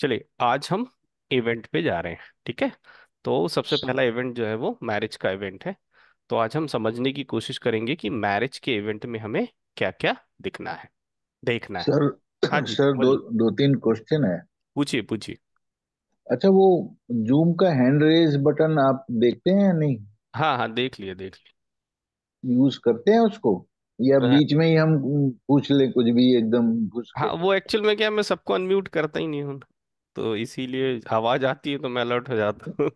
चलिए आज हम इवेंट पे जा रहे हैं ठीक है तो सबसे पहला इवेंट जो है वो मैरिज का इवेंट है तो आज हम समझने की कोशिश करेंगे कि मैरिज के इवेंट में हमें क्या क्या दिखना है देखना सर, है हाँ सर दो दो तीन क्वेश्चन है पूछिए पूछिए अच्छा वो जूम का हैंड रेज बटन आप देखते हैं या नहीं हाँ हाँ देख लिए देख लिए यूज करते हैं उसको या हाँ। बीच में ही हम पूछ ले कुछ भी एकदम घुस हाँ वो एक्चुअल में क्या मैं सबको अनम्यूट करता ही नहीं हूँ तो इसीलिए आवाज आती है तो मैं अलर्ट हो जाता हूँ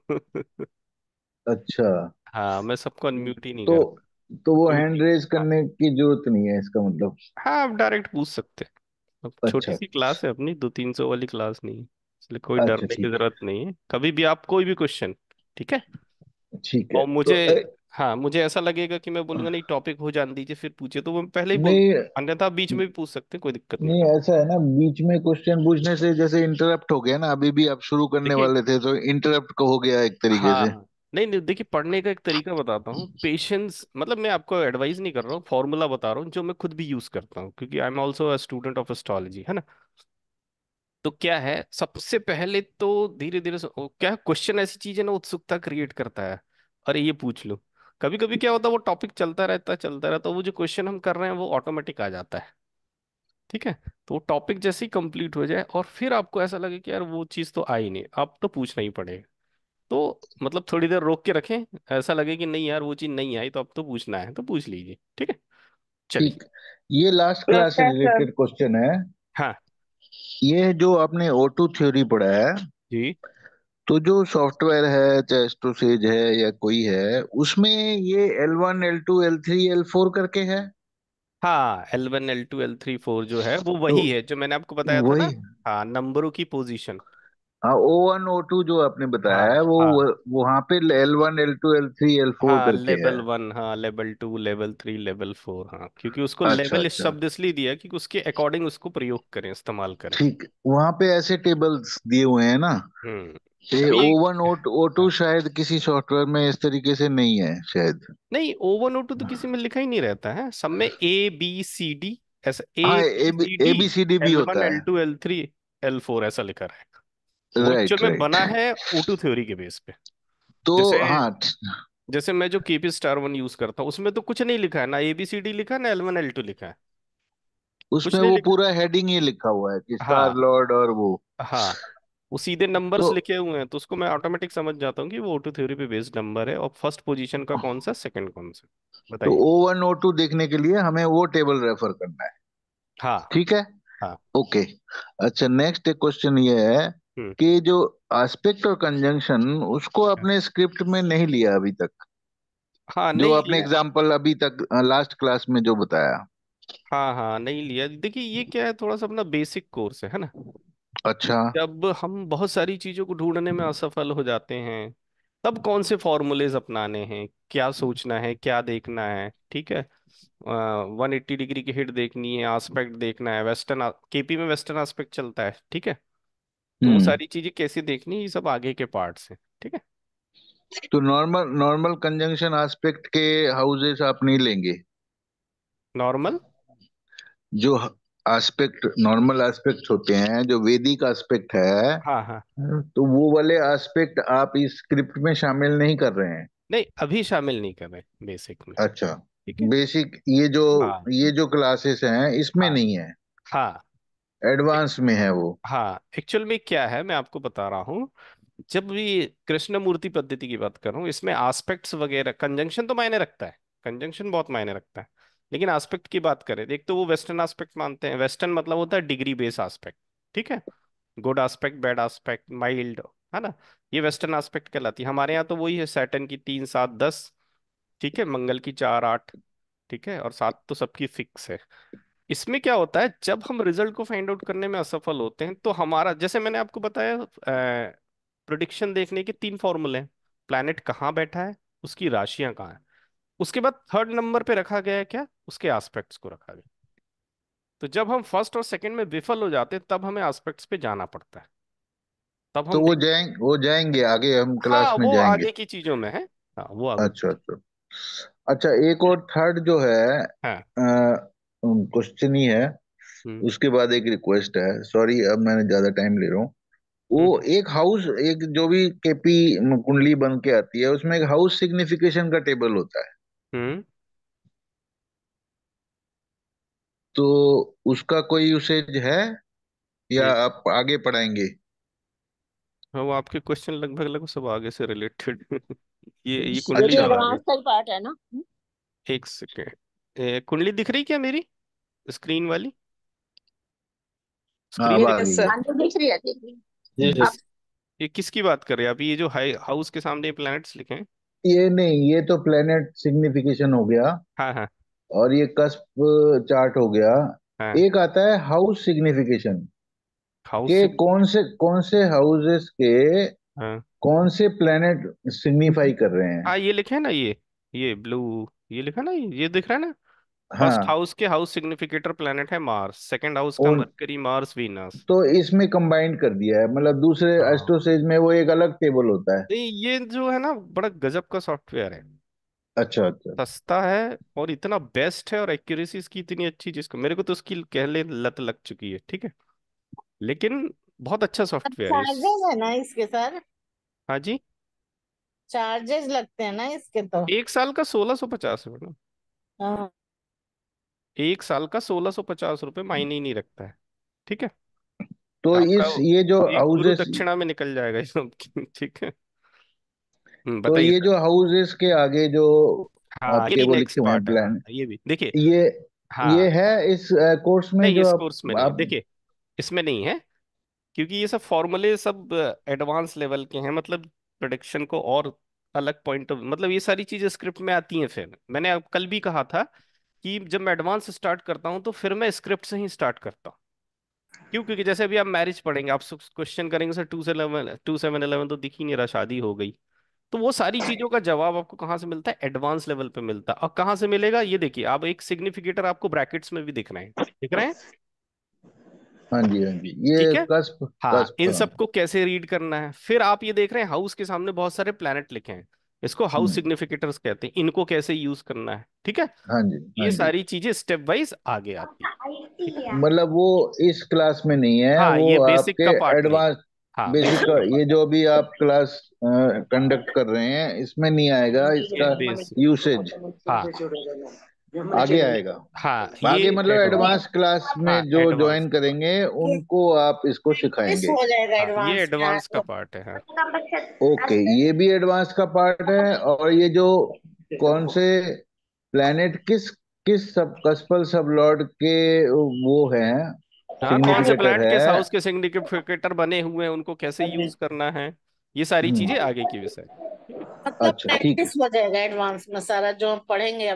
अच्छा हाँ मैं सबको अनम्यूट ही नहीं तो करता तो वो तुम हैंड रेज करने की जरूरत नहीं है इसका मतलब हाँ, आप डायरेक्ट पूछ सकते हैं अब छोटी अच्छा। सी क्लास है अपनी दो तीन सौ वाली क्लास नहीं है इसलिए कोई अच्छा डरने की ठीक जरूरत नहीं है कभी भी आप कोई भी क्वेश्चन ठीक है ठीक है और तो मुझे अ, हाँ मुझे ऐसा लगेगा कि मैं बोलूंगा नहीं टॉपिक हो जान दीजिए फिर पूछिए तो वो मैं पहले ही बोल नहीं अन्यथा बीच में भी पूछ सकते हैं कोई दिक्कत नहीं नहीं ऐसा है ना बीच में क्वेश्चन पूछने से जैसे इंटरप्ट हो गया ना अभी भी आप शुरू करने देखिए वाले थे तो इंटरप्ट हो गया एक तरीके से हाँ नहीं नहीं देखिए पढ़ने का एक तरीका बताता हूँ पेशेंस मतलब मैं आपको एडवाइस नहीं कर रहा हूँ फॉर्मूला बता रहा हूँ जो मैं खुद भी यूज करता हूँ क्योंकि I am also a student of astrology है ना तो क्या है सबसे पहले तो धीरे धीरे क्या क्वेश्चन ऐसी चीज है ना उत्सुकता क्रिएट करता है अरे ये पूछ लो कभी कभी क्या होता है वो टॉपिक चलता रहता है चलता रहता है वो जो क्वेश्चन हम कर रहे हैं वो ऑटोमेटिक आ जाता है ठीक है तो वो टॉपिक जैसे ही कंप्लीट हो जाए और फिर आपको ऐसा लगे कि यार वो चीज़ तो आई नहीं आप तो पूछना ही पड़ेगा तो मतलब थोड़ी देर रोक के रखें ऐसा लगे कि नहीं यार वो चीज़ नहीं आई तो अब तो पूछना है तो पूछ लीजिए ठीक है चलिए ये लास्ट क्लास तो से रिलेटेड क्वेश्चन है हाँ ये जो आपने ओटू थ्योरी पढ़ा है जी तो जो सॉफ्टवेयर है चाहे एस्टोसेज है या कोई है उसमें ये L one L two L three L four करके है हाँ L one L two L three four जो है वो तो वही तो है जो मैंने आपको बताया था ना हाँ नंबरों की पोजीशन हाँ ओ वन ओ टू जो आपने बताया हाँ, है वो हाँ वहां पे L one L two L three L four हाँ करके लेवल वन हाँ level two level three level four हाँ क्योंकि उसको अच्छा लेवल इस अच्छा शब्द इसलिए दिया कि उसके अकॉर्डिंग उसको प्रयोग करें इस्तेमाल करें ठीक वहां पे ऐसे टेबल्स दिए हुए हैं ना हम्म ये ओ वन ओ टू शायद किसी सॉफ्टवेयर में इस तरीके से नहीं है शायद नहीं ओ वन ओ टू तो किसी में लिखा ही नहीं रहता है सब में ए बी सी डी ऐसा ए बी सी डी भी होता है L two L three L four ऐसा लिखा रहेगा right, right. में बना है ओ टू थ्योरी के बेस पे तो हाँ जैसे मैं जो केपी स्टार वन यूज करता हूँ उसमें तो कुछ नहीं लिखा है ना एबीसीडी बी सी लिखा ना एल वन एल टू लिखा है उसमें वो पूरा हेडिंग ही लिखा हुआ है कि स्टार हाँ। लॉर्ड और वो हाँ वो सीधे नंबर्स तो लिखे हुए हैं तो उसको मैं ऑटोमेटिक समझ जाता हूँ कि वो O2 थ्योरी पे बेस्ड नंबर है और फर्स्ट पोजीशन का कौन सा सेकंड कौन सा तो बताइए तो ओ टू देखने के लिए हमें वो टेबल रेफर करना है हाँ ठीक है हाँ ओके अच्छा नेक्स्ट एक क्वेश्चन ये है हम्म। कि जो एस्पेक्ट और कंजंक्शन उसको हाँ। अपने स्क्रिप्ट में नहीं लिया अभी तक हाँ जो आपने एग्जाम्पल अभी तक लास्ट क्लास में जो बताया हाँ हाँ नहीं लिया देखिए ये क्या है थोड़ा सा अपना बेसिक कोर्स है, है ना अच्छा जब हम बहुत सारी चीजों को ढूंढने में असफल हो जाते हैं तब कौन से फॉर्मूलेज अपनाने हैं क्या सोचना है क्या देखना है ठीक है वन एट्टी डिग्री की हिट देखनी है आस्पेक्ट देखना है वेस्टर्न केपी में वेस्टर्न आस्पेक्ट चलता है ठीक है तो वो हम्म सारी चीजें कैसे देखनी है ये सब आगे के पार्ट्स हैं ठीक है तो नॉर्मल नॉर्मल कंजंक्शन एस्पेक्ट के हाउसेस आप नहीं लेंगे नॉर्मल जो एस्पेक्ट नॉर्मल एस्पेक्ट होते हैं जो वेदिक एस्पेक्ट है हाँ हाँ तो वो वाले एस्पेक्ट आप इस स्क्रिप्ट में शामिल नहीं कर रहे हैं नहीं अभी शामिल नहीं कर रहे बेसिक में अच्छा बेसिक ये जो हाँ। ये जो क्लासेस हैं इसमें हाँ। नहीं है हाँ एडवांस में है वो हाँ एक्चुअल में क्या है मैं आपको बता रहा हूँ जब भी कृष्ण मूर्ति पद्धति की बात कर इसमें आस्पेक्ट वगैरह कंजंक्शन तो मायने रखता है कंजंक्शन बहुत मायने रखता है लेकिन आस्पेक्ट की बात करें एक तो वो वेस्टर्न आस्पेक्ट मानते हैं वेस्टर्न मतलब होता है डिग्री बेस आस्पेक्ट ठीक है good aspect bad aspect mild है ना ये वेस्टर्न आस्पेक्ट कहलाती है हमारे यहाँ तो वही है सैटन की तीन सात दस ठीक है मंगल की चार आठ ठीक है और सात तो सबकी फिक्स है इसमें क्या होता है जब हम रिजल्ट को फाइंड आउट करने में असफल होते हैं तो हमारा जैसे मैंने आपको बताया प्रोडिक्शन देखने के तीन फॉर्मूले हैं कहाँ बैठा है उसकी राशियां कहाँ हैं उसके बाद थर्ड नंबर पे रखा गया है क्या उसके एस्पेक्ट्स को रखा गया तो जब हम फर्स्ट और सेकंड में विफल हो जाते हैं तब हमें एस्पेक्ट्स पे जाना पड़ता है तब तो हम तो वो जाएंगे वो जाएंगे आगे हम क्लास हाँ, में वो जाएंगे आगे की चीजों में है हाँ, वो आगे अच्छा अच्छा अच्छा एक और थर्ड जो है हाँ। क्वेश्चन ही है हम्म। उसके बाद एक रिक्वेस्ट है सॉरी अब मैंने ज्यादा टाइम ले रहा हूँ वो हम्म। एक हाउस एक जो भी केपी कुंडली बन के आती है उसमें एक हाउस सिग्निफिकेशन का टेबल होता है हम्म। तो उसका कोई यूसेज है या हम्म आप आगे पढ़ाएंगे हाँ वो आपके क्वेश्चन लगभग लगभग सब आगे से रिलेटेड ये ये ये कुंडली जो अच्छा एडवांस तक पार्ट है ना हम्म, एक सेकेंड कुंडली दिख रही क्या मेरी स्क्रीन वाली हाँ स्क्रीन अब यस सर दिख रही है दिख रही है। आप ये किसकी बात कर रहे हैं आप ये जो हाई हाउस के सामने प्लैनेट्स लिखे हैं ये नहीं ये तो प्लेनेट सिग्निफिकेशन हो गया हाँ हाँ और ये कस्प चार्ट हो गया हाँ एक आता है हाउस सिग्निफिकेशन हाउस के कौन से कौन से हाउसेस के हाँ कौन से प्लेनेट सिग्निफाई कर रहे हैं हाँ ये लिखे ना ये ये ब्लू ये लिखा ना ये ये दिख रहा है ना फर्स्ट हाँ हाउस के हाउस सिग्निफिकेटर प्लेनेट है मार्स सेकंड हाउस का मरकरी मार्स वीनस तो इसमें कंबाइंड कर दिया है मतलब दूसरे एस्ट्रोसेज हाँ। में वो एक अलग टेबल होता है नहीं ये जो है ना बड़ा गजब का सॉफ्टवेयर है अच्छा अच्छा सस्ता है और इतना बेस्ट है और एक्यूरेसी इसकी इतनी अच्छी जिसको मेरे को तो उसकी कह ले लत लग चुकी है ठीक है लेकिन बहुत अच्छा सॉफ्टवेयर है चार्जेस है ना इसके सर हाँ जी चार्जेस लगते हैं ना इसके तो एक साल का सोलह सौ पचास है मैडम हाँ एक साल का सोलह सौ पचास रुपये मायने ही नहीं रखता है ठीक है तो इस ये जो हाउसेस दक्षिणा में निकल जाएगा इस ठीक है हम्म, तो ये जो हाउसेस के आगे जो हाँ, आपके ये वो लिखे हुए हैं प्लान ये भी देखिए ये हाँ ये है इस कोर्स में नहीं जो इस आप, कोर्स में नहीं आप देखिए इसमें नहीं है क्योंकि ये सब फॉर्मूले सब एडवांस लेवल के हैं मतलब प्रोडक्शन को और अलग पॉइंट ऑफ मतलब ये सारी चीजें स्क्रिप्ट में आती हैं फिर मैंने कल भी कहा था कि जब मैं एडवांस स्टार्ट करता हूँ तो फिर मैं स्क्रिप्ट से ही स्टार्ट करता हूँ क्यों क्योंकि जैसे अभी आप मैरिज पढ़ेंगे आप क्वेश्चन करेंगे सर टू से इलेवन टू सेवन इलेवन तो दिख ही नहीं रहा शादी हो गई तो वो सारी चीजों का जवाब आपको कहाँ से मिलता है एडवांस लेवल पे मिलता है और कहाँ से मिलेगा ये देखिए आप एक सिग्निफिकेटर आपको ब्रैकेट्स में भी दिख रहे हैं दिख रहे हैं हाँ जी हाँ जी ये ठीक है प्लस, हाँ प्लस इन सबको कैसे रीड करना है फिर आप ये देख रहे हैं हाउस के सामने बहुत सारे प्लैनेट लिखे हैं इसको हाउस हम्म। सिग्निफिकेटर्स कहते हैं इनको कैसे यूज करना है ठीक है हाँ जी हाँ ये सारी चीजें स्टेप वाइज आगे आती हाँ, है मतलब वो इस क्लास में नहीं है हाँ, वो ये बेसिक का पार्ट एडवांस हाँ बेसिक का ये जो भी आप क्लास कंडक्ट कर रहे हैं इसमें नहीं आएगा इसका यूसेज हाँ आगे आएगा हाँ आगे मतलब एडवांस हाँ, क्लास में जो ज्वाइन करेंगे उनको आप इसको सिखाएंगे हाँ, ये एडवांस का पार्ट है ओके ये भी एडवांस का पार्ट है और ये जो कौन से प्लेनेट किस किस सब कस्पल सब लॉर्ड के वो है हाँ, कौन से प्लेनेट के हाउस के सिग्निफिकेटर बने हुए हैं उनको कैसे यूज करना है ये सारी हम्म। चीजें आगे की विषय मतलब अच्छा जो हम पढ़ेंगे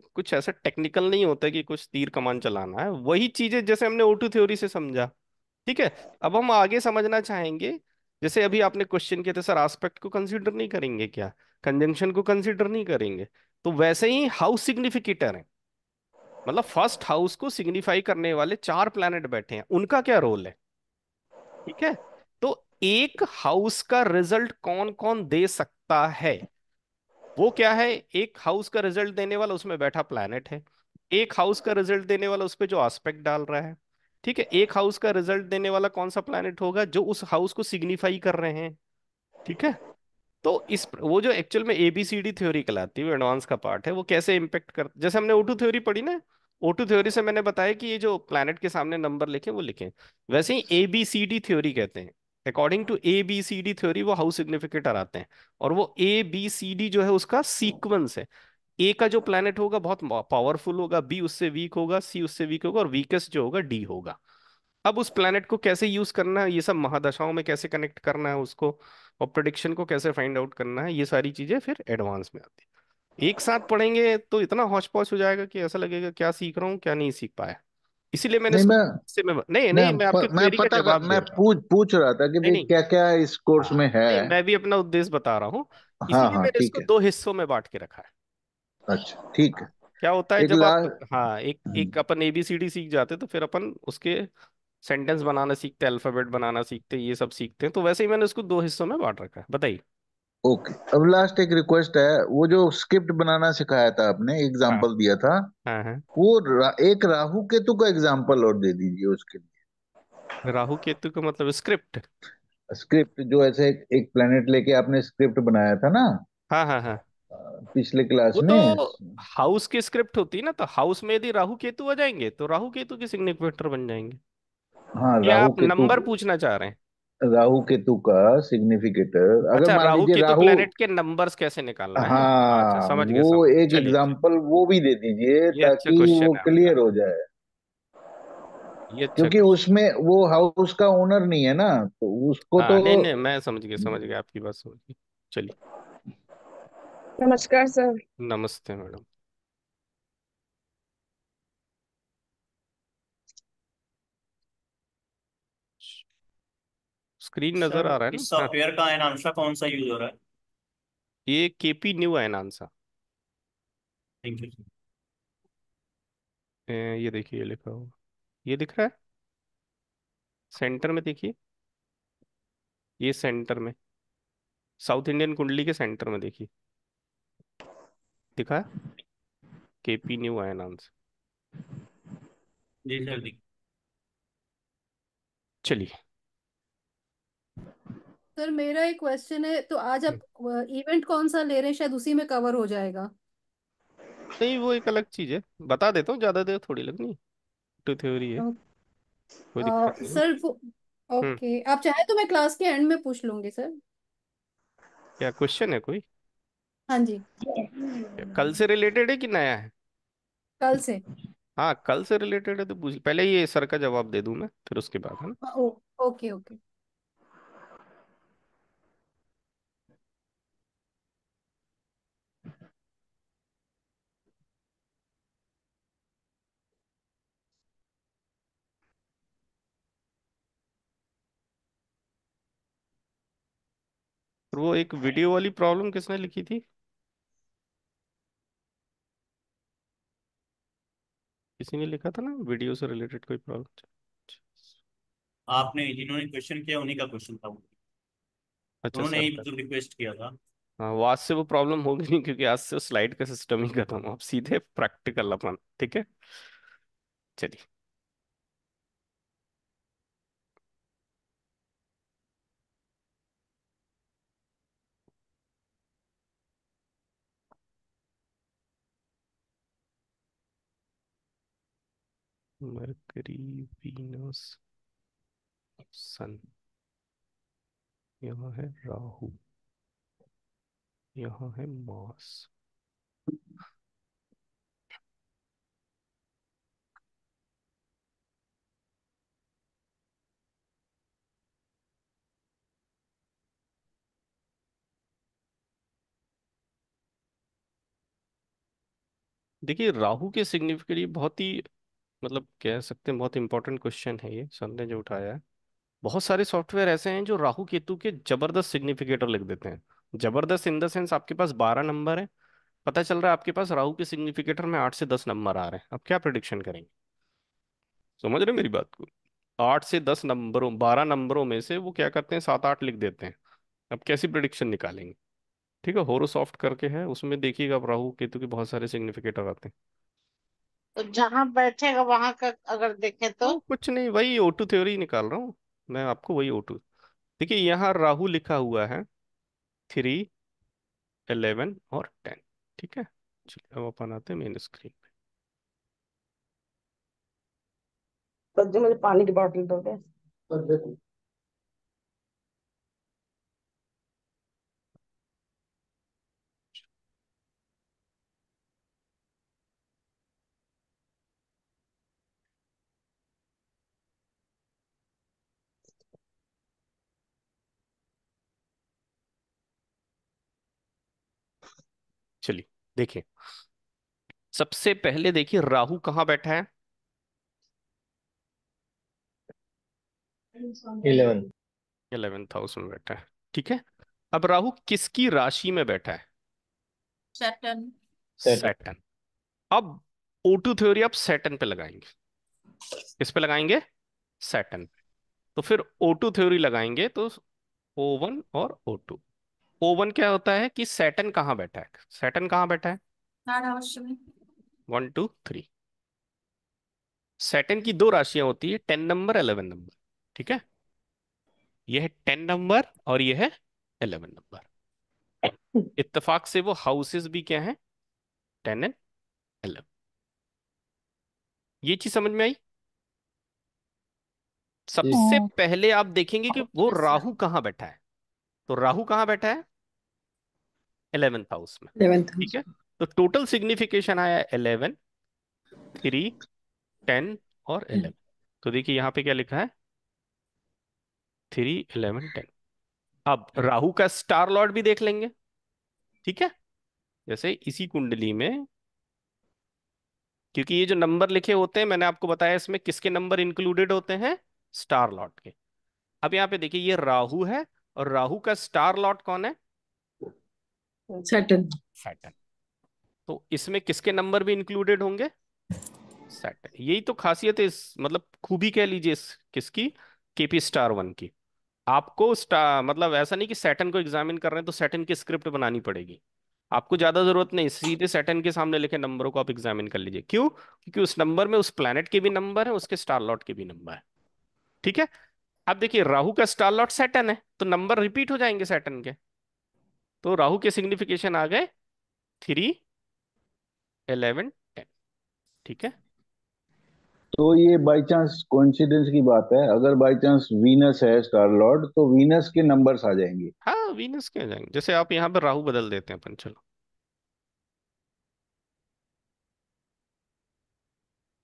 कुछ टेक्निकल नहीं होता कुछ तीर कमान चलाना है वही चीजें जैसे हमने ओटू थ्योरी से समझा ठीक है अब हम आगे समझना चाहेंगे जैसे अभी आपने क्वेश्चन किया था सर आस्पेक्ट को कंसिडर नहीं करेंगे क्या कंजेंशन को कंसिडर नहीं करेंगे तो वैसे ही हाउस सिग्निफिकेटर है मतलब फर्स्ट हाउस को सिग्निफाई करने वाले चार प्लैनेट बैठे हैं उनका क्या रोल है ठीक है एक हाउस का रिजल्ट कौन कौन दे सकता है वो क्या है एक हाउस का रिजल्ट देने वाला उसमें बैठा प्लैनेट है एक हाउस का रिजल्ट देने वाला उस पर जो आस्पेक्ट डाल रहा है ठीक है एक हाउस का रिजल्ट देने वाला कौन सा प्लैनेट होगा जो उस हाउस को सिग्निफाई कर रहे हैं ठीक है तो इस वो जो एक्चुअल में एबीसीडी थ्योरी कहलाती है एडवांस का पार्ट है वो कैसे इम्पेक्ट कर जैसे हमने ओटू थ्योरी पढ़ी ना ओटू थ्योरी से मैंने बताया कि ये जो प्लैनेट के सामने नंबर लिखे वो लिखे वैसे ही एबीसीडी थ्योरी कहते हैं according to A B C D theory वो हाउस सिग्निफिकेंट आते हैं और वो ए बी सी डी जो है उसका सीक्वेंस है ए का जो प्लानट होगा बहुत पावरफुल होगा बी उससे वीक होगा सी उससे वीक होगा और वीकेस्ट जो होगा डी होगा अब उस प्लैनेट को कैसे यूज करना है ये सब महादशाओं में कैसे कनेक्ट करना है उसको और प्रोडिक्शन को कैसे फाइंड आउट करना है ये सारी चीजें फिर एडवांस में आती है एक साथ पढ़ेंगे तो इतना हौच पौच हो जाएगा कि ऐसा लगेगा क्या सीख रहा हूँ क्या नहीं सीख पाया इसीलिए मैंने नहीं मैं, से मैं नहीं नहीं नहीं मैं आपकी मैं पता का मैं पूछ पूछ रहा था कि नहीं, नहीं, क्या क्या इस कोर्स हाँ, में है नहीं, मैं भी अपना उद्देश्य बता रहा हूँ हाँ, हाँ, मैंने इसको दो हिस्सों में बांट के रखा है अच्छा ठीक है क्या होता है जब आप हाँ एक हम्म। एक अपन एबीसीडी सीख जाते तो फिर अपन उसके सेंटेंस बनाना सीखते अल्फाबेट बनाना सीखते ये सब सीखते हैं तो वैसे ही मैंने उसको दो हिस्सों में बांट रखा है बताइए ओके अब लास्ट एक रिक्वेस्ट है वो जो स्क्रिप्ट बनाना सिखाया था आपने एग्जांपल हाँ, दिया था हाँ, हाँ, वो रा, एक राहु केतु का एग्जांपल और दे दीजिए उसके लिए राहु केतु का मतलब स्क्रिप्ट स्क्रिप्ट जो ऐसे एक, एक प्लेनेट लेके आपने स्क्रिप्ट बनाया था ना हाँ हाँ हाँ पिछले क्लास वो में तो हाउस की स्क्रिप्ट होती है ना तो हाउस में यदि राहु केतु आ जाएंगे तो राहु केतु के सिग्निफिकेटर बन जाएंगे हाँ राहु आप केतु नंबर पूछना चाह रहे हैं राहु केतु का सिग्निफिकेटर अगर अच्छा, राहु केतु राहु प्लेनेट के नंबर्स कैसे निकालना हाँ, है अच्छा, समझ वो समझ, एक एग्जांपल वो भी दे दीजिए अच्छा ताकि वो क्लियर हो जाए अच्छा क्योंकि उसमें वो हाउस का ओनर नहीं है ना तो उसको हाँ, तो नहीं नहीं मैं समझ गया समझ गया आपकी बात समझ गई चलिए नमस्कार सर नमस्ते मैडम स्क्रीन नजर आ रहा है ना सॉफ्टवेयर का एनांसा कौन सा यूज हो रहा है ये केपी न्यू एनांसा थैंक यू ये देखिए ये लिखा हुआ ये दिख रहा है सेंटर में देखिए ये सेंटर में साउथ इंडियन कुंडली के सेंटर में देखिए दिखा केपी न्यू आया नाम से चलिए सर मेरा एक क्वेश्चन है तो आज आप इवेंट कौन सा ले रहे हैं शायद उसी में कवर हो जाएगा नहीं वो एक अलग चीज है बता देता हूँ ज्यादा देर थोड़ी लगनी टू थ्योरी है कोई आ, दिक्कत नहीं सर वो हम्म। ओके आप चाहे तो मैं क्लास के एंड में पूछ लूंगी सर क्या क्वेश्चन है कोई हाँ जी कल से रिलेटेड है कि नया है कल से हाँ कल से रिलेटेड है तो पूछ पहले ये सर का जवाब दे दूं मैं फिर उसके बाद है ना हाँ, ओके ओके और वो एक वीडियो वाली प्रॉब्लम किसने लिखी थी किसी ने लिखा था ना वीडियो से रिलेटेड कोई प्रॉब्लम आपने जिन्होंने क्वेश्चन किया उन्हीं का क्वेश्चन था अच्छा उन्होंने अच्छा। ही मतलब रिक्वेस्ट किया था हाँ वो आज से वो प्रॉब्लम होगी नहीं क्योंकि आज से वो स्लाइड का सिस्टम ही खत्म आप सीधे प्रैक्टिकल अपन ठीक है चलिए मरकरी वीनस सन यहाँ है राहु यहाँ है मास देखिए राहु के ये बहुत ही मतलब कह सकते हैं बहुत इंपॉर्टेंट क्वेश्चन है ये सर ने जो उठाया है बहुत सारे सॉफ्टवेयर ऐसे हैं जो राहु केतु के जबरदस्त सिग्निफिकेटर लिख देते हैं जबरदस्त इन द सेंस आपके पास बारह नंबर है पता चल रहा है आपके पास राहु के सिग्निफिकेटर में आठ से दस नंबर आ रहे हैं अब क्या प्रडिक्शन करेंगे समझ रहे मेरी बात को आठ से दस नंबरों बारह नंबरों में से वो क्या करते हैं सात आठ लिख देते हैं अब कैसी प्रडिक्शन निकालेंगे ठीक है होरोसॉफ्ट करके है उसमें देखिएगा आप राहु केतु के बहुत सारे सिग्निफिकेटर आते हैं तो जहां बैठेगा वहां का अगर देखें तो वो हाँ, कुछ नहीं वही ओटू थ्योरी निकाल रहा हूँ मैं आपको वही ओटू देखिए यहाँ राहु लिखा हुआ है थ्री एलेवन और टेन ठीक है चलिए अब अपन आते हैं मेन स्क्रीन पे सर मुझे पानी की बॉटल दो चलिए देखिए सबसे पहले देखिए राहु कहाँ बैठा है इलेवन इलेवन बैठा है ठीक है अब राहु किसकी राशि में बैठा है सेटन सेटन अब टू थ्योरी आप सेटन पे लगाएंगे किस पे लगाएंगे सेटन पे तो फिर ओटू थ्योरी लगाएंगे तो ओ वन और ओ टू ओ क्या होता है कि सेटन कहाँ बैठा है सेटन कहाँ बैठा है वन टू थ्री सेटन की दो राशियां होती है टेन नंबर अलेवन नंबर ठीक है यह है टेन नंबर और यह है अलेवन नंबर इतफाक से वो हाउसेस भी क्या है टेन एंड अलेवन ये चीज समझ में आई सबसे हम्म। पहले आप देखेंगे कि वो राहु कहाँ बैठा है तो राहु कहाँ बैठा है इलेवेंथ हाउस में ठीक है तो टोटल सिग्निफिकेशन आया इलेवन थ्री टेन और इलेवन हम्म। तो देखिए यहाँ पे क्या लिखा है थ्री इलेवन टेन अब राहु का स्टार लॉर्ड भी देख लेंगे ठीक है जैसे इसी कुंडली में क्योंकि ये जो नंबर लिखे होते हैं मैंने आपको बताया इसमें किसके नंबर इंक्लूडेड होते हैं स्टार लॉट के अब यहाँ पे देखिए ये राहु है और राहु का स्टार लॉट कौन है सैटन सैटन तो इसमें किसके नंबर भी इंक्लूडेड होंगे सैटन यही तो खासियत है इस मतलब खूबी कह लीजिए इस किसकी केपी स्टार वन की आपको स्टार मतलब ऐसा नहीं कि सैटन को एग्जामिन कर रहे हैं तो सैटन की स्क्रिप्ट बनानी पड़ेगी आपको ज्यादा जरूरत नहीं सीधे सैटन के सामने लिखे नंबरों को आप एग्जामिन कर लीजिए क्यों क्योंकि उस नंबर में उस प्लैनेट के भी नंबर है उसके स्टार लॉट के भी नंबर है ठीक है अब देखिए राहु का स्टार लॉट सैटन है तो नंबर रिपीट हो जाएंगे सैटन के तो राहु के सिग्निफिकेशन आ गए थ्री एलेवन टेन ठीक है तो ये बाय चांस कॉन्फिडेंस की बात है अगर बाय चांस वीनस है स्टार लॉर्ड तो वीनस के नंबर्स आ जाएंगे हाँ वीनस के आ जाएंगे जैसे आप यहाँ पर राहु बदल देते हैं अपन चलो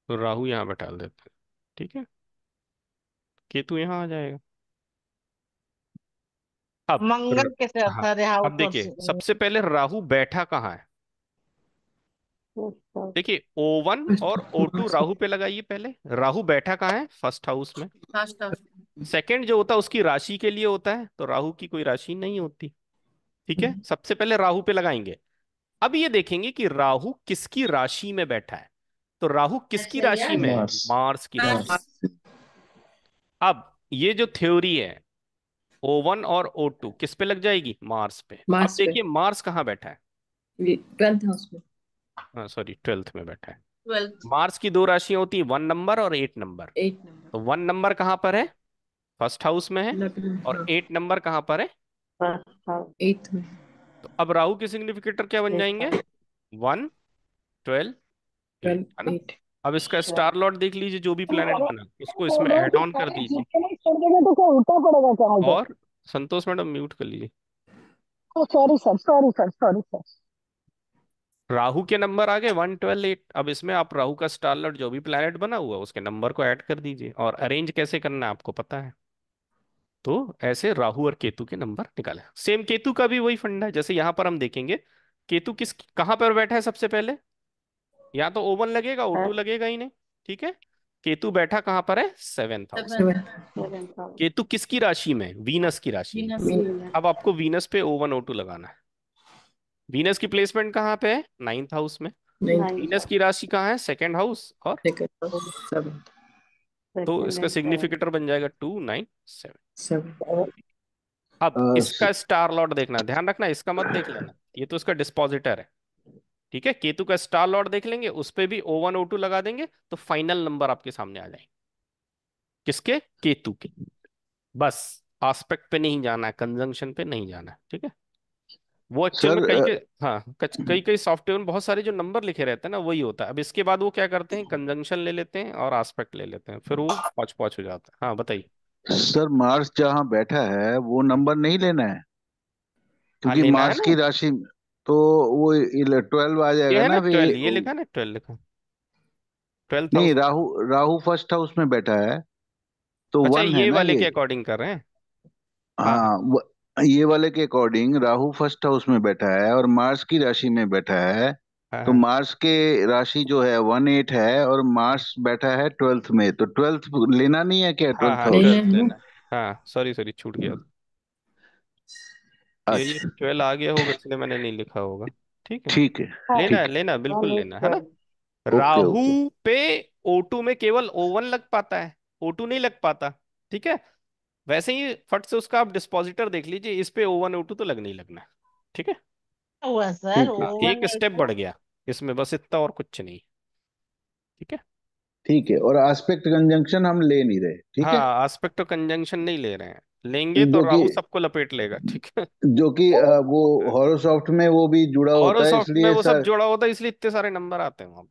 तो राहु यहाँ बैठा देते हैं ठीक है केतु यहाँ आ जाएगा अब मंगल कैसे हाँ, अब देखिए सबसे पहले राहु बैठा कहाँ है अच्छा। देखिए ओ वन और टू राहु पे लगाइए पहले राहु बैठा कहाँ है फर्स्ट हाउस में सेकेंड सेकंड जो होता है उसकी राशि के लिए होता है तो राहु की कोई राशि नहीं होती ठीक है हम्म। सबसे पहले राहु पे लगाएंगे अब ये देखेंगे कि राहु किसकी राशि में बैठा है तो राहु किसकी राशि में मार्स की हाँ, राशि अब ये जो थ्योरी है O1 और O2 किस पे लग जाएगी मार्स पे मार्स आप देखिए मार्स कहाँ बैठा है ट्वेल्थ हाउस में सॉरी ट्वेल्थ में बैठा है 12th. मार्स की दो राशियां होती है वन नंबर और एट नंबर एट नंबर तो वन नंबर कहाँ पर है फर्स्ट हाउस में है और एट नंबर कहाँ पर है एट में तो अब राहु के सिग्निफिकेटर क्या बन जाएंगे वन ट्वेल्व है ना अब इसका स्टार अच्छा। लॉट देख लीजिए जो भी प्लेनेट बना उसको तो इसमें एड ऑन तो कर दीजिए तो क्या उल्टा पड़ेगा क्या और संतोष मैडम म्यूट कर लीजिए sorry sir sorry sir sorry sir Rahu के नंबर आ गए वन ट्वेल्व एट अब इसमें आप राहु का स्टार लॉट जो भी प्लेनेट बना हुआ उसके नंबर को ऐड कर दीजिए और अरेंज कैसे करना है आपको पता है तो ऐसे राहु और केतु के नंबर निकाले सेम केतु का भी वही फंडा है जैसे यहाँ पर हम देखेंगे केतु किस कहाँ पर बैठा है सबसे पहले या तो ओवन लगेगा उल्टू हाँ। लगेगा ही नहीं ठीक है केतु बैठा कहाँ पर है सेवेंथ हाउस केतु किसकी राशि में वीनस की राशि अब आपको वीनस पे ओ वन लगाना है वीनस की प्लेसमेंट कहाँ पे है नाइन्थ हाउस में वीनस की राशि कहाँ है सेकेंड हाउस और तो इसका सिग्निफिकेटर बन जाएगा टू नाइन सेवन अब uh, इसका स्टार लॉट देखना ध्यान रखना इसका मत देख लेना ये तो इसका डिस्पोजिटर है ठीक है केतु का स्टार लॉर्ड देख लेंगे उस पर भी ओ वन ओ टू लगा देंगे तो फाइनल नंबर आपके सामने आ जाएंगे किसके केतु के बस आस्पेक्ट पे नहीं जाना है कंजंक्शन पे नहीं जाना है ठीक है वो एक्चुअल में कई कई हाँ कई कई सॉफ्टवेयर में बहुत सारे जो नंबर लिखे रहते हैं ना वही होता है अब इसके बाद वो क्या करते हैं कंजंक्शन ले लेते हैं और आस्पेक्ट ले लेते हैं फिर वो पॉच पॉच हो जाता है हाँ बताइए सर मार्स जहाँ बैठा है वो नंबर नहीं लेना है हाँ, क्योंकि मार्स की राशि तो वो ट्वेल्व आ ये जाएगा है ना ना ट्वेल्व ये ये लिखा ना ट्वेल्व लिखा ट्वेल्व नहीं thousand Rahu Rahu first house में बैठा है तो अच्छा वन है ये ना वाले ये के अकॉर्डिंग कर रहे हैं हाँ हाँ व, ये वाले के अकॉर्डिंग राहु फर्स्ट हाउस में बैठा है और मार्स की राशि में बैठा है हाँ, तो हाँ मार्स के राशि जो है वन एट है और मार्स बैठा है ट्वेल्थ में तो ट्वेल्थ लेना नहीं है क्या हाँ, ट्वेल्थ हाँ हाउस ट्वेल्थ लेना हाँ सॉरी सॉरी छूट गया ये अच्छा। ये ट्वेल्व आ गया होगा इसलिए मैंने नहीं लिखा होगा ठीक है ठीक है लेना है लेना बिल्कुल लेना है ना राहु पे टू में केवल वन लग पाता है टू नहीं लग पाता ठीक है वैसे ही फट से उसका आप डिस्पोजिटर देख लीजिए इस पे ओ टू तो लग नहीं लगना ठीक है सर oh, एक स्टेप बढ़ गया इसमें बस इतना और कुछ नहीं ठीक है ठीक है और एस्पेक्ट कंजंक्शन हम ले नहीं रहे ठीक है हाँ एस्पेक्ट कंजंक्शन नहीं ले रहे हैं लेंगे तो राहु सबको लपेट लेगा ठीक है जो कि वो हॉरोसॉफ्ट में वो भी जुड़ा होता है इसलिए में वो सब जुड़ा होता है इसलिए इतने सारे नंबर आते हैं वहां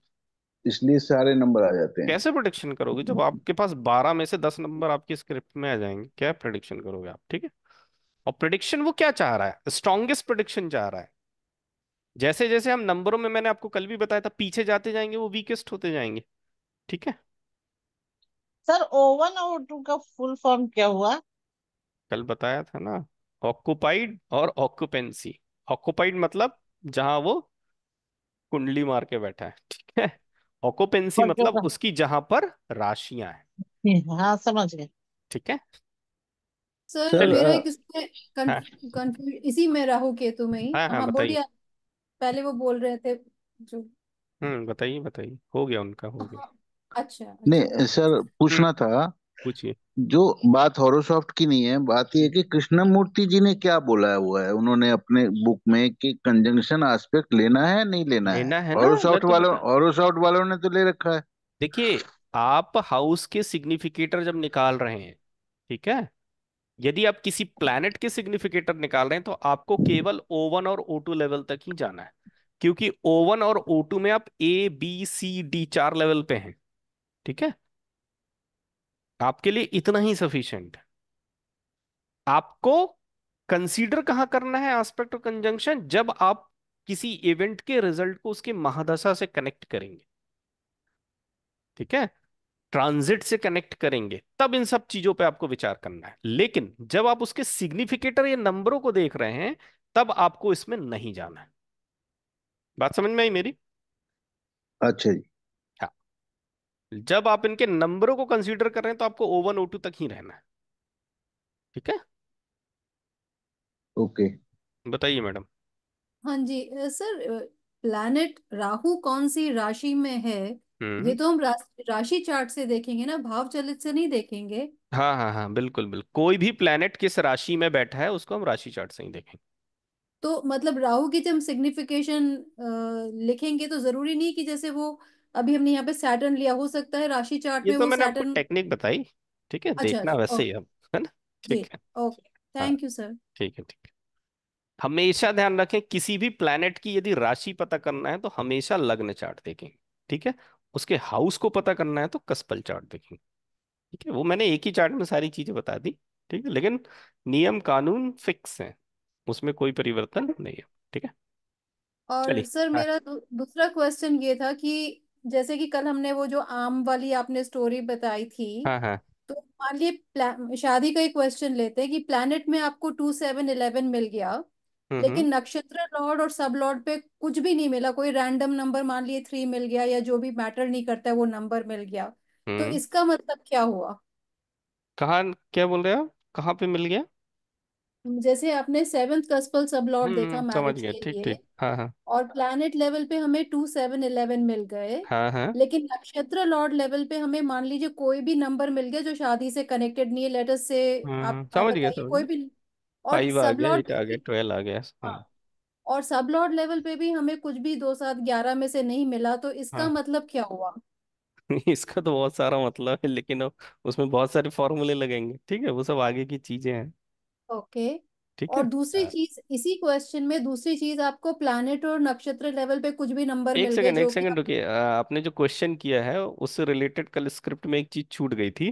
इसलिए सारे नंबर आ जाते हैं कैसे प्रोडिक्शन करोगे जब आपके पास 12 में से 10 नंबर आपकी स्क्रिप्ट में आ जाएंगे क्या प्रोडिक्शन करोगे आप ठीक है और प्रोडिक्शन वो क्या चाह रहा है स्ट्रॉन्गेस्ट प्रोडिक्शन चाह रहा है जैसे जैसे हम नंबरों में मैंने आपको कल भी बताया था पीछे जाते जाएंगे वो वीकेस्ट होते जाएंगे ठीक है सर ओवन और टू का फुल फॉर्म क्या हुआ कल बताया था ना ऑक्यूपाइड और ऑक्यूपेंसी ऑक्यूपाइड मतलब जहां वो कुंडली मार के बैठा है ठीक है ऑक्यूपेंसी मतलब उसकी जहां पर राशियां हैं हाँ समझ गए ठीक है सर चल, मेरा एक इसमें हाँ, हाँ। इसी में राहु केतु में ही हाँ हाँ हाँ बताइए पहले वो बोल रहे थे जो हम्म बताइए बताइए हो गया उनका हो गया हाँ, अच्छा अच्छा नहीं सर पूछना हम्म। था पूछिए जो बात हॉरोसॉफ्ट की नहीं है बात यह है कि कृष्णमूर्ति जी ने क्या बोला हुआ है उन्होंने अपने बुक में कि कंजंक्शन एस्पेक्ट लेना है नहीं लेना, लेना है, है हॉरोसॉफ्ट तो वालों हॉरोसॉफ्ट वालों ने तो ले रखा है देखिए आप हाउस के सिग्निफिकेटर जब निकाल रहे हैं ठीक है यदि आप किसी प्लैनेट के सिग्निफिकेटर निकाल रहे हैं तो आपको केवल O1 और O2 लेवल तक ही जाना है क्योंकि O1 और O2 में आप ए बी सी डी चार लेवल पे हैं ठीक है आपके लिए इतना ही सफिशियंट है आपको कंसीडर कहां करना है एस्पेक्ट ऑफ कंजंक्शन जब आप किसी इवेंट के रिजल्ट को उसके महादशा से कनेक्ट करेंगे ठीक है ट्रांजिट से कनेक्ट करेंगे तब इन सब चीजों पे आपको विचार करना है लेकिन जब आप उसके सिग्निफिकेटर या नंबरों को देख रहे हैं तब आपको इसमें नहीं जाना है बात समझ में आई मेरी अच्छा जी जब आप इनके नंबरों को कंसीडर कर रहे हैं तो आपको ओ वन ओ टू तक ही रहना है ठीक है ओके बताइए मैडम हाँ जी सर प्लैनेट राहु कौन सी राशि में है हम्म। ये तो हम राशि चार्ट से देखेंगे ना भाव चलित से नहीं देखेंगे हाँ हाँ हाँ बिल्कुल बिल्कुल कोई भी प्लैनेट किस राशि में बैठा है उसको हम राशि चार्ट से ही देखेंगे तो मतलब राहु की जब सिग्निफिकेशन लिखेंगे तो जरूरी नहीं कि जैसे वो अभी हमने यहाँ पे सैटर्न लिया हो सकता है राशि चार्ट ये में तो वो मैंने आपको सैटर्न टेक्निक बताई ठीक है अच्छा देखना वैसे ही हम है ना जी ठीक है ओके थैंक यू सर ठीक है ठीक है हमेशा ध्यान रखें किसी भी प्लेनेट की यदि राशि पता करना है तो हमेशा लग्न चार्ट देखें ठीक है उसके हाउस को पता करना है तो कस्पल चार्ट देखें ठीक है वो मैंने एक ही चार्ट में सारी चीजें बता दी ठीक है लेकिन नियम कानून फिक्स है उसमें कोई परिवर्तन नहीं है ठीक है और चलिए सर हाँ मेरा दूसरा क्वेश्चन ये था कि जैसे कि कल हमने वो जो आम वाली आपने स्टोरी बताई थी हाँ हाँ तो मान लिए शादी का एक क्वेश्चन लेते हैं कि प्लैनेट में आपको टू सेवन इलेवन मिल गया हम्म, लेकिन हम्म। नक्षत्र लॉर्ड और सब लॉर्ड पे कुछ भी नहीं मिला कोई रैंडम नंबर मान लिए थ्री मिल गया या जो भी मैटर नहीं करता है वो नंबर मिल गया तो हम्म। इसका मतलब क्या हुआ कहा क्या बोल रहे हो कहाँ पे मिल गया जैसे आपने सेवेंथ कस्पल सब लॉर्ड देखा मैरिज हम्म, के ठीक, लिए ठीक, हाँ, हाँ. और प्लैनेट लेवल पे हमें टू सेवन इलेवन मिल गए हाँ, हाँ. लेकिन नक्षत्र लॉर्ड लेवल पे हमें मान लीजिए कोई भी नंबर मिल गया जो शादी से कनेक्टेड नहीं है लेटर से हम्म, आप समझ गया समझ कोई भी और फाइव आ सब गया लॉर्ड एट आ गया ट्वेल्व आ गया हाँ, हाँ और सब लॉर्ड लेवल पे भी हमें कुछ भी दो सात ग्यारह में से नहीं मिला तो इसका हाँ मतलब क्या हुआ इसका तो बहुत सारा मतलब है लेकिन अब उसमें बहुत सारे फॉर्मूले लगेंगे ठीक है वो सब आगे की चीजें हैं ओके ठीक और है दूसरी हाँ। चीज इसी क्वेश्चन में दूसरी चीज आपको प्लानिट और नक्षत्र लेवल पे कुछ भी नंबर एक मिल गए सेकंड एक सेकंड आप रुकिए आपने जो क्वेश्चन किया है उससे रिलेटेड कल स्क्रिप्ट में एक चीज छूट गई थी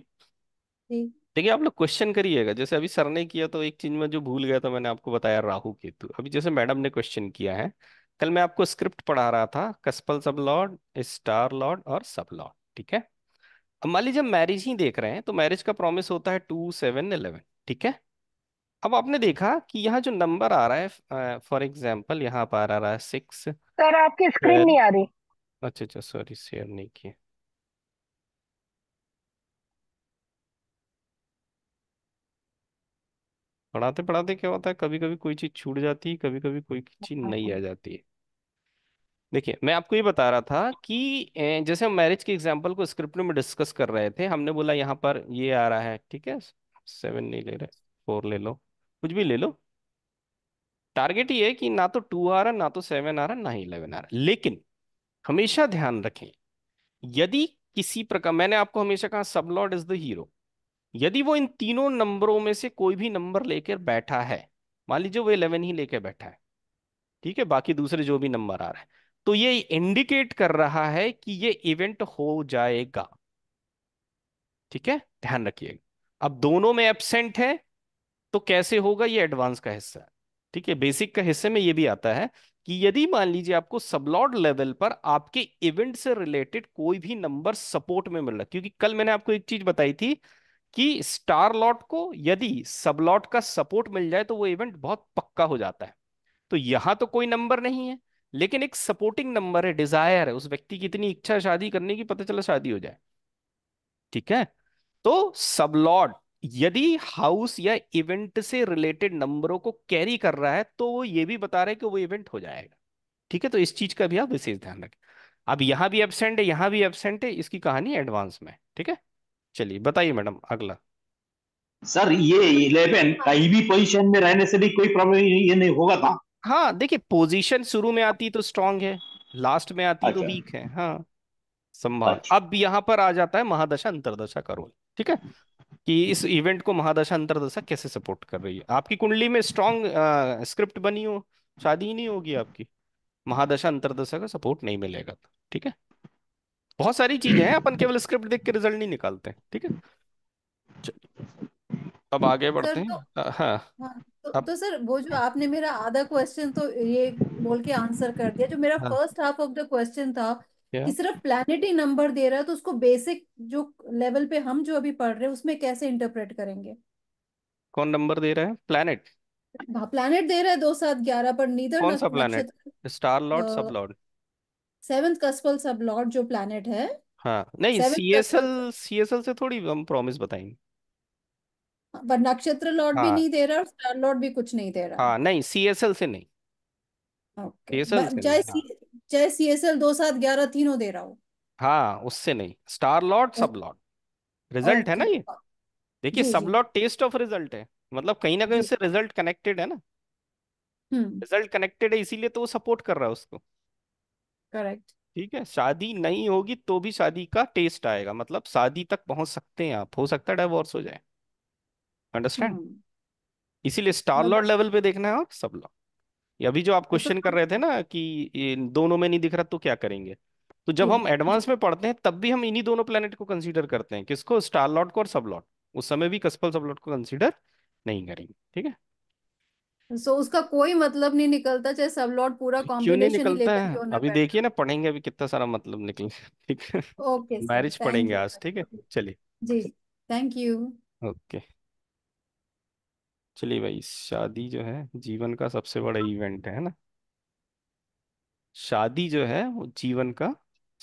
देखिए आप लोग क्वेश्चन करिएगा जैसे अभी सर ने किया तो एक चीज में जो भूल गया तो मैंने आपको बताया राहु केतु अभी जैसे मैडम ने क्वेश्चन किया है कल मैं आपको स्क्रिप्ट पढ़ा रहा था कस्पल सब लॉर्ड स्टार लॉर्ड और सब लॉर्ड ठीक है अब मान लीजिए मैरिज ही देख रहे हैं तो मैरिज का प्रॉमिस होता है टू सेवन इलेवन ठीक है अब आपने देखा कि यहाँ जो नंबर आ रहा है फॉर एग्जाम्पल यहाँ पर आ रहा है सिक्स सर आपकी स्क्रीन नहीं आ रही अच्छा अच्छा सॉरी शेयर नहीं किया पढ़ाते पढ़ाते क्या होता है कभी कभी कोई चीज छूट जाती है कभी कभी कोई चीज हाँ, नहीं हाँ। आ जाती है देखिए मैं आपको ये बता रहा था कि जैसे हम मैरिज के एग्जाम्पल को स्क्रिप्ट में डिस्कस कर रहे थे हमने बोला यहाँ पर ये आ रहा है ठीक है सेवन नहीं ले रहे फोर ले लो कुछ भी ले लो टारगेट ये है कि ना तो टू आ रहा ना तो सेवन आ रहा ना ही इलेवन आ रहा लेकिन हमेशा ध्यान रखें यदि किसी प्रकार मैंने आपको हमेशा कहा सब लॉर्ड इज द हीरो यदि वो इन तीनों नंबरों में से कोई भी नंबर लेकर बैठा है मान लीजिए वो इलेवन ही लेकर बैठा है ठीक है बाकी दूसरे जो भी नंबर आ रहा है तो ये इंडिकेट कर रहा है कि ये इवेंट हो जाएगा ठीक है ध्यान रखिएगा अब दोनों में एबसेंट है तो कैसे होगा ये एडवांस का हिस्सा है ठीक है बेसिक का हिस्से में ये भी आता है कि यदि मान लीजिए आपको सबलॉड लेवल पर आपके इवेंट से रिलेटेड कोई भी नंबर सपोर्ट में मिल रहा क्योंकि कल मैंने आपको एक चीज बताई थी कि स्टार लॉट को यदि सबलॉट का सपोर्ट मिल जाए तो वो इवेंट बहुत पक्का हो जाता है तो यहां तो कोई नंबर नहीं है लेकिन एक सपोर्टिंग नंबर है डिजायर है उस व्यक्ति की इतनी इच्छा शादी करने की पता चला शादी हो जाए ठीक है तो सबलॉट यदि हाउस या इवेंट से रिलेटेड नंबरों को कैरी कर रहा है तो वो ये भी बता रहा है कि वो इवेंट हो जाएगा ठीक है तो इस चीज का भी आप विशेष ध्यान रखें अब यहां भी एबसेंट है यहां भी एबसेंट है इसकी कहानी एडवांस में ठीक है चलिए बताइए मैडम अगला सर ये इलेवन कहीं भी पोजिशन में रहने से भी कोई प्रॉब्लम ये नहीं होगा था हाँ देखिए पोजीशन शुरू में आती तो स्ट्रांग है लास्ट में आती तो अच्छा। तो वीक है हाँ संभाल अच्छा। अब यहाँ पर आ जाता है महादशा अंतरदशा का रोल ठीक है कि इस इवेंट को महादशा अंतरदशा कैसे सपोर्ट कर रही है आपकी कुंडली में स्ट्रॉन्ग स्क्रिप्ट बनी हो शादी नहीं होगी आपकी महादशा अंतरदशा का सपोर्ट नहीं मिलेगा तो, ठीक है बहुत सारी चीजें हैं अपन केवल स्क्रिप्ट देख के रिजल्ट नहीं निकालते ठीक है अब आगे बढ़ते हैं तो, हाँ, हाँ तो, तो सर वो जो आपने मेरा आधा क्वेश्चन तो ये बोल के आंसर कर दिया जो मेरा first half of the question था कि सिर्फ ही नंबर दे रहा है तो उसको बेसिक जो लेवल पे हम जो अभी पढ़ रहे हैं उसमें कैसे इंटरप्रेट करेंगे कौन नंबर दे रहा है प्लैनेट प्लैनेट हाँ, दे रहा है दो सात ग्यारह पर नीदर कौन सा planet star lord sub lord seventh cuspal sub lord जो प्लैनेट है हाँ नहीं सीएसएल सीएसएल से थोड़ी हम प्रॉमिस बताएंगे हाँ, पर नक्षत्र लॉर्ड भी हाँ। नहीं दे रहा और स्टार लॉर्ड भी कुछ नहीं दे रहा हाँ नहीं सीएसएल से नहीं ओके okay. चाहे हाँ. चाहे सी एस एल दो सात ग्यारह तीनों दे रहा हो हाँ उससे नहीं star lord sub lord result है ना ये देखिए सब लॉट टेस्ट ऑफ रिजल्ट है मतलब कहीं ना कहीं उससे रिजल्ट कनेक्टेड है ना रिजल्ट हम्म। कनेक्टेड है इसीलिए तो वो सपोर्ट कर रहा है उसको करेक्ट ठीक है शादी नहीं होगी तो भी शादी का टेस्ट आएगा मतलब शादी तक पहुंच सकते हैं आप हो सकता है डाइवोर्स हो जाए अंडरस्टैंड हम्म। इसीलिए स्टार लॉर्ड लेवल पे देखना है और सब लॉर्ड अभी जो आप क्वेश्चन तो कर रहे थे ना कि दोनों में नहीं दिख रहा तो क्या करेंगे तो जब तो हम एडवांस में पढ़ते हैं तब भी हम इन्हीं दोनों प्लेनेट को कंसीडर करते हैं किसको स्टार लॉट को और सब लॉट उस समय भी कस्पल सब लॉट को कंसीडर नहीं करेंगे ठीक है सो so, उसका कोई मतलब नहीं निकलता चाहे सब लॉट पूरा क्यों नहीं कॉम्बिनेशन ही निकलता लेकर है क्यों ना अभी देखिए ना पढ़ेंगे अभी कितना सारा मतलब निकलेगा ठीक है ओके सर मैरिज पढ़ेंगे आज ठीक है चलिए जी थैंक यू ओके चलिए भाई शादी जो है जीवन का सबसे बड़ा इवेंट है ना शादी जो है वो जीवन का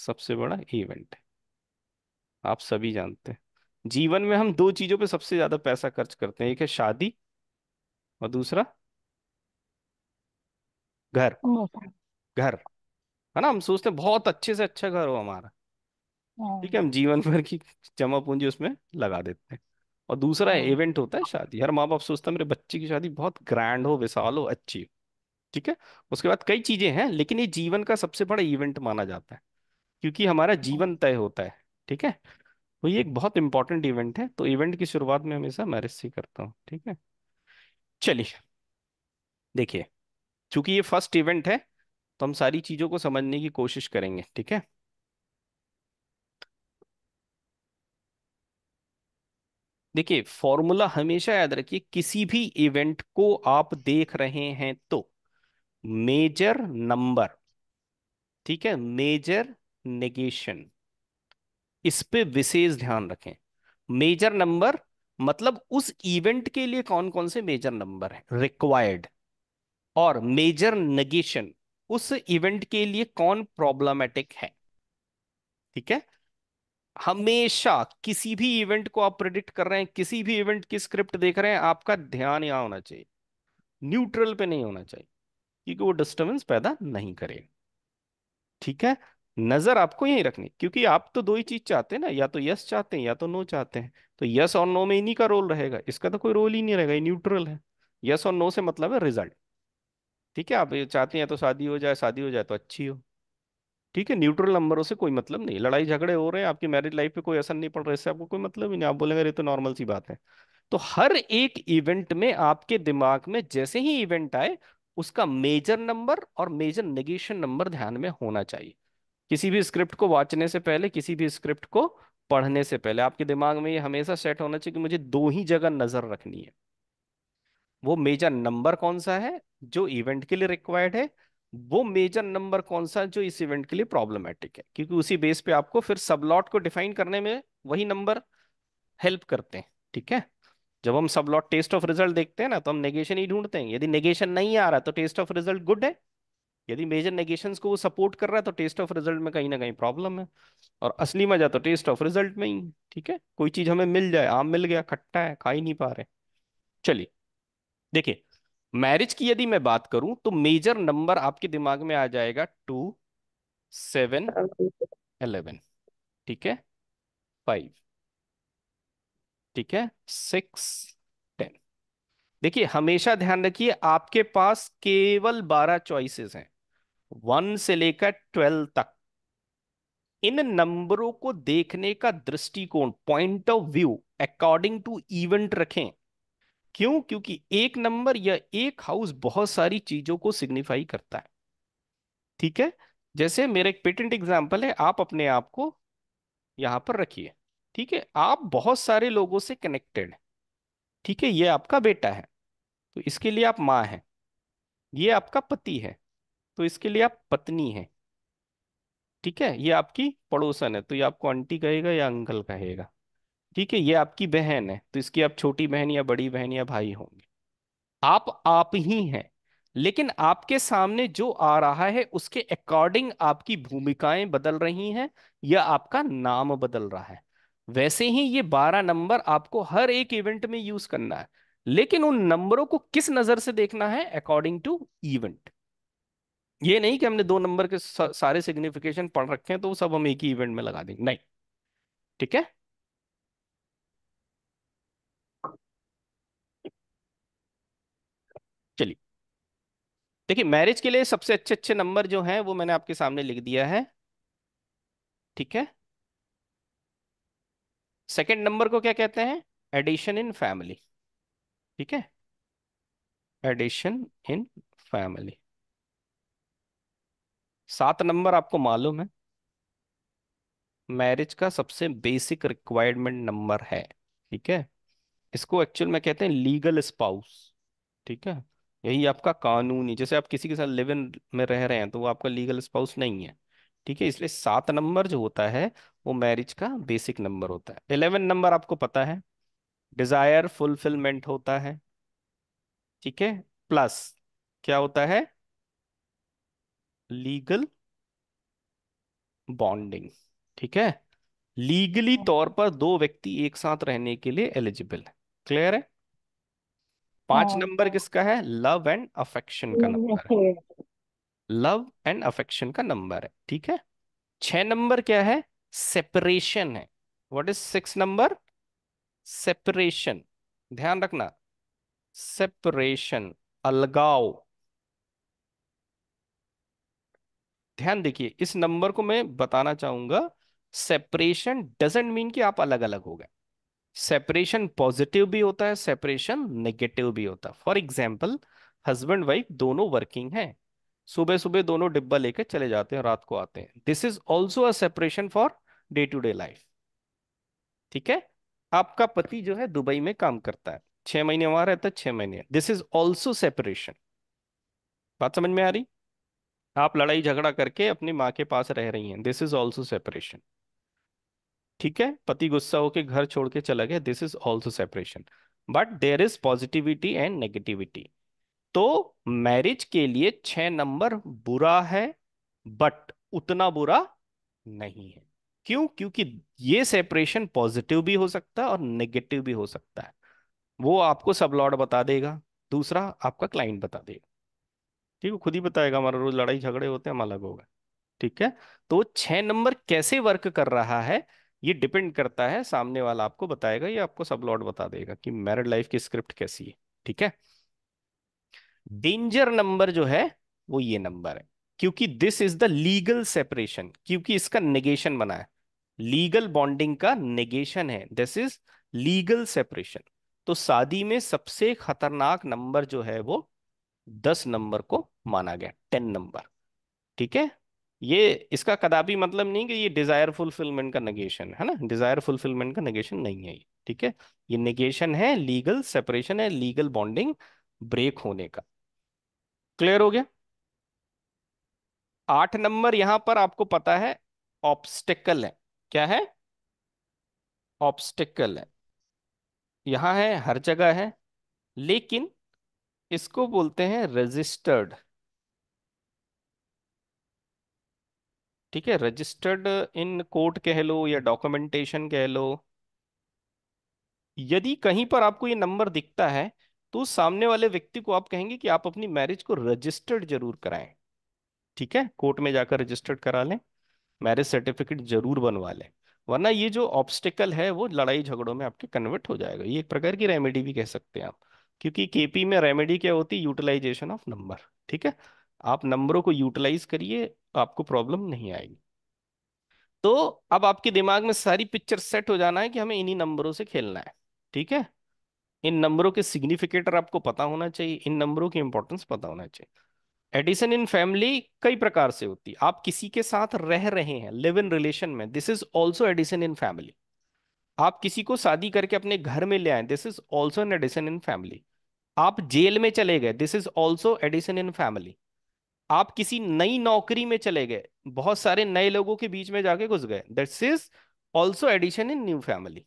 सबसे बड़ा इवेंट है आप सभी जानते हैं जीवन में हम दो चीजों पे सबसे ज्यादा पैसा खर्च करते हैं एक है शादी और दूसरा घर घर है ना हम सोचते हैं बहुत अच्छे से अच्छा घर हो हमारा हाँ। ठीक है हम जीवन भर की जमा पूंजी उसमें लगा देते हैं और दूसरा इवेंट हाँ। होता है शादी हर माँ बाप सोचता है मेरे बच्चे की शादी बहुत ग्रैंड हो विशाल हो अच्छी हो ठीक है उसके बाद कई चीजें हैं लेकिन ये जीवन का सबसे बड़ा इवेंट माना जाता है क्योंकि हमारा हाँ। जीवन तय होता है ठीक है तो ये एक बहुत इंपॉर्टेंट इवेंट है तो इवेंट की शुरुआत में हमेशा मैरिज से करता हूँ ठीक है चलिए देखिए चूंकि ये फर्स्ट इवेंट है तो हम सारी चीजों को समझने की कोशिश करेंगे ठीक है देखिए फॉर्मूला हमेशा याद रखिए किसी भी इवेंट को आप देख रहे हैं तो मेजर नंबर ठीक है मेजर नेगेशन इस पे विशेष ध्यान रखें मेजर नंबर मतलब उस इवेंट के लिए कौन कौन से मेजर नंबर है रिक्वायर्ड और मेजर नेगेशन उस इवेंट के लिए कौन प्रॉब्लमेटिक है ठीक है हमेशा किसी भी इवेंट को आप प्रिडिक्ट कर रहे हैं किसी भी इवेंट की स्क्रिप्ट देख रहे हैं आपका ध्यान यहाँ होना चाहिए न्यूट्रल पे नहीं होना चाहिए क्योंकि वो डिस्टर्बेंस पैदा नहीं करेगा ठीक है नजर आपको यही रखनी क्योंकि आप तो दो ही चीज चाहते हैं ना या तो यस चाहते हैं या तो नो चाहते हैं तो यस और नो में इन्हीं का रोल रहेगा इसका तो कोई रोल ही नहीं रहेगा ये न्यूट्रल है यस और नो से मतलब है रिजल्ट ठीक है आप ये चाहते हैं तो शादी हो जाए शादी हो जाए तो अच्छी हो ठीक है न्यूट्रल नंबरों से कोई मतलब नहीं लड़ाई झगड़े हो रहे हैं आपकी मैरिज लाइफ पे कोई असर नहीं पड़ रहा है इससे आपको कोई मतलब ही नहीं आप बोलेंगे ये तो नॉर्मल सी बात है तो हर एक इवेंट में आपके दिमाग में जैसे ही इवेंट आए उसका मेजर नंबर और मेजर नेगेशन नंबर ध्यान में होना चाहिए किसी भी स्क्रिप्ट को वाचने से पहले किसी भी स्क्रिप्ट को पढ़ने से पहले आपके दिमाग में ये हमेशा सेट होना चाहिए कि मुझे दो ही जगह नजर रखनी है वो मेजर नंबर कौन सा है जो इवेंट के लिए रिक्वायर्ड है वो मेजर नंबर कौन सा जो इस इवेंट के लिए प्रॉब्लमेटिक है क्योंकि उसी बेस पे आपको फिर सबलॉट को डिफाइन करने में वही नंबर हेल्प करते हैं ठीक है जब हम सबलॉट टेस्ट ऑफ रिजल्ट देखते हैं ना तो हम नेगेशन ही ढूंढते हैं यदि नेगेशन नहीं आ रहा तो टेस्ट ऑफ रिजल्ट गुड है यदि मेजर नेगेशन को वो सपोर्ट कर रहा है तो टेस्ट ऑफ रिजल्ट में कहीं ना कहीं प्रॉब्लम है और असली मजा तो टेस्ट ऑफ रिजल्ट में ही ठीक है कोई चीज हमें मिल जाए आम मिल गया खट्टा है खा ही नहीं पा रहे चलिए देखिए मैरिज की यदि मैं बात करूं तो मेजर नंबर आपके दिमाग में आ जाएगा टू सेवन एलेवन ठीक है फाइव ठीक है सिक्स टेन देखिए हमेशा ध्यान रखिए आपके पास केवल बारह चॉइसेस हैं वन से लेकर ट्वेल्व तक इन नंबरों को देखने का दृष्टिकोण point of view according to event रखें क्यों क्योंकि एक नंबर या एक हाउस बहुत सारी चीजों को सिग्निफाई करता है ठीक है जैसे मेरा एक पेटेंट एग्जाम्पल है आप अपने आप को यहाँ पर रखिए ठीक है आप बहुत सारे लोगों से कनेक्टेड है ठीक है ये आपका बेटा है तो इसके लिए आप माँ हैं ये आपका पति है तो इसके लिए आप पत्नी हैं ठीक है ये आपकी पड़ोसन है तो ये आपको आंटी कहेगा या अंकल कहेगा ठीक है ये आपकी बहन है तो इसकी आप छोटी बहन या बड़ी बहन या भाई होंगे आप आप ही हैं लेकिन आपके सामने जो आ रहा है उसके अकॉर्डिंग आपकी भूमिकाएं बदल रही हैं या आपका नाम बदल रहा है वैसे ही ये बारह नंबर आपको हर एक इवेंट में यूज करना है लेकिन उन नंबरों को किस नजर से देखना है अकॉर्डिंग टू इवेंट ये नहीं कि हमने दो नंबर के सारे सिग्निफिकेशन पढ़ रखे हैं तो वो सब हम एक ही इवेंट में लगा देंगे नहीं ठीक है देखिए मैरिज के लिए सबसे अच्छे अच्छे नंबर जो हैं वो मैंने आपके सामने लिख दिया है ठीक है सेकंड नंबर को क्या कहते हैं एडिशन इन फैमिली ठीक है एडिशन इन फैमिली सात नंबर आपको मालूम है मैरिज का सबसे बेसिक रिक्वायरमेंट नंबर है ठीक है इसको एक्चुअल में कहते हैं लीगल स्पाउस ठीक है यही आपका कानूनी जैसे आप किसी के साथ लिव इन में रह रहे हैं तो वो आपका लीगल स्पाउस नहीं है ठीक है इसलिए सात नंबर जो होता है वो मैरिज का बेसिक नंबर होता है इलेवन नंबर आपको पता है डिजायर फुलफिलमेंट होता है ठीक है प्लस क्या होता है लीगल बॉन्डिंग ठीक है लीगली तौर पर दो व्यक्ति एक साथ रहने के लिए एलिजिबल है क्लियर है पांच हाँ। नंबर किसका है लव एंड अफेक्शन का नंबर है लव एंड अफेक्शन का नंबर है ठीक है छह नंबर क्या है सेपरेशन है what is six number separation ध्यान रखना सेपरेशन अलगाव ध्यान देखिए इस नंबर को मैं बताना चाहूंगा सेपरेशन डजेंट मीन कि आप अलग अलग हो गए सेपरेशन पॉजिटिव भी होता है सेपरेशन नेगेटिव भी होता है फॉर एग्जाम्पल हस्बैंड वाइफ दोनों वर्किंग हैं सुबह सुबह दोनों डिब्बा लेकर चले जाते हैं रात को आते हैं this is also a separation for day to day life ठीक है आपका पति जो है दुबई में काम करता है छह महीने वहां रहता है छह महीने दिस इज ऑल्सो सेपरेशन बात समझ में आ रही आप लड़ाई झगड़ा करके अपनी माँ के पास रह रही हैं दिस इज ऑल्सो सेपरेशन ठीक है पति गुस्सा होकर घर छोड़ के चला गया this is also separation but there is positivity and negativity तो मैरिज के लिए छ नंबर बुरा है बट उतना बुरा नहीं है क्यों क्योंकि ये सेपरेशन पॉजिटिव भी हो सकता है और नेगेटिव भी हो सकता है वो आपको सब लॉर्ड बता देगा दूसरा आपका क्लाइंट बता देगा ठीक है खुद ही बताएगा हमारा रोज लड़ाई झगड़े होते हैं हम अलग हो गए ठीक है तो छह नंबर कैसे वर्क कर रहा है ये डिपेंड करता है सामने वाला आपको बताएगा या आपको सब लॉर्ड बता देगा कि मैरिड लाइफ की स्क्रिप्ट कैसी है ठीक है डेंजर नंबर जो है वो ये नंबर है क्योंकि this is the legal separation क्योंकि इसका नेगेशन बना है लीगल बॉन्डिंग का नेगेशन है दिस इज लीगल सेपरेशन तो शादी में सबसे खतरनाक नंबर जो है वो दस नंबर को माना गया टेन नंबर ठीक है ये इसका कदापि मतलब नहीं कि ये डिजायर फुलफिलमेंट का नगेशन है ना डिजायर फुलफिलमेंट का नगेशन नहीं है ये ठीक है ये नेगेशन है लीगल सेपरेशन है लीगल बॉन्डिंग ब्रेक होने का क्लियर हो गया आठ नंबर यहां पर आपको पता है ऑब्स्टेकल है क्या है ऑब्स्टेकल है यहां है हर जगह है लेकिन इसको बोलते हैं रजिस्टर्ड ठीक है रजिस्टर्ड इन कोर्ट कह लो या डॉक्यूमेंटेशन कह लो यदि कहीं पर आपको ये नंबर दिखता है तो सामने वाले व्यक्ति को आप कहेंगे कि आप अपनी मैरिज को रजिस्टर्ड जरूर कराएं ठीक है कोर्ट में जाकर रजिस्टर्ड करा लें मैरिज सर्टिफिकेट जरूर बनवा लें वरना ये जो ऑब्स्टिकल है वो लड़ाई झगड़ों में आपके कन्वर्ट हो जाएगा ये एक प्रकार की रेमेडी भी कह सकते हैं आप क्योंकि केपी में रेमेडी क्या होती है यूटिलाइजेशन ऑफ नंबर ठीक है आप नंबरों को यूटिलाइज करिए आपको प्रॉब्लम नहीं आएगी तो अब आपके दिमाग में सारी पिक्चर सेट हो जाना है कि हमें इन्हीं नंबरों से खेलना है ठीक है इन नंबरों के सिग्निफिकेटर आपको पता होना चाहिए इन नंबरों की इंपॉर्टेंस पता होना चाहिए एडिशन इन फैमिली कई प्रकार से होती है आप किसी के साथ रह रहे हैं लिव इन रिलेशन में this is also addition in family आप किसी को शादी करके अपने घर में ले आए this is also an addition in family आप जेल में चले गए this is also addition in family आप किसी नई नौकरी में चले गए बहुत सारे नए लोगों के बीच में जाके घुस गए that's is also addition in new family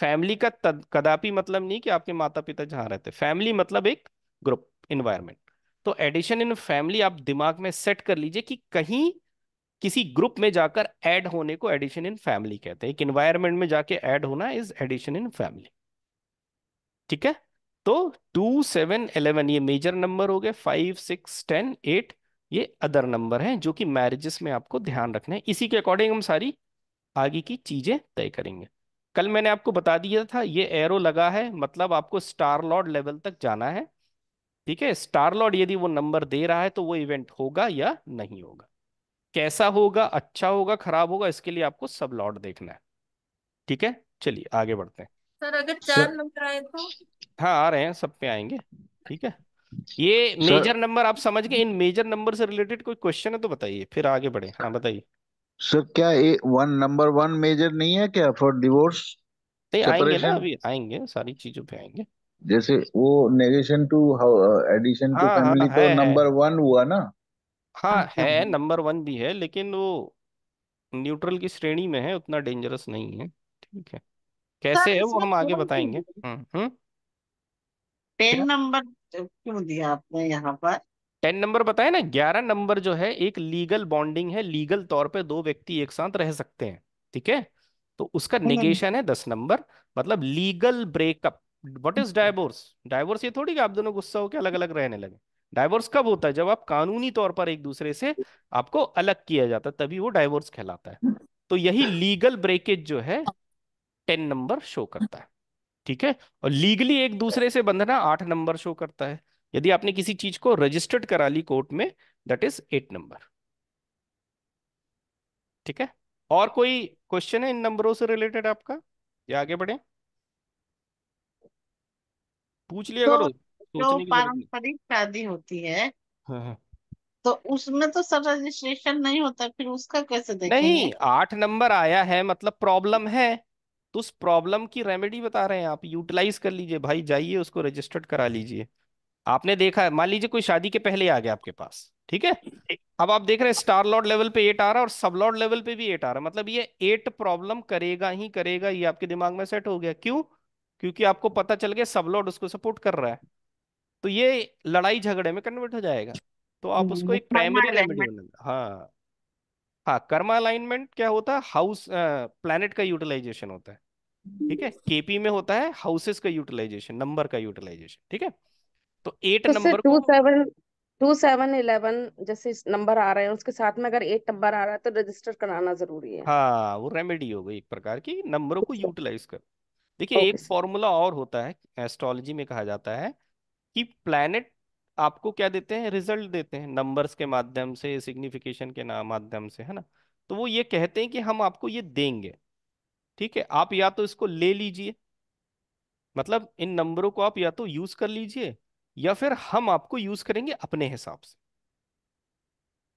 family का तद, कदापि मतलब नहीं कि आपके माता पिता जहां रहते फैमिली मतलब एक ग्रुप इन्वायरमेंट तो एडिशन इन फैमिली आप दिमाग में सेट कर लीजिए कि कहीं किसी ग्रुप में जाकर ऐड होने को एडिशन इन फैमिली कहते हैं एक इन्वायरमेंट में जाके ऐड होना इज एडिशन इन फैमिली ठीक है तो टू सेवन एलेवन ये मेजर नंबर हो गए फाइव सिक्स टेन एट ये अदर नंबर हैं जो कि मैरिजेस में आपको ध्यान रखना है इसी के अकॉर्डिंग हम सारी आगे की चीजें तय करेंगे कल मैंने आपको बता दिया था ये एरो लगा है मतलब आपको स्टार लॉर्ड लेवल तक जाना है ठीक है स्टार लॉर्ड यदि वो नंबर दे रहा है तो वो इवेंट होगा या नहीं होगा कैसा होगा अच्छा होगा खराब होगा इसके लिए आपको सब लॉर्ड देखना है ठीक है चलिए आगे बढ़ते हैं सर अगर चार नंबर आए तो हाँ आ रहे हैं सब पे आएंगे ठीक है ये मेजर नंबर आप समझ गए इन मेजर नंबर से रिलेटेड कोई क्वेश्चन है तो बताइए फिर आगे बढ़े हाँ बताइए सर क्या ये वन नंबर वन मेजर नहीं है क्या फॉर डिवोर्स नहीं आएंगे ना अभी आएंगे सारी चीजों पे आएंगे जैसे वो negation to addition to family तो नंबर वन हुआ ना हाँ, हाँ है नंबर वन भी है लेकिन वो न्यूट्रल की श्रेणी में है उतना डेंजरस नहीं है ठीक है कैसे है वो हम आगे बताएंगे हम्म, हम्म टेन नंबर क्यों दिया आपने यहाँ पर टेन नंबर बताए ना ग्यारह नंबर जो है एक लीगल बॉन्डिंग है लीगल तौर पे दो व्यक्ति एक साथ रह सकते हैं ठीक है तो उसका निगेशन हाँ है दस नंबर मतलब legal breakup what is divorce divorce ये थोड़ी कि आप दोनों गुस्सा होकर अलग अलग रहने लगे डायवोर्स कब होता है जब आप कानूनी तौर पर एक दूसरे से आपको अलग किया जाता है तभी वो डायवोर्स कहलाता है तो यही लीगल ब्रेकेज जो है टेन नंबर शो करता है ठीक है और लीगली एक दूसरे से बंधना आठ नंबर शो करता है यदि आपने किसी चीज को रजिस्टर्ड करा ली कोर्ट में दैट इज एट नंबर ठीक है और कोई क्वेश्चन है इन नंबरों से रिलेटेड आपका या आगे बढ़े पूछ लिया तो, करो तो पारंपरिक शादी होती है हाँ, हाँ। तो उसमें तो सर रजिस्ट्रेशन नहीं होता फिर उसका कैसे देखेंगे नहीं आठ नंबर आया है मतलब प्रॉब्लम है तो उस प्रॉब्लम की रेमेडी बता रहे हैं आप यूटिलाइज कर लीजिए भाई जाइए उसको रजिस्टर्ड करा लीजिए आपने देखा मान लीजिए कोई शादी के पहले आ गया आपके पास ठीक है अब आप देख रहे हैं स्टार लॉर्ड लेवल पे एट आ रहा है और सब लॉर्ड लेवल पे भी एट आ रहा है मतलब ये एट प्रॉब्लम करेगा ही करेगा ये आपके दिमाग में सेट हो गया क्यों क्योंकि आपको पता चल गया सब लॉर्ड उसको सपोर्ट कर रहा है तो ये लड़ाई झगड़े में कन्वर्ट हो जाएगा तो आप उसको एक प्राइमरी रेमेडी हाँ हाँ कर्मा अलाइनमेंट क्या होता है हाउस प्लैनेट का यूटिलाइजेशन होता है ठीक है केपी में होता है हाउसेस का यूटिलाइजेशन नंबर का यूटिलाइजेशन ठीक है तो eight number two seven two seven eleven जैसे नंबर आ रहे हैं उसके साथ में अगर एट नंबर आ रहा है तो रजिस्टर कराना जरूरी है हाँ वो रेमेडी हो गई एक प्रकार की नंबरों को यूटिलाइज कर देखिए एक फॉर्मूला और होता है एस्ट्रोलॉजी में कहा जाता है कि प्लैनेट आपको क्या देते हैं रिजल्ट देते हैं नंबर्स के माध्यम से सिग्निफिकेशन के माध्यम से है ना तो वो ये कहते हैं कि हम आपको ये देंगे ठीक है आप या तो इसको ले लीजिए मतलब इन नंबरों को आप या तो यूज कर लीजिए या फिर हम आपको यूज करेंगे अपने हिसाब से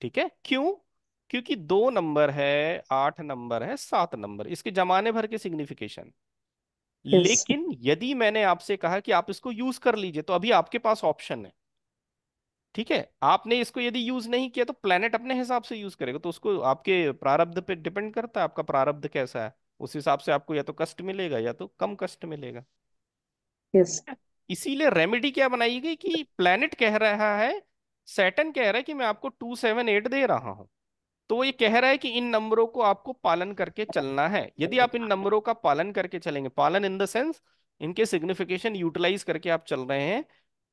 ठीक है क्यों क्योंकि दो नंबर है आठ नंबर है सात नंबर इसके जमाने भर के सिग्निफिकेशन yes. लेकिन यदि मैंने आपसे कहा कि आप इसको यूज कर लीजिए तो अभी आपके पास ऑप्शन है ठीक है आपने इसको यदि यूज नहीं किया तो प्लेनेट अपने हिसाब से यूज करेगा तो उसको आपके प्रारब्ध पे डिपेंड करता है आपका प्रारब्ध कैसा है उस हिसाब से आपको या तो कष्ट मिलेगा या तो कम कष्ट मिलेगा yes. इसीलिए रेमेडी क्या बनाई गई कि प्लेनेट कह रहा है सैटन कह रहा है कि मैं आपको टू सेवन एट दे रहा हूं तो ये कह रहा है कि इन नंबरों को आपको पालन करके चलना है यदि आप इन नंबरों का पालन करके चलेंगे पालन इन द सेंस इनके सिग्निफिकेशन यूटिलाइज करके आप चल रहे हैं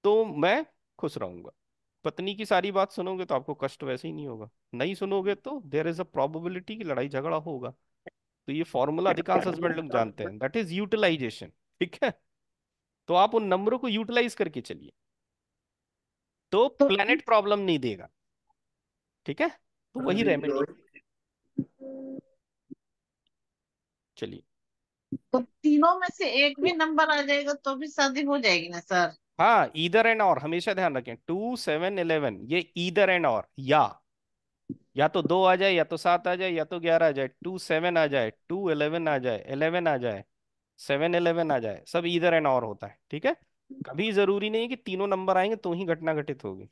तो मैं खुश रहूंगा पत्नी की सारी बात सुनोगे तो आपको कष्ट वैसे ही नहीं होगा नहीं सुनोगे तो देर इज अ प्रोबेबिलिटी की लड़ाई झगड़ा होगा तो ये फॉर्मूला अधिकांश हस्बैंड लोग जानते हैं दैट इज यूटिलाइजेशन ठीक है तो आप उन नंबरों को यूटिलाइज करके चलिए तो प्लेनेट तो प्रॉब्लम नहीं देगा ठीक है तो हाँ वही रेमेडी चलिए तो तीनों में से एक भी नंबर आ जाएगा तो भी शादी हो जाएगी ना सर हाँ इधर एंड और हमेशा ध्यान रखें टू सेवन इलेवन ये इधर एंड और या या तो दो आ जाए या तो सात आ जाए या तो ग्यारह आ जाए टू सेवन आ जाए टू इलेवन आ जाए इलेवन आ जाए सेवन इलेवन आ जाए सब इधर एंड और होता है ठीक है कभी जरूरी नहीं कि तीनों नंबर आएंगे तो ही घटना घटित होगी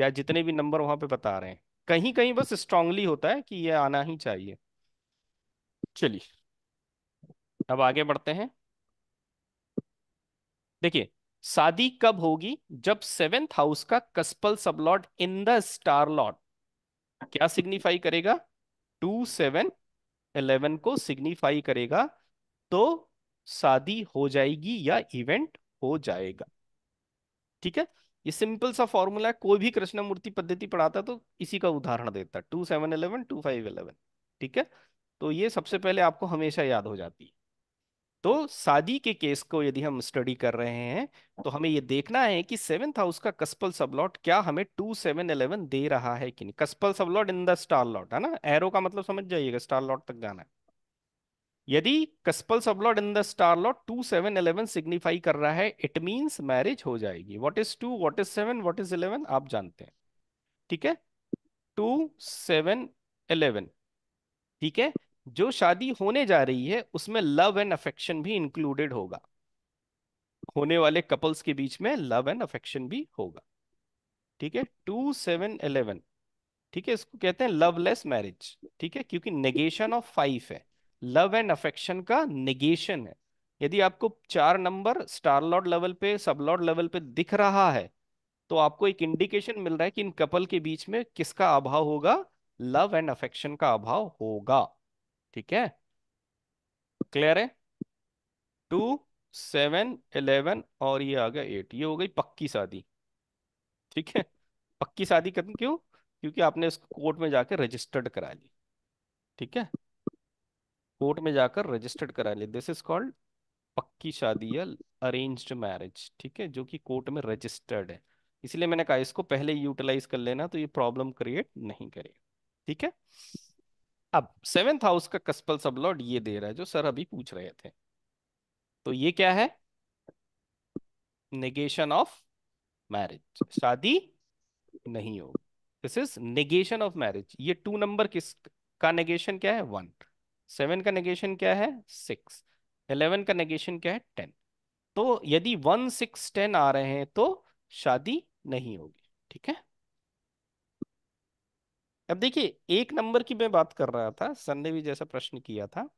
या जितने भी नंबर वहां पे बता रहे हैं कहीं कहीं बस स्ट्रांगली होता है कि ये आना ही चाहिए चलिए अब आगे बढ़ते हैं देखिए शादी कब होगी जब सेवेंथ हाउस का cuspal सबलॉट in the star lord क्या सिग्निफाई करेगा टू सेवन इलेवन को सिग्निफाई करेगा तो शादी हो जाएगी या इवेंट हो जाएगा ठीक है ये सिंपल सा फॉर्मूला है कोई भी कृष्णमूर्ति पद्धति पढ़ाता तो इसी का उदाहरण देता two seven eleven two five eleven ठीक है तो ये सबसे पहले आपको हमेशा याद हो जाती है तो शादी के केस को यदि हम स्टडी कर रहे हैं तो हमें ये देखना है कि सेवेंथ हाउस का कस्पल सबलॉट क्या हमें टू सेवन इलेवन दे रहा है कि नहीं cuspal सबलॉट in the star lord है ना एरो का मतलब समझ जाइएगा स्टार लॉट तक जाना है यदि cuspal सबलॉट in the star lord two seven eleven signify कर रहा है इट मीन्स मैरिज हो जाएगी what is two what is seven what is eleven आप जानते हैं ठीक है टू सेवन इलेवन ठीक है जो शादी होने जा रही है उसमें लव एंड अफेक्शन भी इंक्लूडेड होगा होने वाले कपल्स के बीच में लव एंड अफेक्शन भी होगा ठीक है टू सेवन एलेवन ठीक है इसको कहते हैं लवलेस मैरिज ठीक है क्योंकि नेगेशन ऑफ फाइव है लव एंड अफेक्शन का नेगेशन है यदि आपको चार नंबर स्टार लॉर्ड लेवल पे सब लॉर्ड लेवल पे दिख रहा है तो आपको एक इंडिकेशन मिल रहा है कि इन कपल के बीच में किसका अभाव होगा लव एंड अफेक्शन का अभाव होगा ठीक है क्लियर है टू सेवन इलेवन और ये आ गया एट ये हो गई पक्की शादी ठीक है पक्की शादी खत्म क्यों क्योंकि आपने इसको कोर्ट में जाकर रजिस्टर्ड करा ली ठीक है कोर्ट में जाकर रजिस्टर्ड करा ली दिस इज कॉल्ड पक्की शादी या अरेंज्ड मैरिज ठीक है जो कि कोर्ट में रजिस्टर्ड है इसलिए मैंने कहा इसको पहले यूटिलाइज कर लेना तो ये प्रॉब्लम क्रिएट नहीं करेगा ठीक है अब सेवेंथ हाउस का कस्पल सब लॉर्ड ये दे रहा है जो सर अभी पूछ रहे थे तो ये क्या है नेगेशन ऑफ मैरिज शादी नहीं होगी this is negation of marriage ये टू नंबर किस का नेगेशन क्या है वन सेवन का नेगेशन क्या है सिक्स इलेवन का नेगेशन क्या है टेन तो यदि वन सिक्स टेन आ रहे हैं तो शादी नहीं होगी ठीक है अब देखिए एक नंबर की मैं बात कर रहा था सन ने भी जैसा प्रश्न किया था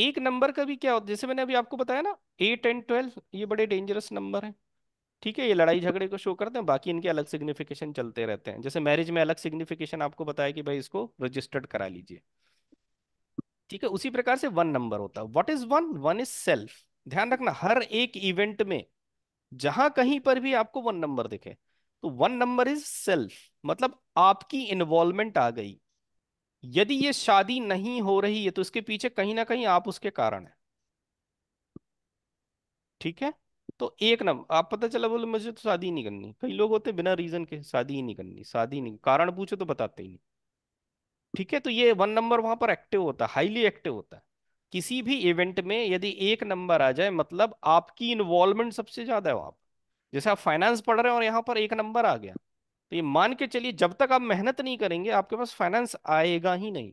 एक नंबर का भी क्या होता है जैसे मैंने अभी आपको बताया ना एट एंड ट्वेल्व ये बड़े डेंजरस नंबर हैं ठीक है ये लड़ाई झगड़े को शो करते हैं बाकी इनके अलग सिग्निफिकेशन चलते रहते हैं जैसे मैरिज में अलग सिग्निफिकेशन आपको बताया कि भाई इसको रजिस्टर्ड करा लीजिए ठीक है उसी प्रकार से वन नंबर होता है what is one one is self ध्यान रखना हर एक इवेंट में जहां कहीं पर भी आपको वन नंबर दिखे तो वन नंबर इज सेल्फ मतलब आपकी इन्वॉल्वमेंट आ गई यदि ये शादी नहीं हो रही है तो इसके पीछे कहीं ना कहीं आप उसके कारण है ठीक है तो एक ना आप पता चला बोले मुझे तो शादी नहीं करनी कई लोग होते बिना रीजन के शादी ही नहीं करनी शादी नहीं कारण पूछो तो बताते ही नहीं ठीक है तो ये वन नंबर वहां पर एक्टिव होता है हाईली एक्टिव होता है किसी भी इवेंट में यदि एक नंबर आ जाए मतलब आपकी इन्वॉल्वमेंट सबसे ज्यादा है वहां पर जैसे आप फाइनेंस पढ़ रहे हो और यहाँ पर एक नंबर आ गया तो ये मान के चलिए जब तक आप मेहनत नहीं करेंगे आपके पास फाइनेंस आएगा ही नहीं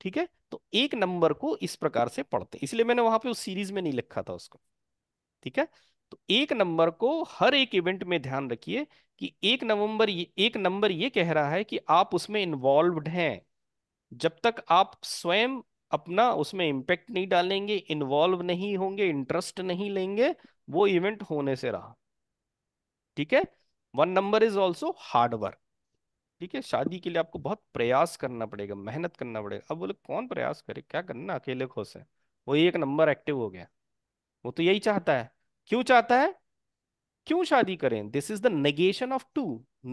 ठीक है तो एक नंबर को इस प्रकार से पढ़ते इसलिए मैंने वहां पे उस सीरीज में नहीं लिखा था उसको ठीक है तो एक नंबर को हर एक इवेंट में ध्यान रखिए कि एक नवंबर ये एक नंबर ये कह रहा है कि आप उसमें इन्वॉल्व हैं जब तक आप स्वयं अपना उसमें इंपैक्ट नहीं डालेंगे इन्वॉल्व नहीं होंगे इंटरेस्ट नहीं लेंगे वो इवेंट होने से रहा ठीक है one number is also hard work ठीक है शादी के लिए आपको बहुत प्रयास करना पड़ेगा मेहनत करना पड़ेगा अब बोले कौन प्रयास करे क्या करना अकेले खुश है वो एक नंबर एक्टिव हो गया वो तो यही चाहता है क्यों चाहता है क्यों शादी करें this is the negation of two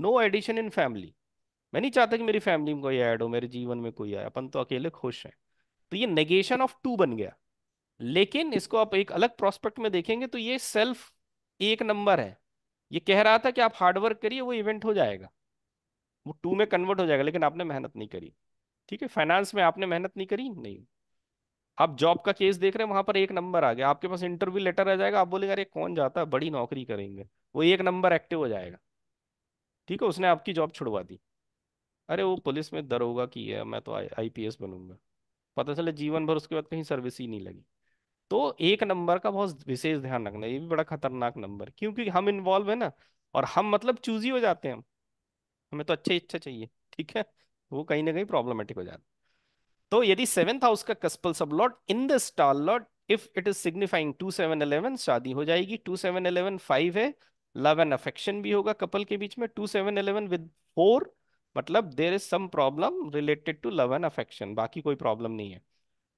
no addition in family मैं नहीं चाहता कि मेरी फैमिली में कोई ऐड हो मेरे जीवन में कोई आए अपन तो अकेले खुश हैं तो ये नेगेशन ऑफ टू बन गया लेकिन इसको आप एक अलग प्रोस्पेक्ट में देखेंगे तो ये सेल्फ एक नंबर है ये कह रहा था कि आप हार्डवर्क करिए वो इवेंट हो जाएगा वो टू में कन्वर्ट हो जाएगा लेकिन आपने मेहनत नहीं करी ठीक है फाइनेंस में आपने मेहनत नहीं करी नहीं आप जॉब का केस देख रहे हैं वहां पर एक नंबर आ गया आपके पास इंटरव्यू लेटर आ जाएगा आप बोलेंगे अरे कौन जाता है बड़ी नौकरी करेंगे वो एक नंबर एक्टिव हो जाएगा ठीक है उसने आपकी जॉब छुड़वा दी अरे वो पुलिस में दर होगा कि मैं तो आईपीएस बनूंगा पता चले जीवन भर उसके बाद कहीं सर्विस ही नहीं लगी तो एक नंबर का बहुत विशेष ध्यान रखना ये भी बड़ा खतरनाक नंबर क्योंकि हम इन्वॉल्व है ना और हम मतलब चूजी हो जाते हैं हम हमें तो अच्छे इच्छा चाहिए ठीक है वो कहीं ना कहीं प्रॉब्लमेटिक हो जाता तो यदि सेवेंथ हाउस का cuspal sub lord in the star lord if it is signifying two seven eleven शादी हो जाएगी टू सेवन इलेवन फाइव है लव एंड अफेक्शन भी होगा कपल के बीच में two seven eleven with four मतलब there is some problem related to love and affection बाकी कोई प्रॉब्लम नहीं है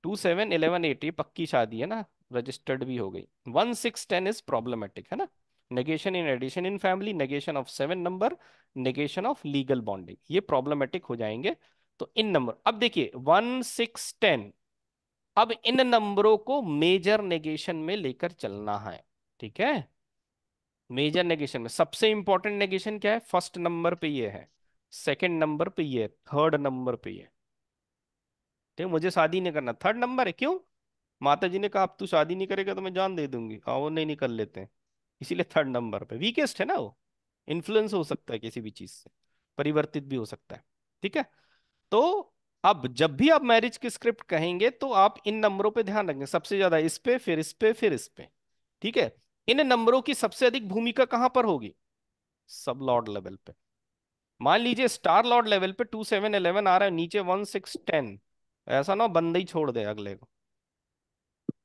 टू सेवन इलेवन एट ये पक्की शादी है ना रजिस्टर्ड भी हो गई one six ten is problematic है ना negation in addition in family negation of seven number negation of legal bonding ये प्रॉब्लमेटिक हो जाएंगे तो इन नंबर अब देखिए वन सिक्स टेन अब इन नंबरों को मेजर नेगेशन में लेकर चलना है ठीक है मेजर नेगेशन में सबसे इंपॉर्टेंट नेगेशन क्या है फर्स्ट नंबर पे ये है सेकंड नंबर पे ये थर्ड नंबर पे ये ठीक मुझे शादी नहीं करना थर्ड नंबर है क्यों माता जी ने कहा अब तू शादी नहीं करेगा तो मैं जान दे दूंगी हाँ वो नहीं निकल लेते हैं इसीलिए थर्ड नंबर पे वीकेस्ट है ना वो इन्फ्लुएंस हो सकता है किसी भी चीज से परिवर्तित भी हो सकता है ठीक है तो अब जब भी आप मैरिज की स्क्रिप्ट कहेंगे तो आप इन नंबरों पे ध्यान रखेंगे सबसे ज्यादा इस पे फिर इस पे फिर इस पे ठीक है इन नंबरों की सबसे अधिक भूमिका कहां पर होगी सब लॉर्ड लेवल पे मान लीजिए स्टार लॉर्ड लेवल पे टू सेवन इलेवन आ रहा है नीचे वन सिक्स टेन ऐसा ना बंदा ही छोड़ दे अगले को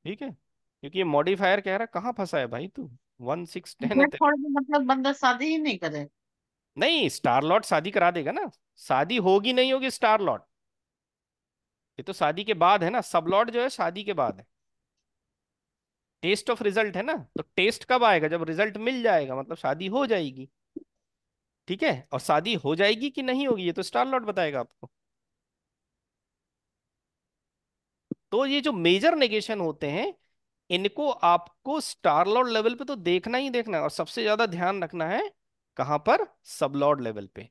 ठीक है क्योंकि ये मॉडिफायर कह रहा है कहाँ फंसा है भाई तू वन सिक्स टेन मतलब बंदा शादी ही नहीं करे नहीं स्टार लॉट शादी करा देगा ना शादी होगी नहीं होगी स्टार लॉट ये तो शादी के बाद है ना सब लॉट जो है शादी के बाद है टेस्ट ऑफ रिजल्ट है ना तो टेस्ट कब आएगा जब रिजल्ट मिल जाएगा मतलब शादी हो जाएगी ठीक है और शादी हो जाएगी कि नहीं होगी ये तो स्टार लॉट बताएगा आपको तो ये जो मेजर नेगेशन होते हैं इनको आपको स्टार लॉर्ड लेवल पे तो देखना ही देखना है और सबसे ज्यादा ध्यान रखना है कहां पर लॉर्ड लेवल पे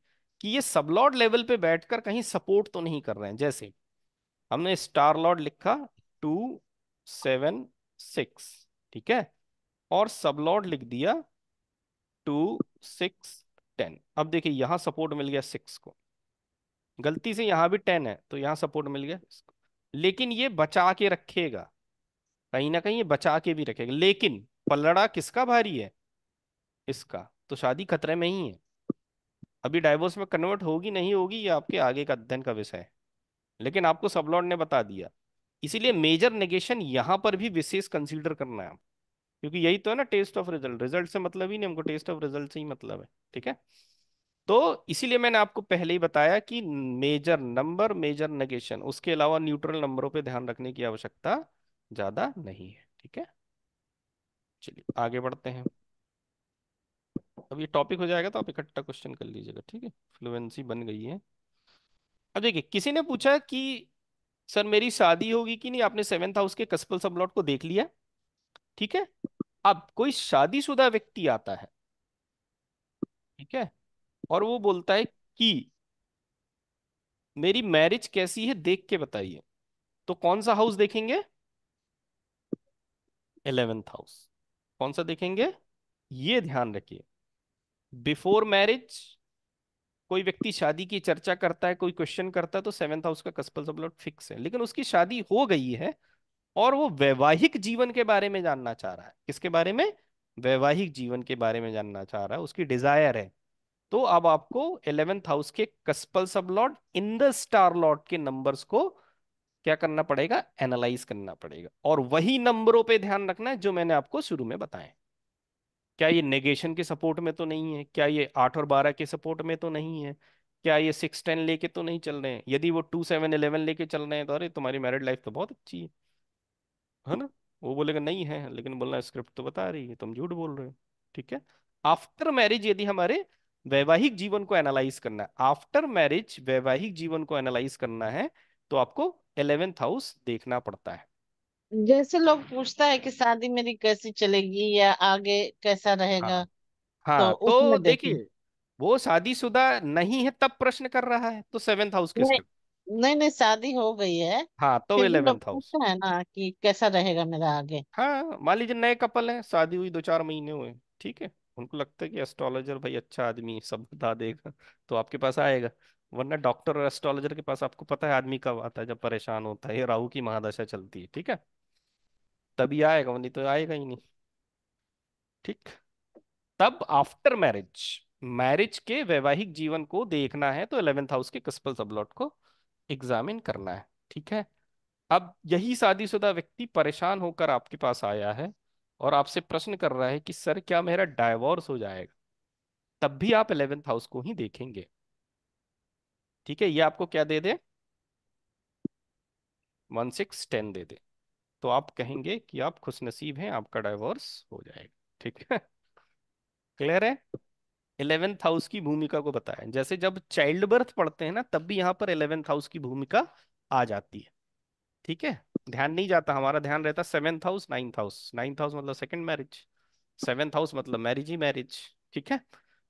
कि ये लॉर्ड लेवल पे बैठकर कहीं सपोर्ट तो नहीं कर रहे हैं जैसे हमने स्टार लॉर्ड लिखा टू सेवन सिक्स ठीक है और सबलॉर्ड लिख दिया टू सिक्स टेन अब देखिए यहां सपोर्ट मिल गया सिक्स को गलती से यहां भी टेन है तो यहां सपोर्ट मिल गया लेकिन ये बचा के रखेगा कहीं ना कहीं ये बचा के भी रखेगा लेकिन पलड़ा किसका भारी है इसका तो शादी खतरे में ही है अभी डाइवोर्स में कन्वर्ट होगी नहीं होगी ये आपके आगे का अध्ययन का विषय है लेकिन आपको सबलॉर्ड ने बता दिया इसीलिए मेजर नेगेशन यहाँ पर भी विशेष कंसीडर करना है क्योंकि यही तो है ना टेस्ट ऑफ रिजल्ट रिजल्ट से मतलब ही नहीं हमको टेस्ट ऑफ रिजल्ट से ही मतलब है ठीक है तो इसीलिए मैंने आपको पहले ही बताया कि मेजर नंबर मेजर नगेशन उसके अलावा न्यूट्रल नंबरों पे ध्यान रखने की आवश्यकता ज्यादा नहीं है ठीक है चलिए आगे बढ़ते हैं अब ये टॉपिक हो जाएगा तो आप इकट्ठा क्वेश्चन कर लीजिएगा ठीक है फ्लुएंसी बन गई है अब देखिए किसी ने पूछा कि सर मेरी शादी होगी कि नहीं आपने सेवेंथ हाउस के कस्पल सबलॉट को देख लिया ठीक है अब कोई शादीशुदा व्यक्ति आता है ठीक है और वो बोलता है कि मेरी मैरिज कैसी है देख के बताइए तो कौन सा हाउस देखेंगे इलेवेंथ हाउस कौन सा देखेंगे ये ध्यान रखिए बिफोर मैरिज कोई व्यक्ति शादी की चर्चा करता है कोई क्वेश्चन करता है तो सेवेंथ हाउस का कस्पल सबलॉट फिक्स है लेकिन उसकी शादी हो गई है और वो वैवाहिक जीवन के बारे में जानना चाह रहा है किसके बारे में वैवाहिक जीवन के बारे में जानना चाह रहा है उसकी डिजायर है तो अब आपको इलेवेंथ हाउस के cuspal sub lord in the star lord के नंबर्स को क्या करना पड़ेगा एनालाइज करना पड़ेगा और वही नंबरों पे ध्यान रखना है जो मैंने आपको शुरू में बताया क्या ये नेगेशन के सपोर्ट में तो नहीं है क्या ये आठ और बारह के सपोर्ट में तो नहीं है क्या ये सिक्स टेन लेके तो नहीं चल रहे हैं यदि वो टू सेवन इलेवन लेके चल रहे हैं तो अरे तुम्हारी मैरिड लाइफ तो बहुत अच्छी है है ना वो बोलेगा नहीं है लेकिन बोलना स्क्रिप्ट तो बता रही है तुम झूठ बोल रहे हो ठीक है आफ्टर मैरिज यदि हमारे वैवाहिक जीवन को एनालाइज करना है आफ्टर मैरिज वैवाहिक जीवन को एनालाइज करना है तो आपको इलेवेंथ हाउस देखना पड़ता है जैसे लोग पूछता है कि शादी मेरी कैसी चलेगी या आगे कैसा रहेगा हाँ, हाँ तो, तो देखिए वो शुदा नहीं है तब प्रश्न कर रहा है तो सेवेंथ हाउस किसका नहीं नहीं शादी हो गई है हाँ तो इलेवेंथ हाउस है ना कि कैसा रहेगा मेरा आगे हाँ मान लीजिए नए कपल है शादी हुई दो चार महीने हुए ठीक है उनको लगता है कि एस्ट्रोलॉजर भाई अच्छा आदमी सब बता देगा तो आपके पास आएगा वरना डॉक्टर और एस्ट्रोलॉजर के पास आपको पता है आदमी कब आता है जब परेशान होता है राहु की महादशा चलती है ठीक है तभी आएगा नहीं तो आएगा ही नहीं ठीक तब आफ्टर मैरिज मैरिज के वैवाहिक जीवन को देखना है तो इलेवेंथ हाउस के कस्पल सबलॉट को एग्जामिन करना है ठीक है अब यही शादीशुदा व्यक्ति परेशान होकर आपके पास आया है और आपसे प्रश्न कर रहा है कि सर क्या मेरा डायवोर्स हो जाएगा तब भी आप इलेवेंथ हाउस को ही देखेंगे ठीक है ये आपको क्या दे दे वन सिक्स टेन दे दे तो आप कहेंगे कि आप खुशनसीब हैं आपका डाइवोर्स हो जाएगा ठीक है क्लियर है इलेवेंथ हाउस की भूमिका को बताया जैसे जब चाइल्ड बर्थ पढ़ते हैं ना तब भी यहां पर इलेवेंथ हाउस की भूमिका आ जाती है ठीक है ध्यान नहीं जाता हमारा ध्यान रहता seventh house ninth house ninth house मतलब सेकंड मैरिज सेवेंथ हाउस मतलब मैरिज ही मैरिज ठीक है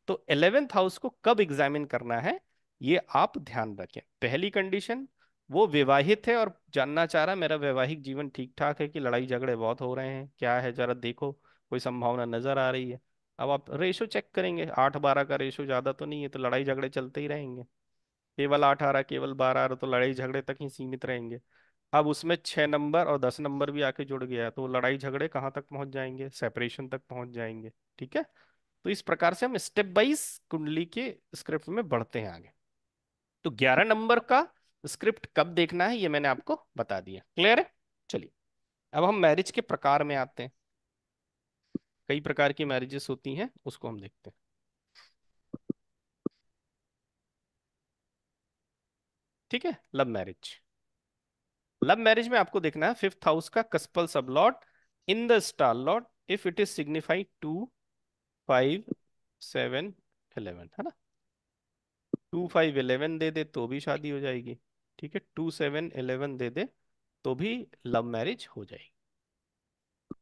तो एलेवेंथ हाउस को कब एग्जामिन करना है ये आप ध्यान रखें पहली कंडीशन वो विवाहित है और जानना चाह रहा मेरा वैवाहिक जीवन ठीक ठाक है कि लड़ाई झगड़े बहुत हो रहे हैं क्या है जरा देखो कोई संभावना नजर आ रही है अब आप रेशो चेक करेंगे आठ बारह का रेशो ज़्यादा तो नहीं है तो लड़ाई झगड़े चलते ही रहेंगे केवल आठ आ रहा केवल बारह आ रहा तो लड़ाई झगड़े तक ही सीमित रहेंगे अब उसमें छ नंबर और दस नंबर भी आके जुड़ गया तो लड़ाई झगड़े कहाँ तक पहुंच जाएंगे सेपरेशन तक पहुंच जाएंगे ठीक है तो इस प्रकार से हम स्टेप बाइज कुंडली के स्क्रिप्ट में बढ़ते हैं आगे तो ग्यारह नंबर का स्क्रिप्ट कब देखना है ये मैंने आपको बता दिया क्लियर है चलिए अब हम मैरिज के प्रकार में आते हैं कई प्रकार की मैरिजेस होती हैं उसको हम देखते हैं ठीक है लव मैरिज लव मैरिज में आपको देखना है फिफ्थ हाउस का cuspal sub lord in the star lord if it is signified two five seven eleven है ना टू फाइव इलेवन दे दे तो भी शादी हो जाएगी ठीक है टू सेवन इलेवन दे दे तो भी लव मैरिज हो जाएगी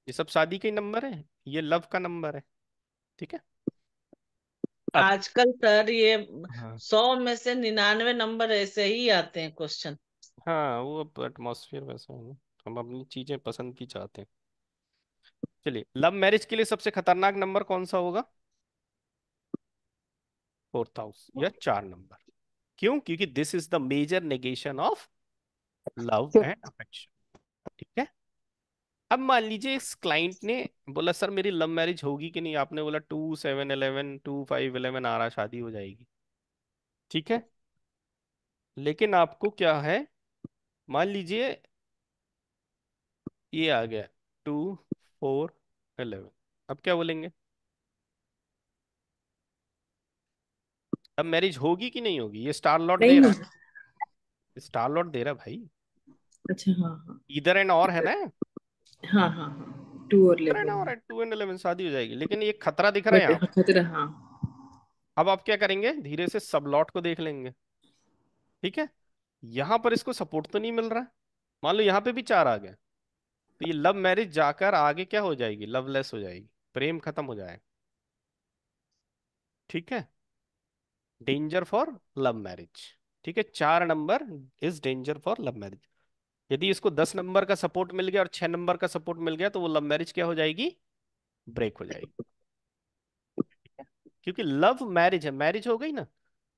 ये सब शादी के नंबर है ये लव का नंबर है ठीक है आजकल सर ये हाँ। सौ हाँ। में से निन्यानवे नंबर ऐसे ही आते हैं क्वेश्चन हाँ वो अब एटमोसफियर वैसा है ना हम अपनी चीजें पसंद की चाहते हैं चलिए लव मैरिज के लिए सबसे खतरनाक नंबर कौन सा होगा फोर्थ हाउस या चार नंबर क्यों क्योंकि this is the major negation of love and affection ठीक है अब मान लीजिए इस क्लाइंट ने बोला सर मेरी लव मैरिज होगी कि नहीं आपने बोला two seven eleven two five eleven आ रहा शादी हो जाएगी ठीक है लेकिन आपको क्या है मान लीजिए ये आ गया टू फोर अलेवन अब क्या बोलेंगे अब मैरिज होगी कि नहीं होगी ये स्टार लॉट दे रहा स्टार लॉट दे रहा भाई अच्छा हाँ हाँ इधर एंड और है ना हाँ हाँ, हाँ। टू और टू एंड इलेवन शादी हो जाएगी लेकिन ये खतरा दिख रहा है यहाँ खतरा हाँ अब आप क्या करेंगे धीरे से सब लॉट को देख लेंगे ठीक है यहां पर इसको सपोर्ट तो नहीं मिल रहा मान लो यहाँ पे भी चार आ गए तो ये लव मैरिज जाकर आगे क्या हो जाएगी लवलेस हो जाएगी प्रेम खत्म हो जाएगा ठीक है डेंजर फॉर लव मैरिज ठीक है चार number is danger for love marriage यदि इसको दस नंबर का सपोर्ट मिल गया और छह नंबर का सपोर्ट मिल गया तो वो लव मैरिज क्या हो जाएगी ब्रेक हो जाएगी क्योंकि लव मैरिज है मैरिज हो गई ना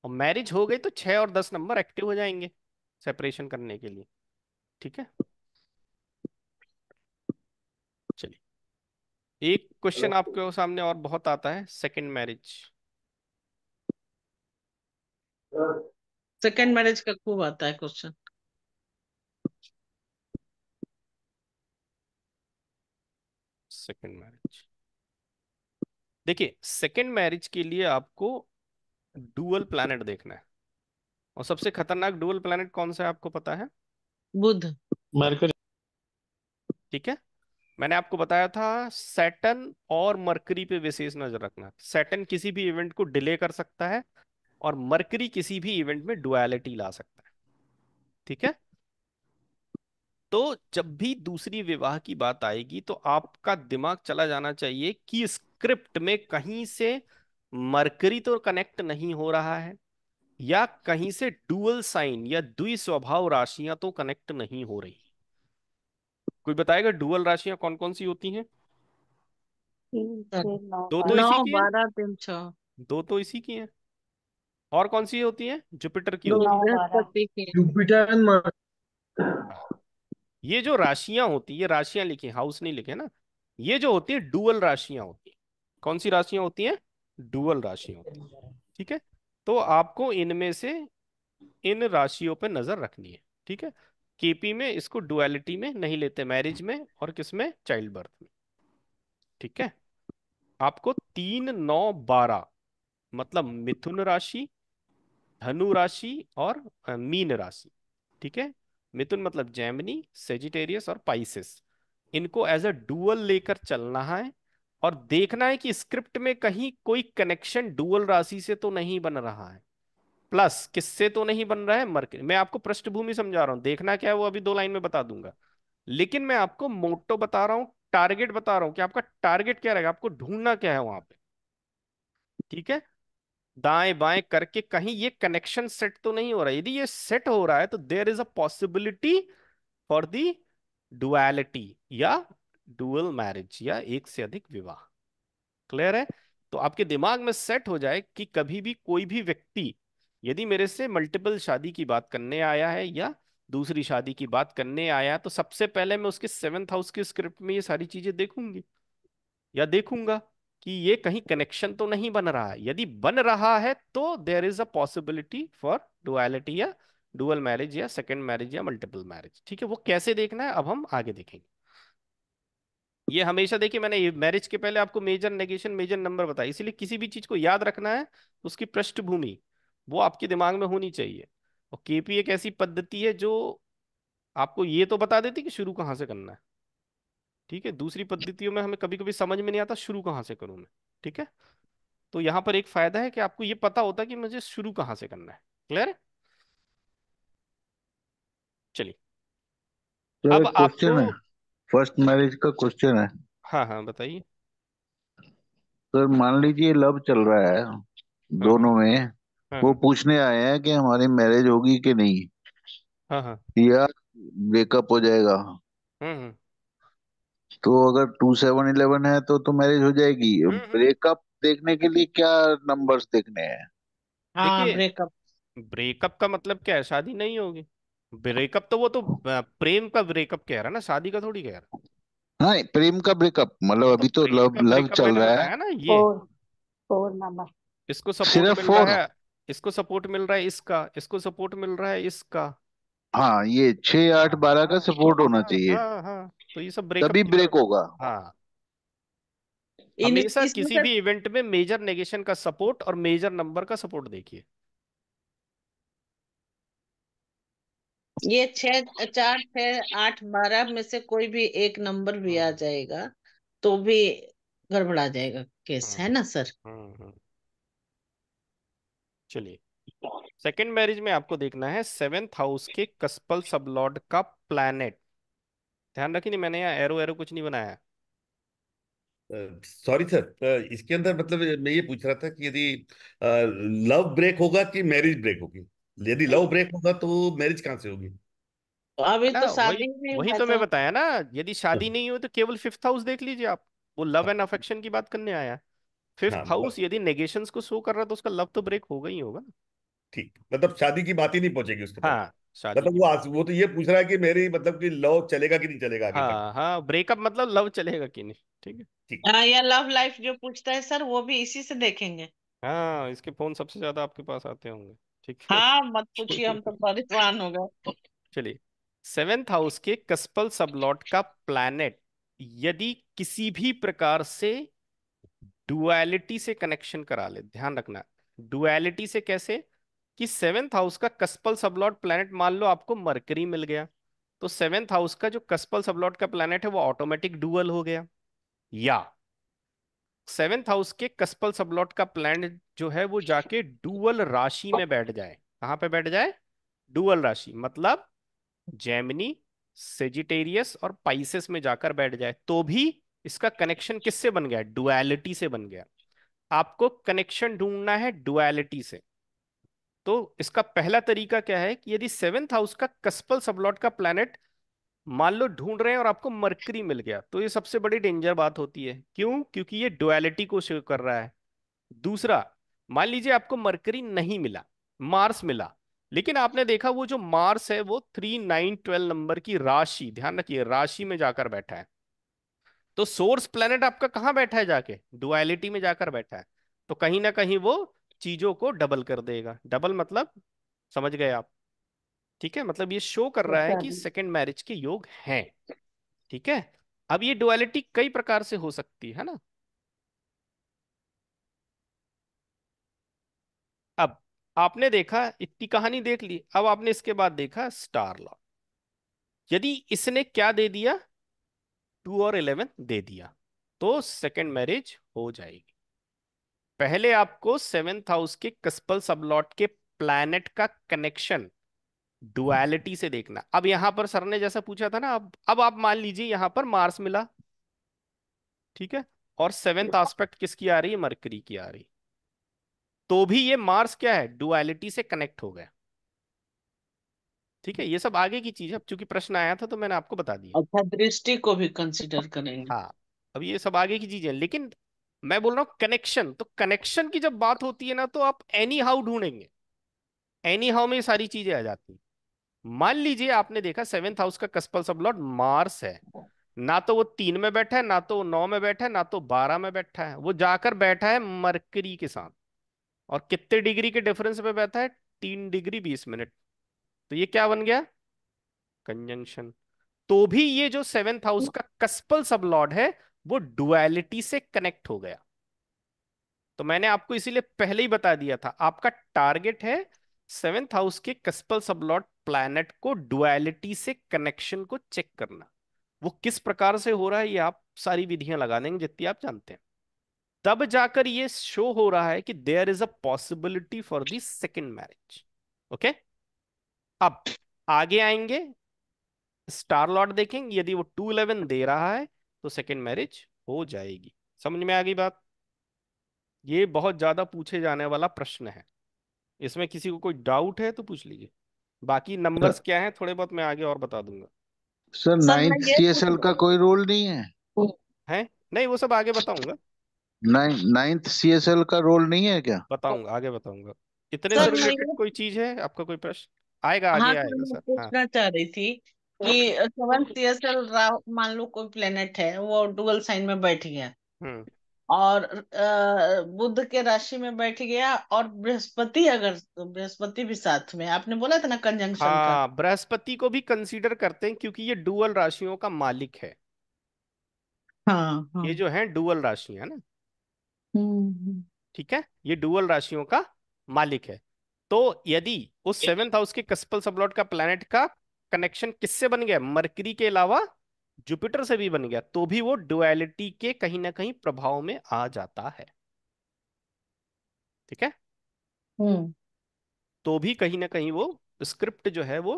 और मैरिज हो गई तो छह और दस नंबर एक्टिव हो जाएंगे सेपरेशन करने के लिए ठीक है चलिए एक क्वेश्चन आपके सामने और बहुत आता है सेकंड मैरिज सेकंड मैरिज का खूब आता है क्वेश्चन सेकंड मैरिज देखिए सेकंड मैरिज के लिए आपको डुअल प्लैनेट देखना है और सबसे खतरनाक डुअल प्लैनेट कौन सा है आपको पता है बुध मरकरी ठीक है मैंने आपको बताया था सैटन और मरकरी पे विशेष नजर रखना सैटन किसी भी इवेंट को डिले कर सकता है और मरकरी किसी भी इवेंट में डुअलिटी ला सकता है ठीक है तो जब भी दूसरी विवाह की बात आएगी तो आपका दिमाग चला जाना चाहिए कि स्क्रिप्ट में कहीं से मरकरी तो कनेक्ट नहीं हो रहा है या कहीं से डुअल साइन या द्वि स्वभाव राशियां तो कनेक्ट नहीं हो रही कोई बताएगा डुअल राशियां कौन कौन सी होती हैं दो तो इसी की है दो तो इसी की हैं और कौन सी होती हैं जुपिटर की होती है जुपिटर ये जो राशियां होती है राशियां लिखी हाउस नहीं लिखे ना ये जो होती है डुअल राशियां होती है कौन सी राशियां होती हैं डुअल राशियां होती है ठीक है तो आपको इनमें से इन राशियों पर नजर रखनी है ठीक है केपी में इसको डुअलिटी में नहीं लेते मैरिज में और किस में चाइल्ड बर्थ में ठीक है आपको तीन नौ बारह मतलब मिथुन राशि धनु राशि और मीन राशि ठीक है मिथुन मतलब जैमनी सेजिटेरियस और पाइसिस इनको एज अ डुअल लेकर चलना है और देखना है कि स्क्रिप्ट में कहीं कोई कनेक्शन डुअल राशि से तो नहीं बन रहा है प्लस किससे तो नहीं बन रहा है मर्क मैं आपको पृष्ठभूमि समझा रहा हूं देखना क्या है वो अभी दो लाइन में बता दूंगा लेकिन मैं आपको मोटो बता रहा हूं टारगेट बता रहा हूं कि आपका टारगेट क्या रहेगा आपको ढूंढना क्या है वहां पे ठीक है दाएं बाएं करके कहीं ये कनेक्शन सेट तो नहीं हो रहा यदि ये सेट हो रहा है तो there is a possibility for the duality या डुअल मैरिज या एक से अधिक विवाह क्लियर है तो आपके दिमाग में सेट हो जाए कि कभी भी कोई भी व्यक्ति यदि मेरे से मल्टीपल शादी की बात करने आया है या दूसरी शादी की बात करने आया तो सबसे पहले मैं उसके सेवेंथ हाउस के स्क्रिप्ट में ये सारी चीजें देखूंगी या देखूंगा कि ये कहीं कनेक्शन तो नहीं बन रहा है यदि बन रहा है तो there is a possibility for duality या डुअल मैरिज या सेकेंड मैरिज या मल्टीपल मैरिज ठीक है वो कैसे देखना है अब हम आगे देखेंगे ये हमेशा देखिए मैंने मैरिज के पहले आपको मेजर नेगेशन मेजर नंबर बताया इसीलिए किसी भी चीज को याद रखना है उसकी पृष्ठभूमि वो आपके दिमाग में होनी चाहिए और केपी एक ऐसी पद्धति है जो आपको ये तो बता देती कि शुरू कहाँ से करना है ठीक है दूसरी पद्धतियों में हमें कभी कभी समझ में नहीं आता शुरू कहाँ से करूँ मैं ठीक है तो यहाँ पर एक फायदा है कि आपको ये पता होता कि मुझे शुरू कहाँ से करना है क्लियर है चलिए अब आपको फर्स्ट मैरिज का क्वेश्चन है हाँ हाँ बताइए सर तो मान लीजिए लव चल रहा है दोनों हाँ। में हाँ वो पूछने आए हैं कि हमारी मैरिज होगी कि नहीं हाँ, हाँ। या ब्रेकअप हो जाएगा हम्म, हम्म तो अगर टू सेवन इलेवन है तो तो मैरिज हो जाएगी हम्म हम्म। ब्रेकअप देखने के लिए क्या नंबर्स देखने हैं हाँ देखिए ब्रेकअप ब्रेकअप का मतलब क्या है शादी नहीं होगी ब्रेकअप तो वो तो प्रेम का ब्रेकअप कह रहा है ना शादी का थोड़ी कह रहा है हाँ प्रेम का ब्रेकअप मतलब अभी तो, तो लव लव चल रहा है ना ये फोर नंबर इसको सपोर्ट मिल रहा है इसको सपोर्ट मिल रहा है इसका इसको सपोर्ट मिल रहा है इसका हाँ ये छह आठ हाँ, बारह का सपोर्ट होना हाँ, चाहिए हाँ हाँ तो ये सब ब्रेकअप तभी ब्रेक होगा हाँ हमेशा किसी भी इवेंट में मेजर नेगेशन का सपोर्ट और मेजर नंबर का सपोर्ट देखिए ये छह चार छह आठ बारह में से कोई भी एक नंबर भी आ हाँ। जाएगा तो भी गड़बड़ा जाएगा केस है हम्म, ना सर हम्म, हम्म। चलिए सेकंड मैरिज में आपको देखना है सेवेंथ हाउस के कस्पल सबलॉर्ड का प्लैनेट ध्यान रखिए मैंने यहाँ एरो एरो कुछ नहीं बनाया सॉरी uh, सर uh, इसके अंदर मतलब मैं ये पूछ रहा था कि यदि लव ब्रेक होगा कि मैरिज ब्रेक होगी यदि लव ब्रेक होगा तो मैरिज कहां से होगी अभी तो शादी नहीं वही तो मैं बताया ना यदि शादी हाँ। नहीं हो तो केवल फिफ्थ हाउस देख लीजिए आप वो लव एंड अफेक्शन की बात करने आया फिफ्थ हाउस मतलब यदि नेगेशंस को शो कर रहा है तो उसका लव तो ब्रेक होगा ही होगा ठीक मतलब शादी की बात ही नहीं पहुंचेगी उसके हाँ शादी मतलब वो वो तो ये पूछ रहा है कि मेरी मतलब कि लव चलेगा कि नहीं चलेगा हाँ हाँ ब्रेकअप मतलब लव चलेगा कि नहीं ठीक है ठीक हाँ या लव लाइफ जो पूछता है सर वो भी इसी से देखेंगे हाँ इसके फोन सबसे ज्यादा आपके पास आते होंगे ठीक है हाँ मत पूछिए हम तो परेशान हो गए चलिए सेवेंथ हाउस के कस्पल सबलॉट का प्लैनेट यदि किसी भी प्रकार से डुअलिटी से कनेक्शन करा ले ध्यान रखना डुअलिटी से कैसे कि सेवेंथ हाउस का कस्पल सबलॉट प्लैनेट मान लो आपको मरकरी मिल गया तो सेवेंथ हाउस का जो कस्पल सबलॉट का प्लैनेट है वो ऑटोमेटिक डुअल हो गया या सेवेंथ हाउस के कस्पल सबलॉट का प्लान जो है वो जाके डुअल राशि में बैठ जाए कहां पे बैठ जाए डुअल राशि मतलब जैमिनी सेजिटेरियस और पाइसेस में जाकर बैठ जाए तो भी इसका कनेक्शन किससे बन गया डुअलिटी से बन गया आपको कनेक्शन ढूंढना है डुअलिटी से तो इसका पहला तरीका क्या है कि यदि सेवेंथ हाउस का कस्पल सबलॉट का प्लैनेट मान लो ढूंढ रहे हैं और आपको मरकरी मिल गया तो ये सबसे बड़ी डेंजर बात होती है क्यों क्योंकि ये डुअलिटी को शो कर रहा है दूसरा मान लीजिए आपको मरकरी नहीं मिला मार्स मिला लेकिन आपने देखा वो जो मार्स है वो थ्री नाइन ट्वेल्व नंबर की राशि ध्यान रखिए राशि में जाकर बैठा है तो सोर्स प्लेनेट आपका कहाँ बैठा है जाके डुअलिटी में जाकर बैठा है तो कहीं ना कहीं वो चीजों को डबल कर देगा डबल मतलब समझ गए आप ठीक है मतलब ये शो कर रहा है अच्छा कि सेकेंड मैरिज के योग हैं ठीक है अब ये डुअलिटी कई प्रकार से हो सकती है ना अब आपने देखा इतनी कहानी देख ली अब आपने इसके बाद देखा स्टार लॉ यदि इसने क्या दे दिया टू और इलेवन दे दिया तो सेकेंड मैरिज हो जाएगी पहले आपको सेवेंथ हाउस के कस्पल सबलॉट के प्लैनेट का कनेक्शन डुअलिटी से देखना अब यहां पर सर ने जैसा पूछा था ना अब अब आप मान लीजिए यहां पर मार्स मिला ठीक है और सेवेंथ आस्पेक्ट हाँ। किसकी आ रही है मरकरी की आ रही तो भी ये मार्स क्या है डुअलिटी से कनेक्ट हो गया ठीक है ये सब आगे की चीज अब चूंकि प्रश्न आया था तो मैंने आपको बता दिया अच्छा दृष्टि को भी कंसिडर करेंगे हाँ अब ये सब आगे की चीजें लेकिन मैं बोल रहा हूँ कनेक्शन तो कनेक्शन की जब बात होती है ना तो आप एनी हाउ ढूंढेंगे एनी हाउ में सारी चीजें आ जाती मान लीजिए आपने देखा सेवेंथ हाउस का कस्पल सब लॉर्ड मार्स है ना तो वो तीन में बैठा है ना तो वो नौ में बैठा है ना तो बारह में बैठा है वो जाकर बैठा है मरकरी के साथ और कितने डिग्री के डिफरेंस पे बैठा है तीन डिग्री बीस मिनट तो ये क्या बन गया कंजंक्शन तो भी ये जो सेवेंथ हाउस का कस्पल सब लॉर्ड है वो डुअलिटी से कनेक्ट हो गया तो मैंने आपको इसीलिए पहले ही बता दिया था आपका टारगेट है सेवेंथ हाउस के कस्पल सब लॉर्ड प्लैनेट को डुअलिटी से कनेक्शन को चेक करना वो किस प्रकार से हो रहा है ये आप सारी विधियां लगा देंगे जितनी आप जानते हैं तब जाकर ये शो हो रहा है कि there is a possibility for the second marriage okay अब आगे आएंगे स्टार लॉट देखेंगे यदि वो टू इलेवन दे रहा है तो सेकेंड मैरिज हो जाएगी समझ में आ गई बात ये बहुत ज्यादा पूछे जाने वाला प्रश्न है इसमें किसी को कोई डाउट है तो पूछ लीजिए बाकी नंबर्स क्या हैं थोड़े बहुत मैं आगे और बता दूंगा सर नाइन्थ सीएसएल का कोई रोल नहीं है है नहीं वो सब आगे बताऊंगा नाइन्थ सीएसएल का रोल नहीं है क्या बताऊंगा आगे बताऊंगा इतने सर, से कोई चीज है आपका कोई प्रश्न आएगा आगे हाँ, आएगा सर हाँ। पूछना चाह रही थी कि सेवन सीएसएल राव मान लो कोई प्लेनेट है वो डुअल साइन में बैठ गया हम्म। और बुद्ध के राशि में बैठ गया और बृहस्पति अगर बृहस्पति भी साथ में आपने बोला था ना कंजंक्शन हाँ बृहस्पति को भी कंसीडर करते हैं क्योंकि ये डुअल राशियों का मालिक है हाँ, हाँ. ये जो है डुअल राशि है ना हम्म, हम्म। ठीक है ये डुअल राशियों का मालिक है तो यदि उस सेवेंथ हाउस के कस्पल सबलॉट का प्लैनेट का कनेक्शन किससे बन गया मरकरी के अलावा जुपिटर से भी बन गया तो भी वो डुअलिटी के कहीं ना कहीं प्रभाव में आ जाता है ठीक है हम्म। तो भी कहीं ना कहीं वो स्क्रिप्ट जो है वो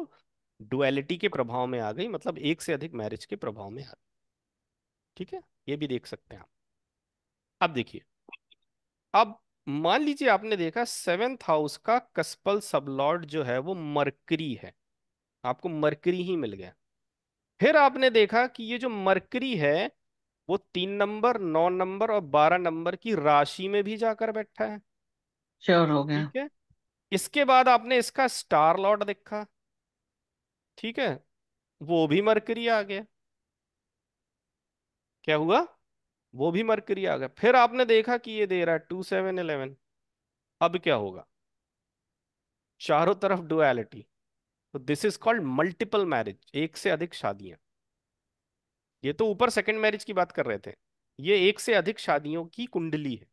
डुअलिटी के प्रभाव में आ गई मतलब एक से अधिक मैरिज के प्रभाव में आ गई ठीक है ये भी देख सकते हैं आप अब देखिए अब मान लीजिए आपने देखा सेवेंथ हाउस का कस्पल सबलॉर्ड जो है वो मरकरी है आपको मरकरी ही मिल गया फिर आपने देखा कि ये जो मरकरी है वो तीन नंबर नौ नंबर और बारह नंबर की राशि में भी जाकर बैठा है श्योर हो गया ठीक है इसके बाद आपने इसका स्टार लॉर्ड देखा ठीक है वो भी मरकरी आ गया क्या हुआ वो भी मरकरी आ गया फिर आपने देखा कि ये दे रहा है टू सेवन इलेवन अब क्या होगा चारों तरफ डुअलिटी तो this is called multiple marriage एक से अधिक शादियां ये तो ऊपर सेकंड मैरिज की बात कर रहे थे ये एक से अधिक शादियों की कुंडली है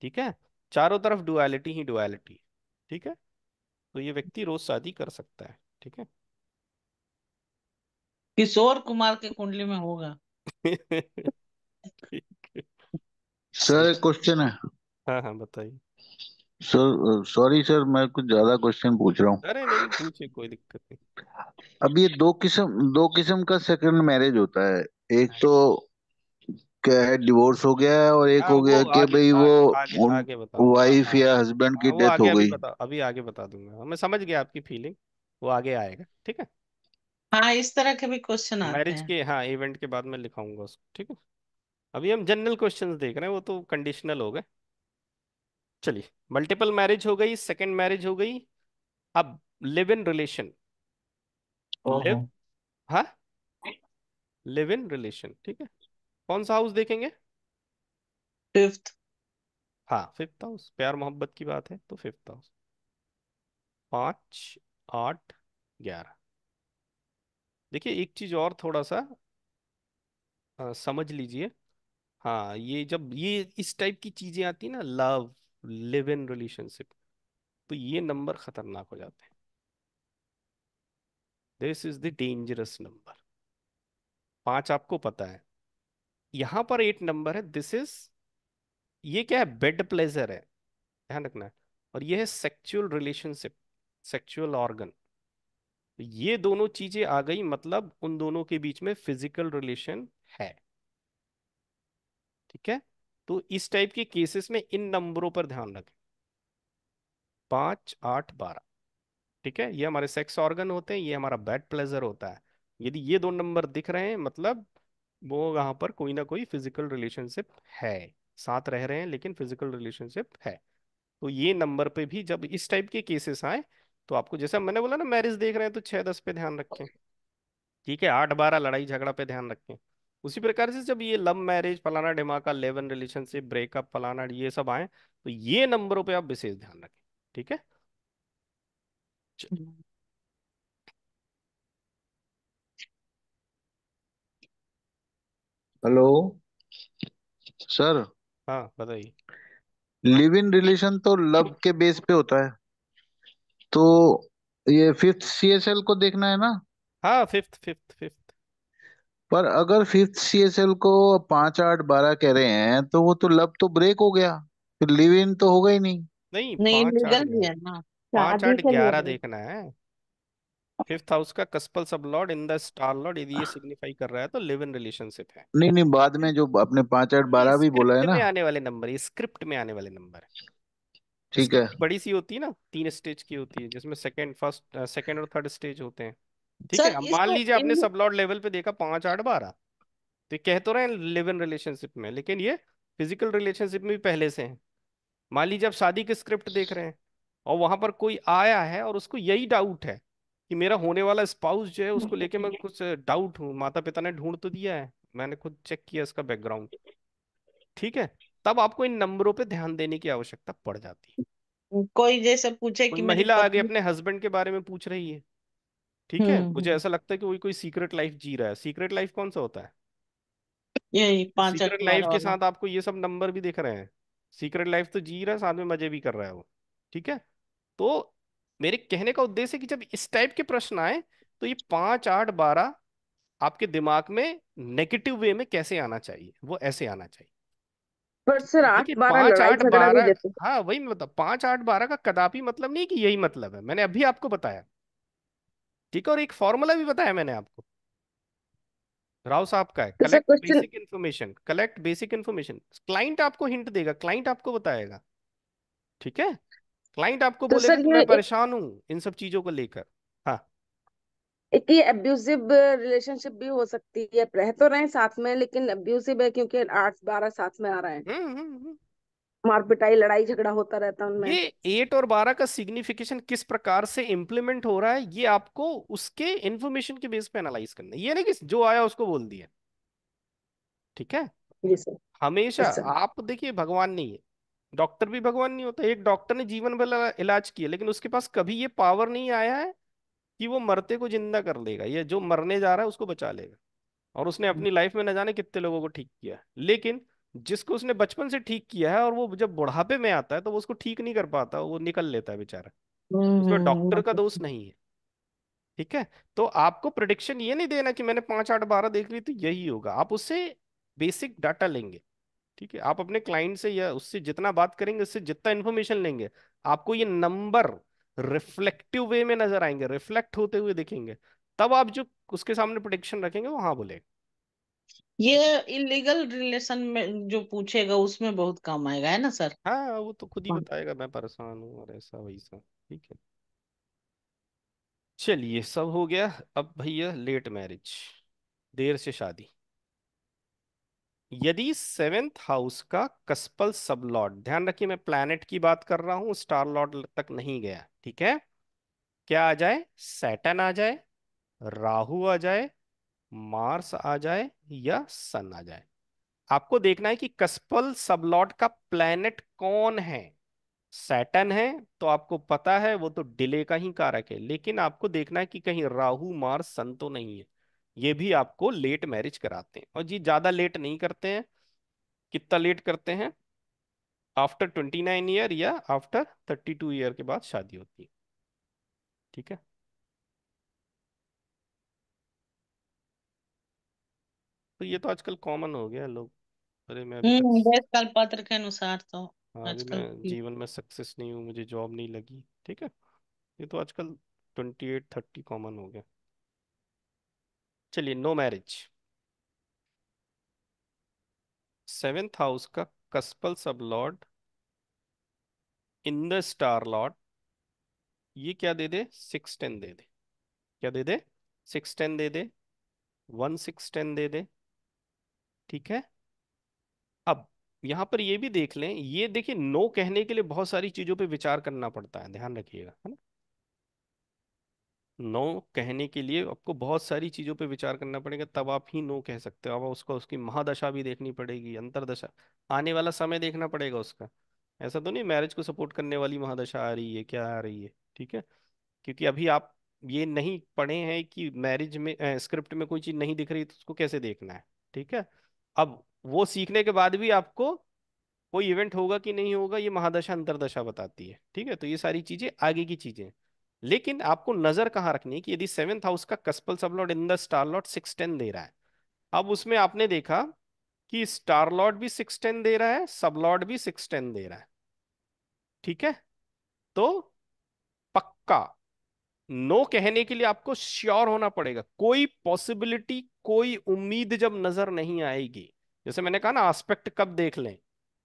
ठीक है चारों तरफ डुअलिटी ही डुअलिटी ठीक है तो ये व्यक्ति रोज शादी कर सकता है ठीक है किशोर कुमार के कुंडली में होगा सर क्वेश्चन है हाँ हाँ बताइए सर सॉरी सर मैं कुछ ज्यादा क्वेश्चन पूछ रहा हूँ अरे नहीं पूछे कोई दिक्कत नहीं अब ये दो किस्म दो किस्म का सेकंड मैरिज होता है एक तो क्या है डिवोर्स हो गया है और एक हाँ, हो गया कि भाई वो वाइफ या हस्बैंड की डेथ हाँ, हो गई अभी आगे बता दूंगा मैं समझ गया आपकी फीलिंग वो आगे आएगा ठीक है हाँ इस तरह के भी क्वेश्चन आते मैरिज हैं के हाँ इवेंट के बाद मैं लिखाऊंगा उसको ठीक है अभी हम जनरल क्वेश्चंस देख रहे हैं वो तो कंडीशनल हो गए चलिए मल्टीपल मैरिज हो गई सेकंड मैरिज हो गई अब लिव इन रिलेशन लिव हाँ लिव इन रिलेशन ठीक है कौन सा हाउस देखेंगे फिफ्थ हाँ फिफ्थ हाउस प्यार मोहब्बत की बात है तो फिफ्थ हाउस पांच आठ ग्यारह देखिए एक चीज और थोड़ा सा आ, समझ लीजिए हाँ ये जब ये इस टाइप की चीजें आती ना लव लिव इन रिलेशनशिप तो ये नंबर खतरनाक हो जाते हैं this is the dangerous number पांच आपको पता है यहां पर एट नंबर है दिस इज ये क्या है बेड प्लेजर है ध्यान रखना है और ये है सेक्चुअल रिलेशनशिप सेक्चुअल ऑर्गन ये दोनों चीजें आ गई मतलब उन दोनों के बीच में फिजिकल रिलेशन है ठीक है तो इस टाइप के केसेस में इन नंबरों पर ध्यान रखें पांच आठ बारह ठीक है ये हमारे सेक्स ऑर्गन होते हैं ये हमारा बैड प्लेजर होता है यदि ये दो नंबर दिख रहे हैं मतलब वो वहां पर कोई ना कोई फिजिकल रिलेशनशिप है साथ रह रहे हैं लेकिन फिजिकल रिलेशनशिप है तो ये नंबर पे भी जब इस टाइप के केसेस आए तो आपको जैसा मैंने बोला ना मैरिज देख रहे हैं तो छह दस पे ध्यान रखें ठीक है आठ बारह लड़ाई झगड़ा पे ध्यान रखें उसी प्रकार से जब ये लव मैरिज फलाना ढिमाका लेवन रिलेशनशिप ब्रेकअप फलाना ये सब आए तो ये नंबरों पे आप विशेष ध्यान रखें ठीक है हेलो सर हाँ बताइए लिव इन रिलेशन तो लव के बेस पे होता है तो ये फिफ्थ सीएसएल को देखना है ना हाँ फिफ्थ फिफ्थ फिफ्थ पर अगर फिफ्थ सीएसएल को पांच आठ बारह कह रहे हैं तो वो तो लब तो ब्रेक हो गया फिर लिव इन तो होगा ही नहीं नहीं नहीं पांच आठ लीगल भी है ना पांच आठ ग्यारह देखना है फिफ्थ हाउस का cuspal sub lord in the star lord यदि ये सिग्निफाई कर रहा है तो लिव इन रिलेशनशिप है नहीं नहीं बाद में जो अपने पांच आठ बारह भी बोला है ना में आने वाले नंबर स्क्रिप्ट में आने वाले नंबर है ठीक है बड़ी सी होती है ना तीन स्टेज की होती है जिसमें सेकंड फर्स्ट सेकंड और थर्ड स्टेज होते हैं ठीक है मान लीजिए आपने सब लॉर्ड लेवल पे देखा पांच आठ बारह तो कह तो रहे हैं लिव इन रिलेशनशिप में लेकिन ये फिजिकल रिलेशनशिप में भी पहले से है मान लीजिए आप शादी के स्क्रिप्ट देख रहे हैं और वहां पर कोई आया है और उसको यही डाउट है कि मेरा होने वाला स्पाउस जो है उसको लेके मैं कुछ डाउट हूँ माता पिता ने ढूंढ तो दिया है मैंने खुद चेक किया इसका बैकग्राउंड ठीक है तब आपको इन नंबरों पे ध्यान देने की आवश्यकता पड़ जाती है कोई जैसे पूछे कि महिला आगे अपने हस्बैंड के बारे में पूछ रही है ठीक है हम्म, मुझे हम्म। ऐसा लगता है कि वही कोई सीक्रेट लाइफ जी रहा है सीक्रेट लाइफ कौन सा होता है पांच सीक्रेट लाइफ के वाला साथ आपको ये सब नंबर भी दिख रहे हैं सीक्रेट लाइफ तो जी रहा है साथ में मजे भी कर रहा है वो ठीक है तो मेरे कहने का उद्देश्य है कि जब इस टाइप के प्रश्न आए तो ये पांच आठ बारह आपके दिमाग में नेगेटिव वे में कैसे आना चाहिए वो ऐसे आना चाहिए पर सर आठ बारह पांच लड़ाई आठ झगड़ा बारह देते हाँ वही मैं बता पांच आठ बारह का कदापि मतलब नहीं कि यही मतलब है मैंने अभी आपको बताया ठीक है और एक फॉर्मूला भी बताया मैंने आपको राव साहब का है collect basic information collect basic information client आपको हिंट देगा क्लाइंट आपको बताएगा ठीक है क्लाइंट आपको तो बोलेगा मैं परेशान हूँ इन सब चीजों को लेकर हाँ। एक ये अब्यूजिव रिलेशनशिप भी हो सकती है रह तो रहे साथ में लेकिन अब्यूसिव है क्योंकि आठ बारह साथ में आ रहे हैं हम्म हम्म, हम्म। मारपिटाई लड़ाई झगड़ा होता रहता है उनमें ये एट और बारह का सिग्निफिकेशन किस प्रकार से इम्प्लीमेंट हो रहा है ये आपको उसके इन्फॉर्मेशन के बेस पे एनालाइज करना है ये नहीं कि जो आया उसको बोल दिया ठीक है हमेशा आप देखिए भगवान नहीं है डॉक्टर भी भगवान नहीं होता एक डॉक्टर ने जीवन भर इलाज किया लेकिन उसके पास कभी ये पावर नहीं आया है कि वो मरते को जिंदा कर लेगा या जो मरने जा रहा है उसको बचा लेगा और उसने अपनी लाइफ हम्म। में न जाने कितने लोगों को ठीक किया लेकिन जिसको उसने बचपन से ठीक किया है और वो जब बुढ़ापे में आता है तो वो उसको ठीक नहीं कर पाता वो निकल लेता है बेचारा उसमें हम्म, हम्म, डॉक्टर का तो दोष नहीं है ठीक है तो आपको प्रोडिक्शन ये नहीं देना कि मैंने पांच आठ बारह देख ली तो यही होगा आप उससे बेसिक डाटा लेंगे ठीक है आप अपने क्लाइंट से या उससे जितना बात करेंगे उससे जितना इन्फॉर्मेशन लेंगे आपको ये नंबर रिफ्लेक्टिव वे में नजर आएंगे रिफ्लेक्ट होते हुए देखेंगे तब आप जो उसके सामने प्रोडिक्शन रखेंगे वो हाँ बोलेगा ये इलीगल रिलेशन में जो पूछेगा उसमें बहुत काम आएगा है ना सर हाँ वो तो खुद ही हाँ। बताएगा मैं परेशान हूँ और ऐसा वैसा ठीक है चलिए सब हो गया अब भैया लेट मैरिज देर से शादी यदि सेवेंथ हाउस का कस्पल सब लॉर्ड ध्यान रखिए मैं प्लैनेट की बात कर रहा हूँ स्टार लॉर्ड तक नहीं गया ठीक है क्या आ जाए सैटन आ जाए राहु आ जाए मार्स आ जाए या सन आ जाए आपको देखना है कि कस्पल सबलॉट का प्लेनेट कौन है सैटन है तो आपको पता है वो तो डिले का ही कारक है लेकिन आपको देखना है कि कहीं राहु मार्स सन तो नहीं है ये भी आपको लेट मैरिज कराते हैं और जी ज्यादा लेट नहीं करते हैं कितना लेट करते हैं आफ्टर ट्वेंटी नाइन ईयर या आफ्टर थर्टी टू ईयर के बाद शादी होती है ठीक है तो ये तो आजकल कॉमन हो गया लोग अरे मैं अभी हम्म तक कल पत्र के अनुसार तो हाँ जी आजकल मैं जीवन में सक्सेस नहीं हूँ मुझे जॉब नहीं लगी ठीक है ये तो आजकल ट्वेंटी एट थर्टी कॉमन हो गया चलिए नो मैरिज सेवेंथ हाउस का cuspal sub lord in the star lord ये क्या दे दे सिक्स टेन दे दे क्या दे दे सिक्स टेन दे दे वन सिक्स टेन दे दे ठीक है अब यहाँ पर ये भी देख लें ये देखिए नो कहने के लिए बहुत सारी चीज़ों पे विचार करना पड़ता है ध्यान रखिएगा है ना नो कहने के लिए आपको बहुत सारी चीज़ों पे विचार करना पड़ेगा तब आप ही नो कह सकते हो अब उसको उसकी महादशा भी देखनी पड़ेगी अंतरदशा आने वाला समय देखना पड़ेगा उसका ऐसा तो नहीं मैरिज को सपोर्ट करने वाली महादशा आ रही है क्या आ रही है ठीक है क्योंकि अभी आप ये नहीं पढ़े हैं कि मैरिज में स्क्रिप्ट में कोई चीज़ नहीं दिख रही तो उसको कैसे देखना है ठीक है अब वो सीखने के बाद भी आपको कोई इवेंट होगा कि नहीं होगा ये महादशा अंतरदशा बताती है ठीक है तो ये सारी चीजें आगे की चीजें लेकिन आपको नजर कहाँ रखनी है कि यदि सेवेंथ हाउस का cuspal सबलॉट in the lord six ten दे रहा है अब उसमें आपने देखा कि स्टार लॉट भी सिक्स टेन दे रहा है सबलॉट भी सिक्स टेन दे रहा है ठीक है तो पक्का नो कहने के लिए आपको श्योर होना पड़ेगा कोई पॉसिबिलिटी कोई उम्मीद जब नजर नहीं आएगी जैसे मैंने कहा ना आस्पेक्ट कब देख लें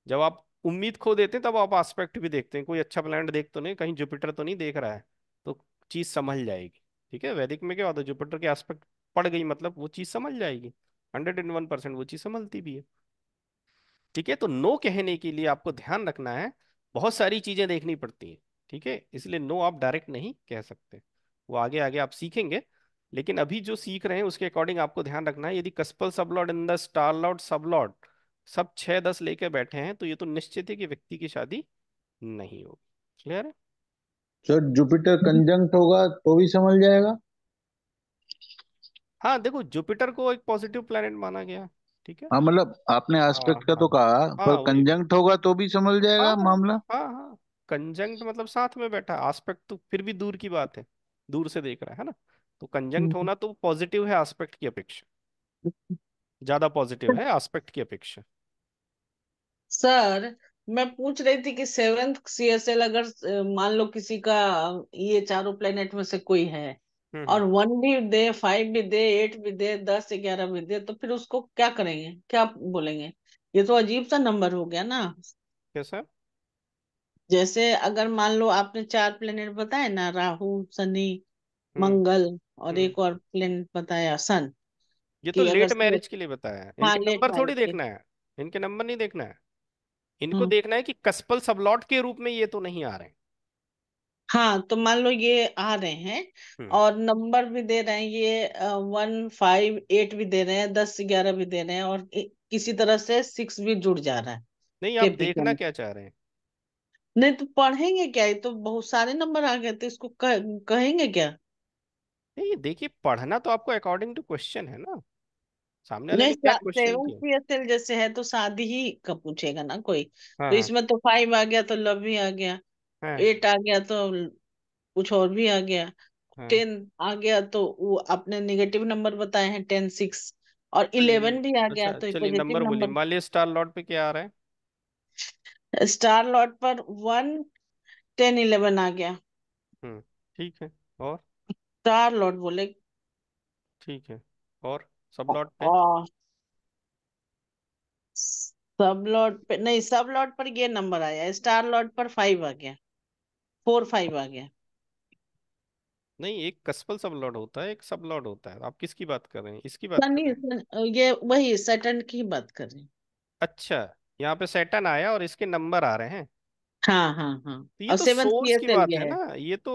जब आप उम्मीद खो देते हैं तब आप आस्पेक्ट भी देखते हैं कोई अच्छा प्लान देख तो नहीं कहीं जुपिटर तो नहीं देख रहा है तो चीज समझ जाएगी ठीक है वैदिक में क्या होता है जुपिटर के आस्पेक्ट पड़ गई मतलब वो चीज समझ जाएगी हंड्रेड एंड वन परसेंट वो चीज समझती भी है ठीक है तो नो कहने के लिए आपको ध्यान रखना है बहुत सारी चीजें देखनी पड़ती हैं ठीक है इसलिए नो आप डायरेक्ट नहीं कह सकते वो आगे आगे आप सीखेंगे लेकिन अभी जो सीख रहे हैं उसके अकॉर्डिंग आपको ध्यान रखना है यदि कस्पल सबलॉट इन द स्टारलॉट सबलॉट सब छह दस लेके बैठे हैं तो ये तो निश्चित है कि व्यक्ति की शादी नहीं होगी क्लियर है सर जुपिटर कंजंक्ट होगा तो भी समझ जाएगा हाँ देखो जुपिटर को एक पॉजिटिव प्लेनेट माना गया ठीक है हाँ मतलब आपने एस्पेक्ट हाँ, का हाँ। तो कहा हाँ, पर कंजंक्ट होगा तो भी समझ जाएगा हाँ, मामला हाँ हाँ कंजंक्ट मतलब साथ में बैठा एस्पेक्ट तो फिर भी दूर की बात है दूर से देख रहा है ना तो कंजंक्ट हम्म। होना तो पॉजिटिव है एस्पेक्ट की अपेक्षा ज्यादा पॉजिटिव है एस्पेक्ट की अपेक्षा सर मैं पूछ रही थी कि सेवेंथ सीएसएल अगर मान लो किसी का ये चारों प्लेनेट में से कोई है हम्म, और वन हम्म। भी दे फाइव भी दे एट भी दे दस ग्यारह भी दे तो फिर उसको क्या करेंगे क्या बोलेंगे ये तो अजीब सा नंबर हो गया ना कैसा जैसे अगर मान लो आपने चार प्लेनेट बताए ना राहु शनि मंगल और हम्म। एक और प्लेनेट बताया सन ये तो लेट मैरिज के लिए बताया है हाँ, इनके नंबर थोड़ी देखना है इनके नंबर नहीं देखना है इनको हम्म। देखना है कि कस्पल सबलॉट के रूप में ये तो नहीं आ रहे हाँ तो मान लो ये आ रहे हैं हम्म। और नंबर भी दे रहे हैं ये वन फाइव एट भी दे रहे हैं दस ग्यारह भी दे रहे हैं और किसी तरह से सिक्स भी जुड़ जा रहा है नहीं आप देखना क्या चाह रहे हैं नहीं तो पढ़ेंगे क्या ये तो बहुत सारे नंबर आ गए तो इसको कह, कहेंगे क्या नहीं देखिए पढ़ना तो आपको अकॉर्डिंग टू क्वेश्चन है ना सामने वाले ने क्या क्वेश्चन सेवन किया की असल जैसे है तो शादी ही का पूछेगा ना कोई हाँ तो हाँ इसमें तो फाइव आ गया तो लव भी आ गया हाँ एट आ गया तो कुछ और भी आ गया हाँ टेन आ गया तो वो आपने नेगेटिव नंबर बताए हैं टेन सिक्स और इलेवन भी आ गया अच्छा तो चलिए पॉजिटिव नंबर बोलिए नंबर मान स्टार लॉट पे क्या आ रहा है स्टार लॉट पर वन टेन इलेवन आ गया हम्म ठीक है और स्टार लॉर्ड बोले ठीक है और सब लॉट पे सब लॉट पे नहीं सब लॉट पर ये नंबर आया स्टार लॉट पर फाइव आ गया फोर फाइव आ गया नहीं एक कस्पल सब लॉट होता है एक सब लॉट होता है आप किसकी बात कर रहे हैं इसकी बात सनी, सनी ये वही सेटन की बात कर रहे हैं अच्छा यहाँ पे सेटन आया और इसके नंबर आ रहे हैं हाँ हाँ हाँ तो ये और तो सेवंथ सोर्स की बात है ना ये तो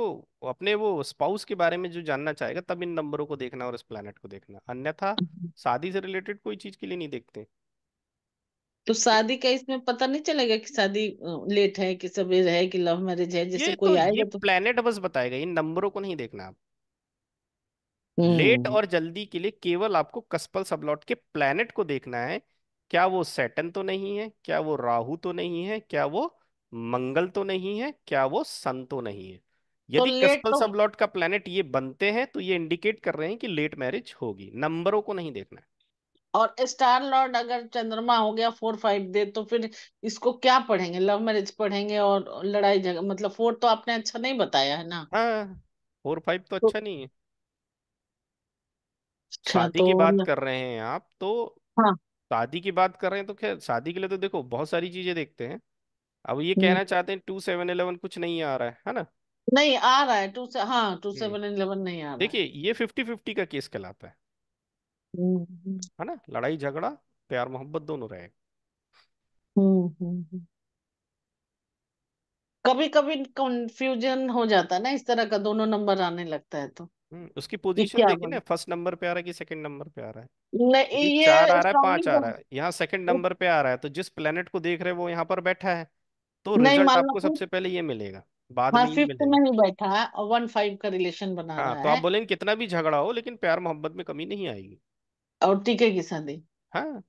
अपने वो स्पाउस के बारे में जो जानना चाहेगा तब इन नंबरों को देखना और इस प्लेनेट को देखना अन्यथा हम्म। शादी से रिलेटेड कोई चीज के लिए नहीं देखते तो शादी का इसमें पता नहीं चलेगा कि शादी लेट है कि सब है कि लव मैरिज है जैसे ये तो कोई तो ये आएगा तो प्लेनेट बस बताएगा इन नंबरों को नहीं देखना आप लेट हम्म और जल्दी के लिए केवल आपको कस्पल सबलॉट के प्लेनेट को देखना है क्या वो सैटर्न तो नहीं है क्या वो राहु तो नहीं है क्या वो मंगल तो नहीं है क्या वो सन तो नहीं है तो यदि कस्पल तो सबलॉट का प्लेनेट ये बनते हैं तो ये इंडिकेट कर रहे हैं कि लेट मैरिज होगी नंबरों को नहीं देखना है और स्टार लॉर्ड अगर चंद्रमा हो गया फोर फाइव दे तो फिर इसको क्या पढ़ेंगे लव मैरिज पढ़ेंगे और लड़ाई झगड़ा मतलब फोर तो आपने अच्छा नहीं बताया है ना हाँ फोर फाइव तो, तो अच्छा नहीं है अच्छा, शादी तो की बात कर रहे हैं आप तो हाँ शादी की बात कर रहे हैं तो खैर शादी के लिए तो देखो बहुत सारी चीजें देखते हैं अब ये हम्म। कहना चाहते हैं टू सेवन इलेवन कुछ नहीं आ रहा है है ना नहीं आ रहा है टू से हाँ हम्म। टू सेवन इलेवन नहीं आ रहा देखिए ये फिफ्टी फिफ्टी का केस कहलाता है हम्म। है ना लड़ाई झगड़ा प्यार मोहब्बत दोनों रहेगा कभी कभी कंफ्यूजन हो जाता है ना इस तरह का दोनों नंबर आने लगता है तो उसकी पोजीशन क्या देखिए ना फर्स्ट नंबर पे आ रहा है कि सेकंड नंबर पे आ रहा है नहीं ये चार आ रहा है पांच आ रहा है यहाँ सेकंड नंबर पे आ रहा है तो जिस प्लेनेट को देख रहे हैं वो यहाँ पर बैठा है तो नहीं रिजल्ट मानो आपको कि सबसे पहले ये मिलेगा बाद हाँ में ये फिफ्थ में मिलेगा ही बैठा है और वन फाइव का रिलेशन बना हाँ रहा तो आप है बोलेंगे कितना भी झगड़ा हो लेकिन प्यार मोहब्बत में कमी नहीं आएगी और टीके की शादी हाँ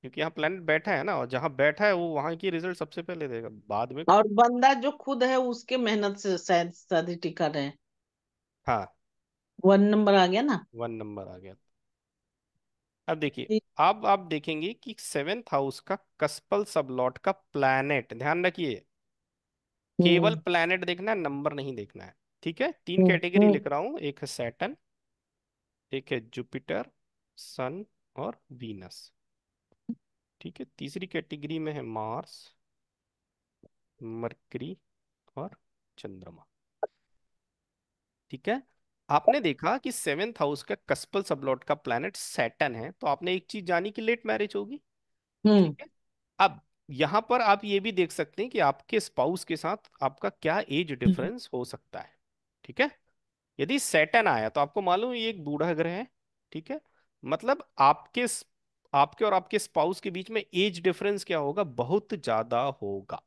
क्योंकि यहाँ प्लेनेट बैठा है ना और जहाँ बैठा है वो वहां की रिजल्ट सबसे पहले देगा बाद में और बंदा जो खुद है उसके मेहनत से शायद शादी टिका रहे हाँ वन नंबर आ गया ना वन नंबर आ गया अब देखिए अब आप देखेंगे कि सेवेंथ हाउस का कस्पल सबलॉट का प्लैनेट ध्यान रखिए केवल हम्म। प्लैनेट देखना है नंबर नहीं देखना है ठीक है तीन हम्म, कैटेगरी हम्म। लिख रहा हूं एक है सैटन एक है जुपिटर सन और वीनस ठीक है तीसरी कैटेगरी में है मार्स मरकरी और चंद्रमा ठीक है आपने देखा कि सेवेंथ हाउस का कस्पल सबलॉट का प्लैनेट सैटन है तो आपने एक चीज जानी कि लेट मैरिज होगी हम्म अब यहाँ पर आप ये भी देख सकते हैं कि आपके स्पाउस के साथ आपका क्या एज हम्म। डिफरेंस हो सकता है ठीक है यदि सैटन आया तो आपको मालूम ये एक बूढ़ा ग्रह है ठीक है मतलब आपके आपके और आपके स्पाउस के बीच में एज डिफरेंस क्या होगा बहुत ज्यादा होगा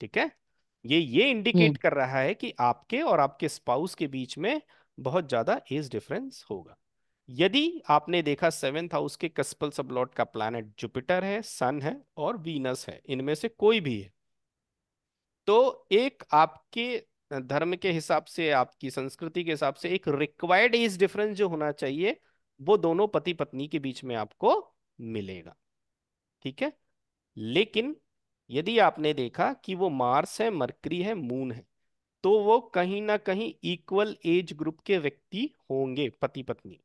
ठीक है ये ये इंडिकेट कर रहा है कि आपके और आपके स्पाउस के बीच में बहुत ज्यादा एज डिफरेंस होगा यदि आपने देखा सेवेंथ हाउस के कस्पल सबलॉट का प्लैनेट जुपिटर है सन है और वीनस है इनमें से कोई भी है तो एक आपके धर्म के हिसाब से आपकी संस्कृति के हिसाब से एक रिक्वायर्ड एज डिफरेंस जो होना चाहिए वो दोनों पति पत्नी के बीच में आपको मिलेगा ठीक है लेकिन यदि आपने देखा कि वो मार्स है मरकरी है मून है तो वो कहीं ना कहीं इक्वल एज ग्रुप के व्यक्ति होंगे पति पत्नी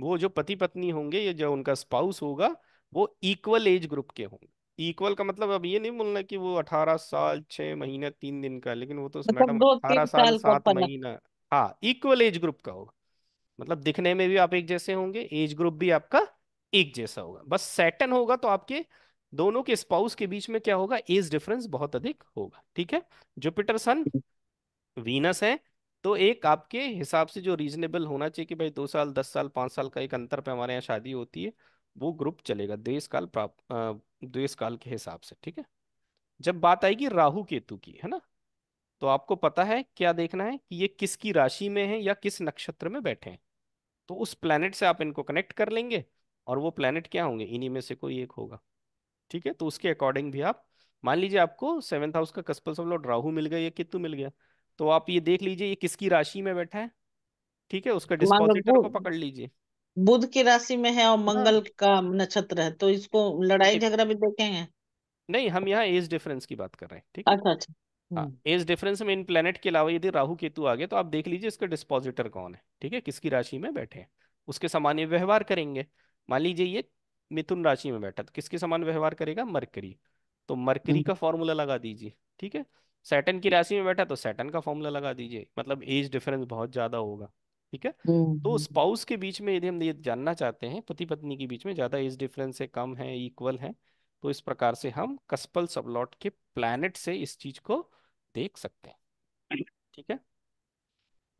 वो जो पति पत्नी होंगे या जो उनका स्पाउस होगा वो इक्वल एज ग्रुप के होंगे इक्वल का मतलब अब ये नहीं बोलना कि वो अठारह साल छह महीने तीन दिन का लेकिन वो तो मतलब मैडम अठारह साल सात महीना हाँ इक्वल एज ग्रुप का होगा मतलब दिखने में भी आप एक जैसे होंगे एज ग्रुप भी आपका एक जैसा होगा बस सेटन होगा तो आपके दोनों के स्पाउस के बीच में क्या होगा एज डिफरेंस बहुत अधिक होगा ठीक है जुपिटर सन वीनस है तो एक आपके हिसाब से जो रीजनेबल होना चाहिए कि भाई दो साल दस साल पाँच साल का एक अंतर पे हमारे यहाँ शादी होती है वो ग्रुप चलेगा द्वेश काल प्राप्त द्वेश काल के हिसाब से ठीक है जब बात आएगी राहु केतु की है ना तो आपको पता है क्या देखना है कि ये किसकी राशि में है या किस नक्षत्र में बैठे हैं तो उस प्लैनेट से आप इनको कनेक्ट कर लेंगे और वो प्लैनेट क्या होंगे इन्हीं में से कोई एक होगा ठीक है तो उसके अकॉर्डिंग भी आप मान लीजिए आपको सेवेंथ हाउस का कस्पल सब लॉर्ड राहू मिल गया या कितु मिल गया तो आप ये देख लीजिए ये किसकी राशि में बैठा है ठीक है उसका डिस्पोजिटर को पकड़ लीजिए बुध की राशि में है और हाँ। मंगल का नक्षत्र है तो इसको लड़ाई झगड़ा भी देखेंगे नहीं हम यहाँ एज डिफरेंस की बात कर रहे हैं ठीक अच्छा अच्छा एज हाँ, डिफरेंस हम्म। में इन प्लेनेट के अलावा यदि राहु केतु आ गए तो आप देख लीजिए इसका डिस्पोजिटर कौन है ठीक है किसकी राशि में बैठे हैं उसके सामान्य व्यवहार करेंगे मान लीजिए ये मिथुन राशि में बैठा तो किसके समान व्यवहार करेगा मरकरी तो मरकरी हम्म। का फॉर्मूला लगा दीजिए ठीक है सैटन की राशि में बैठा तो सैटन का फॉर्मूला लगा दीजिए मतलब एज डिफरेंस बहुत ज्यादा होगा ठीक है हम्म, तो हम्म। स्पाउस के बीच में यदि हम ये जानना चाहते हैं पति पत्नी के बीच में ज्यादा एज डिफरेंस है कम है इक्वल है तो इस प्रकार से हम कस्पल सबलॉट के प्लैनेट से इस चीज को देख सकते हैं ठीक है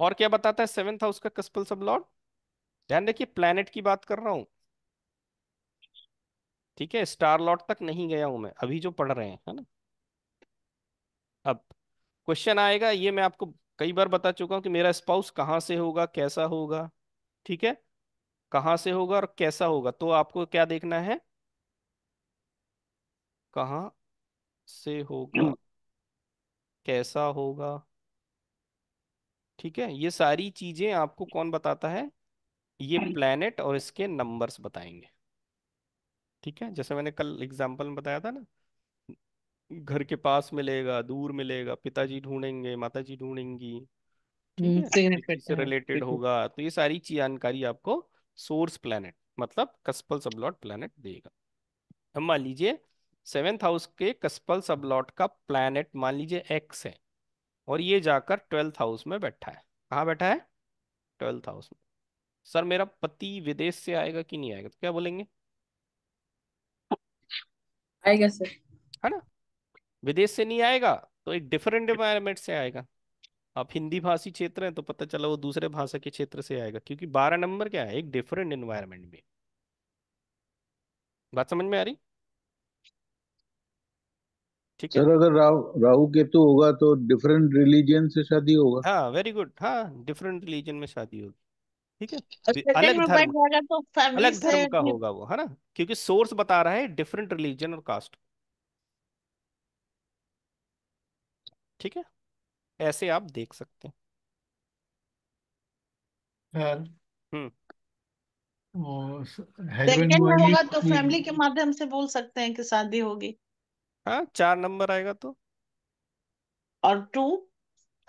और क्या बताता है सेवेंथ हाउस का कस्पल सबलॉट ध्यान रखिए प्लैनेट की बात कर रहा हूँ ठीक है स्टार लॉट तक नहीं गया हूं मैं अभी जो पढ़ रहे हैं है ना अब क्वेश्चन आएगा ये मैं आपको कई बार बता चुका हूं कि मेरा स्पाउस कहाँ से होगा कैसा होगा ठीक है कहाँ से होगा और कैसा होगा तो आपको क्या देखना है कहा से होगा हम्म। कैसा होगा ठीक है ये सारी चीजें आपको कौन बताता है ये प्लैनेट हम्म। और इसके नंबर्स बताएंगे ठीक है जैसे मैंने कल एग्जाम्पल में बताया था ना घर के पास मिलेगा दूर मिलेगा पिताजी ढूंढेंगे माता जी ढूंढेंगी ठीक हम्म, है से रिलेटेड होगा तो ये सारी जानकारी आपको सोर्स प्लेनेट मतलब कस्पल सबलॉट प्लेनेट देगा हम मान लीजिए सेवेंथ हाउस के कस्पल सबलॉट का प्लेनेट मान लीजिए एक्स है और ये जाकर ट्वेल्थ हाउस में बैठा है कहाँ बैठा है ट्वेल्थ हाउस में सर मेरा पति विदेश से आएगा कि नहीं आएगा तो क्या बोलेंगे आएगा सर है ना विदेश से नहीं आएगा तो एक डिफरेंट एनवायरमेंट से आएगा आप हिंदी भाषी क्षेत्र हैं तो पता चला वो दूसरे भाषा के क्षेत्र से आएगा क्योंकि बारह नंबर क्या है एक डिफरेंट एनवायरमेंट में बात समझ में आ रही ठीक सर है अगर राव राहु केतु होगा तो डिफरेंट रिलीजन से शादी होगा हाँ वेरी गुड हाँ डिफरेंट रिलीजन में शादी होगी ठीक है तो अलग धर्म तो अलग धर्म का होगा वो है ना क्योंकि सोर्स बता रहा है डिफरेंट रिलीजन और कास्ट ठीक है ऐसे आप देख सकते हैं हाँ। हम्म। होगा तो फैमिली के माध्यम से बोल सकते हैं शादी होगी हाँ चार नंबर आएगा तो और टू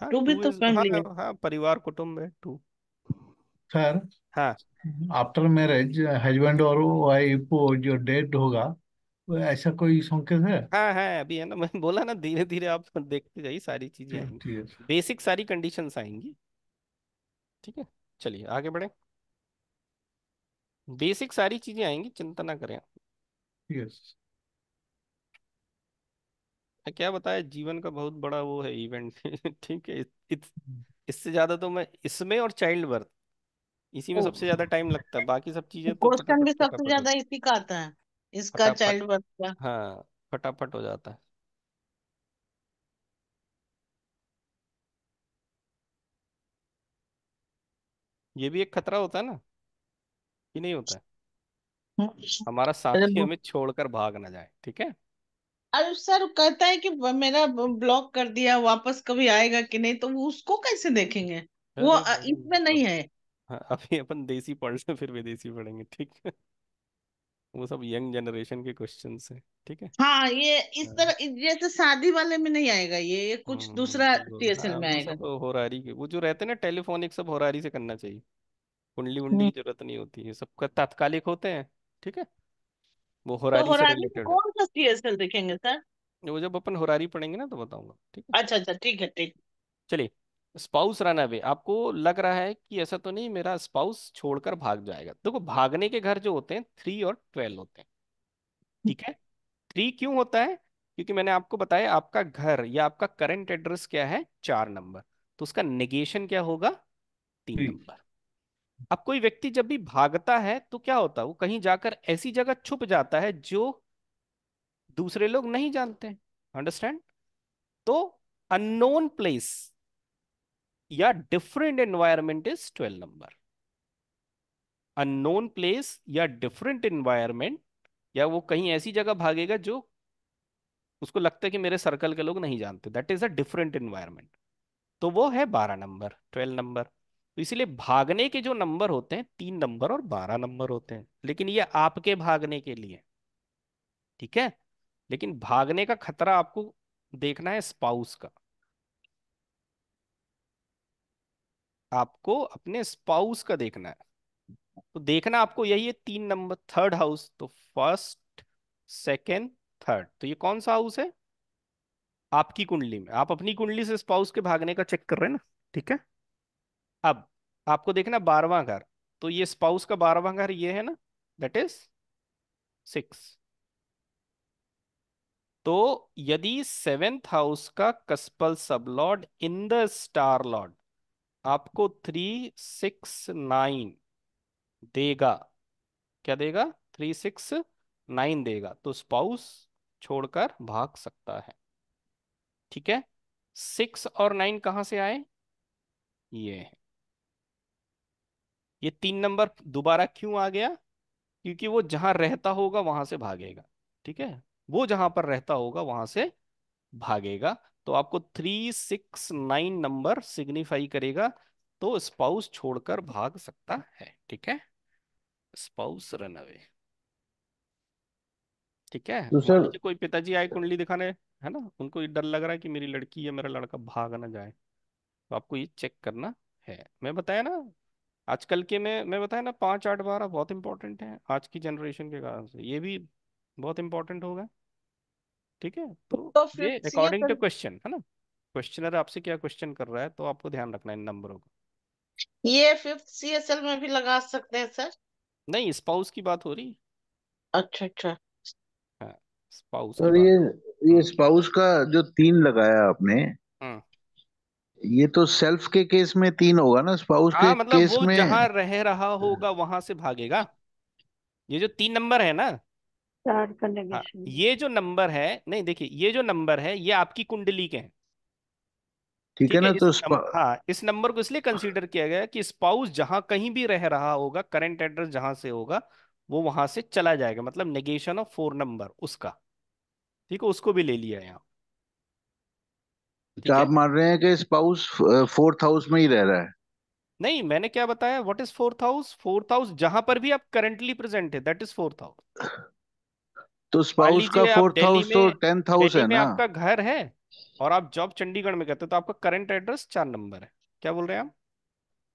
टू हाँ, भी तो हाँ, हाँ परिवार कुटुंब है two sir after marriage husband और वाइफ जो डेट होगा ऐसा कोई संकेत है हाँ हाँ अभी है ना मैं बोला ना धीरे धीरे आप देखते जाइए सारी चीजें आएंगी ठीक है बेसिक सारी कंडीशंस आएंगी ठीक है चलिए आगे बढ़े बेसिक सारी चीजें आएंगी चिंता ना करें आप क्या बताया जीवन का बहुत बड़ा वो है इवेंट ठीक है इससे इस हम्म। इससे ज्यादा तो मैं इसमें और चाइल्ड बर्थ इसी में तो सबसे ज्यादा टाइम लगता है बाकी सब चीजें तो क्वेश्चन भी सबसे ज्यादा इसी का आता है इसका चाइल्ड बर्थ का हाँ फटाफट हो जाता है ये भी एक खतरा होता है ना कि नहीं होता है हमारा साथी हमें छोड़कर भाग ना जाए ठीक है अरे सर कहता है कि मेरा ब्लॉक कर दिया वापस कभी आएगा कि नहीं तो उसको कैसे देखेंगे वो इसमें नहीं है हाँ, अभी अपन देसी पढ़ लें फिर विदेशी पढ़ेंगे ठीक है वो सब यंग जनरेशन के क्वेश्चन है ठीक है हाँ ये इस हाँ तरह जैसे तो शादी वाले में नहीं आएगा ये ये कुछ हम्म, दूसरा बिल्कुल हम्म, टीएसएल हाँ, में वो आएगा सब होरारी के वो जो रहते हैं ना टेलीफोनिक सब होरारी से करना चाहिए कुंडली वुंडली हम्म। की जरूरत नहीं होती है सबका तात्कालिक होते हैं ठीक है वो तो होरारी से होराली रिलेटेड कौन सा टीएसएल देखेंगे सर वो जब अपन होरारी पढ़ेंगे ना तो बताऊंगा ठीक है अच्छा अच्छा ठीक है ठीक चलिए स्पाउस रन अवे आपको लग रहा है कि ऐसा तो नहीं मेरा स्पाउस छोड़कर भाग जाएगा देखो तो भागने के घर जो होते हैं थ्री और ट्वेल्व होते हैं ठीक है थ्री क्यों होता है क्योंकि मैंने आपको बताया आपका घर या आपका करंट एड्रेस क्या है चार नंबर तो उसका निगेशन क्या होगा तीन नंबर अब कोई व्यक्ति जब भी भागता है तो क्या होता है वो कहीं जाकर ऐसी जगह छुप जाता है जो दूसरे लोग नहीं जानते अंडरस्टैंड तो अननोन प्लेस या different environment is twelve number unknown place या डिफरेंट एनवायरमेंट या वो कहीं ऐसी जगह भागेगा जो उसको लगता है कि मेरे सर्कल के लोग नहीं जानते that is a different environment तो वो है बारह नंबर ट्वेल्व नंबर तो इसीलिए भागने के जो नंबर होते हैं तीन नंबर और बारह नंबर होते हैं लेकिन ये आपके भागने के लिए ठीक है लेकिन भागने का खतरा आपको देखना है स्पाउस का आपको अपने स्पाउस का देखना है तो देखना आपको यही है तीन नंबर थर्ड हाउस तो फर्स्ट सेकेंड थर्ड तो ये कौन सा हाउस है आपकी कुंडली में आप अपनी कुंडली से स्पाउस के भागने का चेक कर रहे हैं ना ठीक है अब आपको देखना बारवा घर तो ये स्पाउस का बारवा घर ये है ना दट इज सिक्स तो यदि सेवेंथ हाउस का cuspal sub lord in the star lord आपको थ्री सिक्स नाइन देगा क्या देगा थ्री सिक्स नाइन देगा तो स्पाउस छोड़कर भाग सकता है ठीक है सिक्स और नाइन कहां से आए ये ये तीन नंबर दोबारा क्यों आ गया क्योंकि वो जहां रहता होगा वहां से भागेगा ठीक है वो जहां पर रहता होगा वहां से भागेगा तो आपको three six nine number signify करेगा तो स्पाउस छोड़कर भाग सकता है ठीक है स्पाउस रन अवे ठीक है तो कोई पिताजी आए कुंडली दिखाने है ना उनको ये डर लग रहा है कि मेरी लड़की या मेरा लड़का भाग ना जाए तो आपको ये चेक करना है मैं बताया ना आजकल के में मैं बताया ना पांच आठ बारह बहुत इंपॉर्टेंट है आज की जनरेशन के कारण से ये भी बहुत इंपॉर्टेंट होगा ठीक है तो, तो ये अकॉर्डिंग टू क्वेश्चन है ना क्वेश्चनर आपसे क्या क्वेश्चन कर रहा है तो आपको ध्यान रखना है इन नंबरों का ये फिफ्थ सीएसएल में भी लगा सकते हैं सर नहीं स्पाउस की बात हो रही अच्छा अच्छा स्पाउस हाँ, सर ये ये स्पाउस का जो तीन लगाया आपने हाँ। ये तो सेल्फ के केस में तीन होगा ना स्पाउस हाँ, के मतलब केस वो में जहां रह रहा हाँ। होगा वहां से भागेगा ये जो तीन नंबर है ना हाँ, ये जो नंबर है नहीं देखिए ये जो नंबर है ये आपकी कुंडली के हैं ठीक है ना तो इस नंबर, हाँ इस नंबर को इसलिए कंसीडर किया गया कि स्पाउस जहां कहीं भी रह रहा होगा करंट एड्रेस जहां से होगा वो वहां से चला जाएगा मतलब नेगेशन ऑफ फोर नंबर उसका ठीक है उसको भी ले लिया यहाँ तो आप मान रहे हैं कि स्पाउस फोर्थ हाउस में ही रह रहा है नहीं मैंने क्या बताया what is fourth house fourth house जहां पर भी आप करंटली प्रेजेंट है दैट इज फोर्थ हाउस तो स्पाउस का फोर हाउस तो टेंथ हाउस है ना आपका घर है और आप जॉब चंडीगढ़ में करते हो तो आपका करंट एड्रेस चार नंबर है क्या बोल रहे हैं आप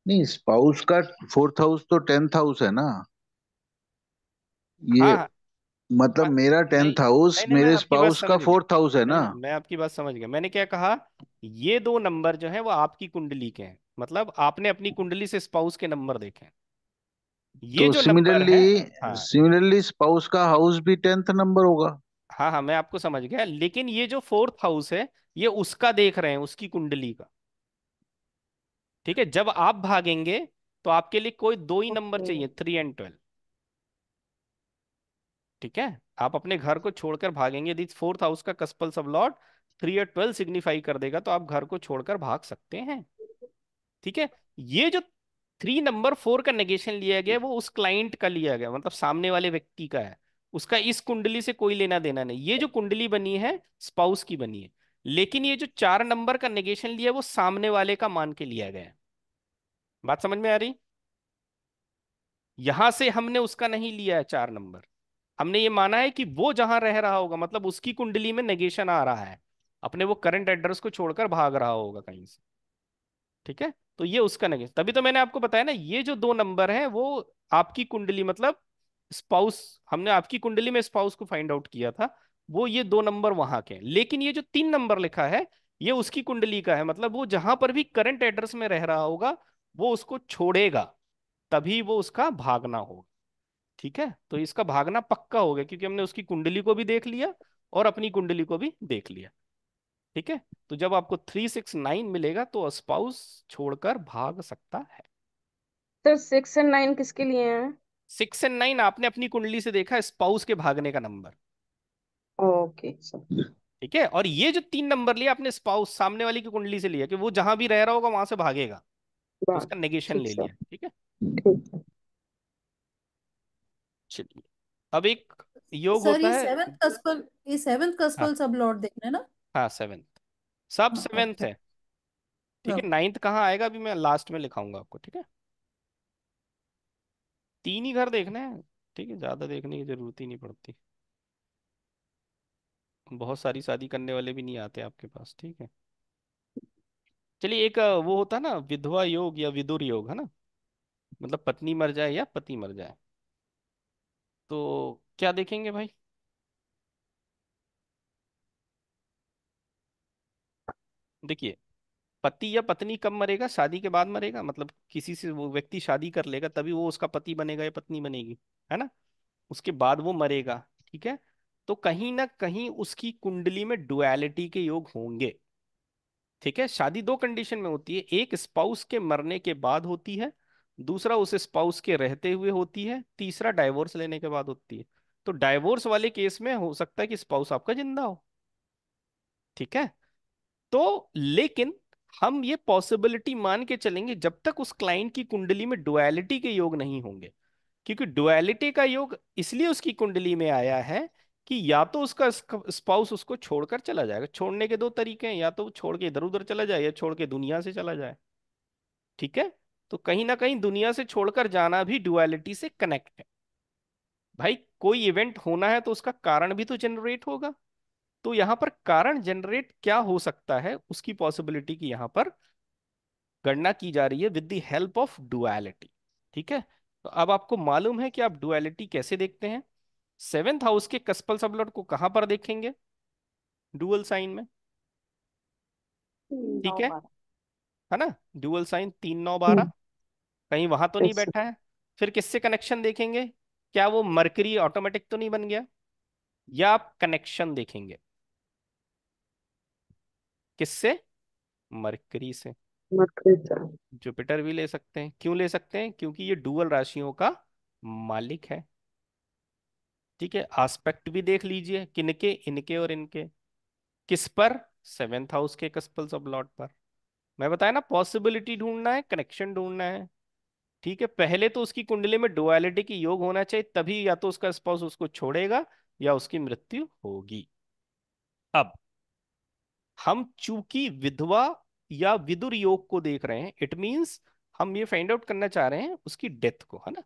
नहीं स्पाउस का फोर्थ हाउस तो टेंथ हाउस है ना ये हाँ, हाँ। मतलब हाँ, मेरा टेंथ हाउस मेरे स्पाउस का फोर्थ हाउस है ना मैं आपकी बात समझ गया मैंने क्या कहा ये दो नंबर जो है वो आपकी कुंडली के हैं मतलब आपने अपनी कुंडली से स्पाउस के नंबर देखे हैं ये तो जो सिमिलरली सिमिलरली स्पाउस का हाउस भी टेंथ नंबर होगा हाँ हाँ मैं आपको समझ गया लेकिन ये जो फोर्थ हाउस है ये उसका देख रहे हैं उसकी कुंडली का ठीक है जब आप भागेंगे तो आपके लिए कोई दो ही नंबर चाहिए थ्री एंड ट्वेल्व ठीक है आप अपने घर को छोड़कर भागेंगे यदि फोर्थ हाउस का cuspal sub lord three and twelve signify कर देगा तो आप घर को छोड़कर भाग सकते हैं ठीक है ये जो थ्री नंबर फोर का नेगेशन लिया गया वो उस क्लाइंट का लिया गया मतलब सामने वाले व्यक्ति का है उसका इस कुंडली से कोई लेना देना नहीं ये जो कुंडली बनी है स्पाउस की बनी है लेकिन ये जो चार नंबर का नेगेशन लिया वो सामने वाले का मान के लिया गया है बात समझ में आ रही यहां से हमने उसका नहीं लिया है चार नंबर हमने ये माना है कि वो जहां रह रहा होगा मतलब उसकी कुंडली में नेगेशन आ रहा है अपने वो करंट एड्रेस को छोड़कर भाग रहा होगा कहीं से ठीक है तो ये उसका नेगेटिव तभी तो मैंने आपको बताया ना ये जो दो नंबर है वो आपकी कुंडली मतलब स्पाउस हमने आपकी कुंडली में स्पाउस को फाइंड आउट किया था वो ये दो नंबर वहां के लेकिन ये जो तीन नंबर लिखा है ये उसकी कुंडली का है मतलब वो जहां पर भी करंट एड्रेस में रह रहा होगा वो उसको छोड़ेगा तभी वो उसका भागना होगा ठीक है तो इसका भागना पक्का हो गया क्योंकि हमने उसकी कुंडली को भी देख लिया और अपनी कुंडली को भी देख लिया ठीक है तो जब आपको थ्री सिक्स नाइन मिलेगा तो स्पाउस छोड़कर भाग सकता है सर सिक्स एंड नाइन किसके लिए है सिक्स एंड नाइन आपने अपनी कुंडली से देखा स्पाउस के भागने का नंबर ओके ठीक है और ये जो तीन नंबर लिया आपने स्पाउस सामने वाली की कुंडली से लिया कि वो जहां भी रह रहा होगा वहां से भागेगा तो उसका नेगेशन ले लिया ठीक है चलिए अब एक योग सर होता ये है सेवंथ कस्पल ये सेवंथ कसपल हाँ। सब लॉर्ड देखना है ना हाँ सेवेंथ सब सेवेंथ हाँ, है ठीक है नाइन्थ हाँ। कहाँ आएगा अभी मैं लास्ट में लिखाऊंगा आपको ठीक है तीन ही घर देखने हैं ठीक है ज्यादा देखने की जरूरत ही नहीं पड़ती बहुत सारी शादी करने वाले भी नहीं आते आपके पास ठीक है चलिए एक वो होता है ना विधवा योग या विदुर योग है ना मतलब पत्नी मर जाए या पति मर जाए तो क्या देखेंगे भाई देखिए पति या पत्नी कब मरेगा शादी के बाद मरेगा मतलब किसी से वो व्यक्ति शादी कर लेगा तभी वो उसका पति बनेगा या पत्नी बनेगी है ना उसके बाद वो मरेगा ठीक है तो कहीं ना कहीं उसकी कुंडली में डुअलिटी के योग होंगे ठीक है शादी दो कंडीशन में होती है एक स्पाउस के मरने के बाद होती है दूसरा उस स्पाउस के रहते हुए होती है तीसरा डाइवोर्स लेने के बाद होती है तो डाइवोर्स वाले केस में हो सकता है कि स्पाउस आपका जिंदा हो ठीक है तो लेकिन हम ये पॉसिबिलिटी मान के चलेंगे जब तक उस क्लाइंट की कुंडली में डुअलिटी के योग नहीं होंगे क्योंकि डुअलिटी का योग इसलिए उसकी कुंडली में आया है कि या तो उसका स्पाउस उसको छोड़कर चला जाएगा छोड़ने के दो तरीके हैं या तो छोड़ के इधर उधर चला जाए या छोड़ के दुनिया से चला जाए ठीक है तो कहीं ना कहीं दुनिया से छोड़कर जाना भी डुअलिटी से कनेक्ट है भाई कोई इवेंट होना है तो उसका कारण भी तो जनरेट होगा तो यहां पर कारण जनरेट क्या हो सकता है उसकी पॉसिबिलिटी की यहां पर गणना की जा रही है with the help of duality ठीक है तो अब आपको मालूम है कि आप डुअलिटी कैसे देखते हैं सेवेंथ हाउस के कस्पल सबलट को कहां पर देखेंगे डुअल साइन में ठीक है है ना डुअल साइन तीन नौ हम्म। बारह कहीं वहां तो नहीं बैठा है फिर किससे कनेक्शन देखेंगे क्या वो मरकरी ऑटोमेटिक तो नहीं बन गया या आप कनेक्शन देखेंगे किससे मरकरी से जुपिटर भी ले सकते हैं क्यों ले सकते हैं क्योंकि ये डुअल राशियों का मालिक है ठीक है एस्पेक्ट भी देख लीजिए किनके इनके और इनके किस पर सेवेंथ हाउस के कस्पल्स ऑफ लॉट पर मैं बताया ना पॉसिबिलिटी ढूंढना है कनेक्शन ढूंढना है ठीक है पहले तो उसकी कुंडली में डुअलिटी की योग होना चाहिए तभी या तो उसका स्पाउस उसको छोड़ेगा या उसकी मृत्यु होगी अब हम चूंकि विधवा या विदुर योग को देख रहे हैं इट मीन्स हम ये फाइंड आउट करना चाह रहे हैं उसकी डेथ को है ना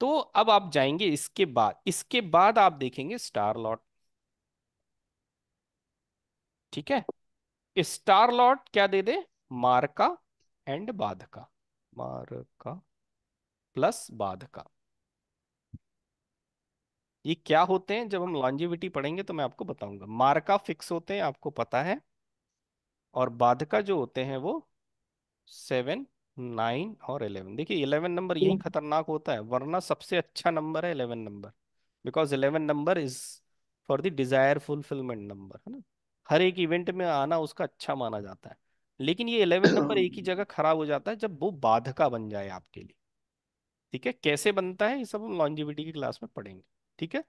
तो अब आप जाएंगे इसके बाद इसके बाद आप देखेंगे स्टार लॉट ठीक है स्टार लॉट क्या दे दे मार्का एंड बाधका का प्लस बाधका ये क्या होते हैं जब हम लॉन्जिविटी पढ़ेंगे तो मैं आपको बताऊंगा मार्का फिक्स होते हैं आपको पता है और बाधका जो होते हैं वो सेवन नाइन और इलेवन देखिए इलेवन नंबर यही हम्म। खतरनाक होता है वरना सबसे अच्छा नंबर है eleven number because eleven number is for the desire fulfilment number है ना हर एक इवेंट में आना उसका अच्छा माना जाता है लेकिन ये इलेवन नंबर एक ही जगह खराब हो जाता है जब वो बाधका बन जाए आपके लिए ठीक है कैसे बनता है ये सब हम लॉन्जिविटी की क्लास में पढ़ेंगे ठीक है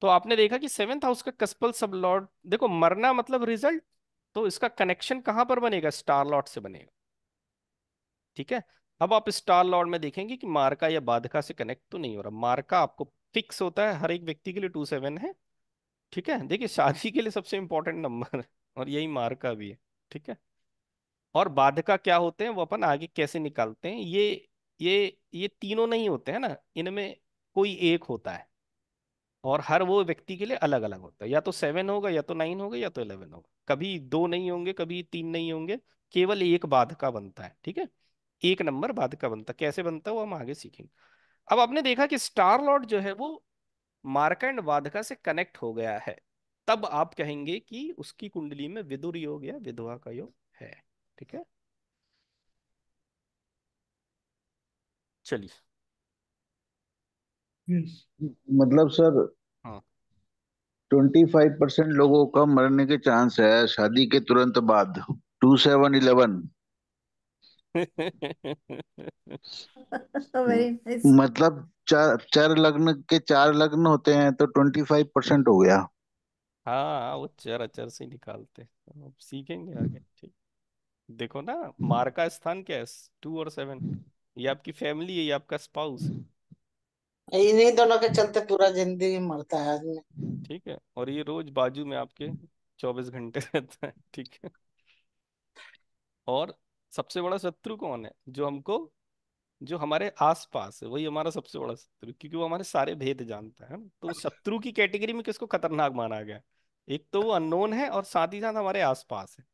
तो आपने देखा कि सेवेंथ हाउस का कस्पल सब लॉर्ड देखो मरना मतलब रिजल्ट तो इसका कनेक्शन कहां पर बनेगा स्टार लॉट से बनेगा ठीक है अब आप स्टार लॉर्ड में देखेंगे कि मार्का या बाधका से कनेक्ट तो नहीं हो रहा मार्का आपको फिक्स होता है हर एक व्यक्ति के लिए टू सेवन है ठीक है देखिए शादी के लिए सबसे इंपॉर्टेंट नंबर और यही मार्का भी है ठीक है और बाधका क्या होते हैं वो अपन आगे कैसे निकालते हैं ये ये ये तीनों नहीं होते हैं ना इनमें कोई एक होता है और हर वो व्यक्ति के लिए अलग अलग होता है या तो सेवन होगा या तो नाइन होगा या तो इलेवन होगा कभी दो नहीं होंगे कभी तीन नहीं होंगे केवल एक बाध का बनता है ठीक है एक नंबर बाध का बनता है कैसे बनता है वो हम आगे सीखेंगे अब आपने देखा कि स्टार लॉर्ड जो है वो मार्कंड एंड वाधका से कनेक्ट हो गया है तब आप कहेंगे कि उसकी कुंडली में विदुर योग या विधवा का योग है ठीक है चलिए मतलब सर ट्वेंटी फाइव परसेंट लोगों का मरने के चांस है शादी के तुरंत बाद टू सेवन इलेवन मतलब चार चार लग्न के चार लग्न होते हैं तो ट्वेंटी फाइव परसेंट हो गया हाँ वो चर अचर से निकालते हैं अब सीखेंगे आगे ठीक देखो ना मार का स्थान क्या है टू और सेवन ये आपकी फैमिली है ये आपका स्पाउस है इन्हीं दोनों के चलते पूरा जिंदगी मरता है आदमी ठीक है और ये रोज बाजू में आपके चौबीस घंटे रहता है ठीक है और सबसे बड़ा शत्रु कौन है जो हमको जो हमारे आस पास है वही हमारा सबसे बड़ा शत्रु क्योंकि वो हमारे सारे भेद जानता है तो शत्रु की कैटेगरी में किसको खतरनाक माना गया एक तो वो अननोन है और साथ ही साथ हमारे आस पास है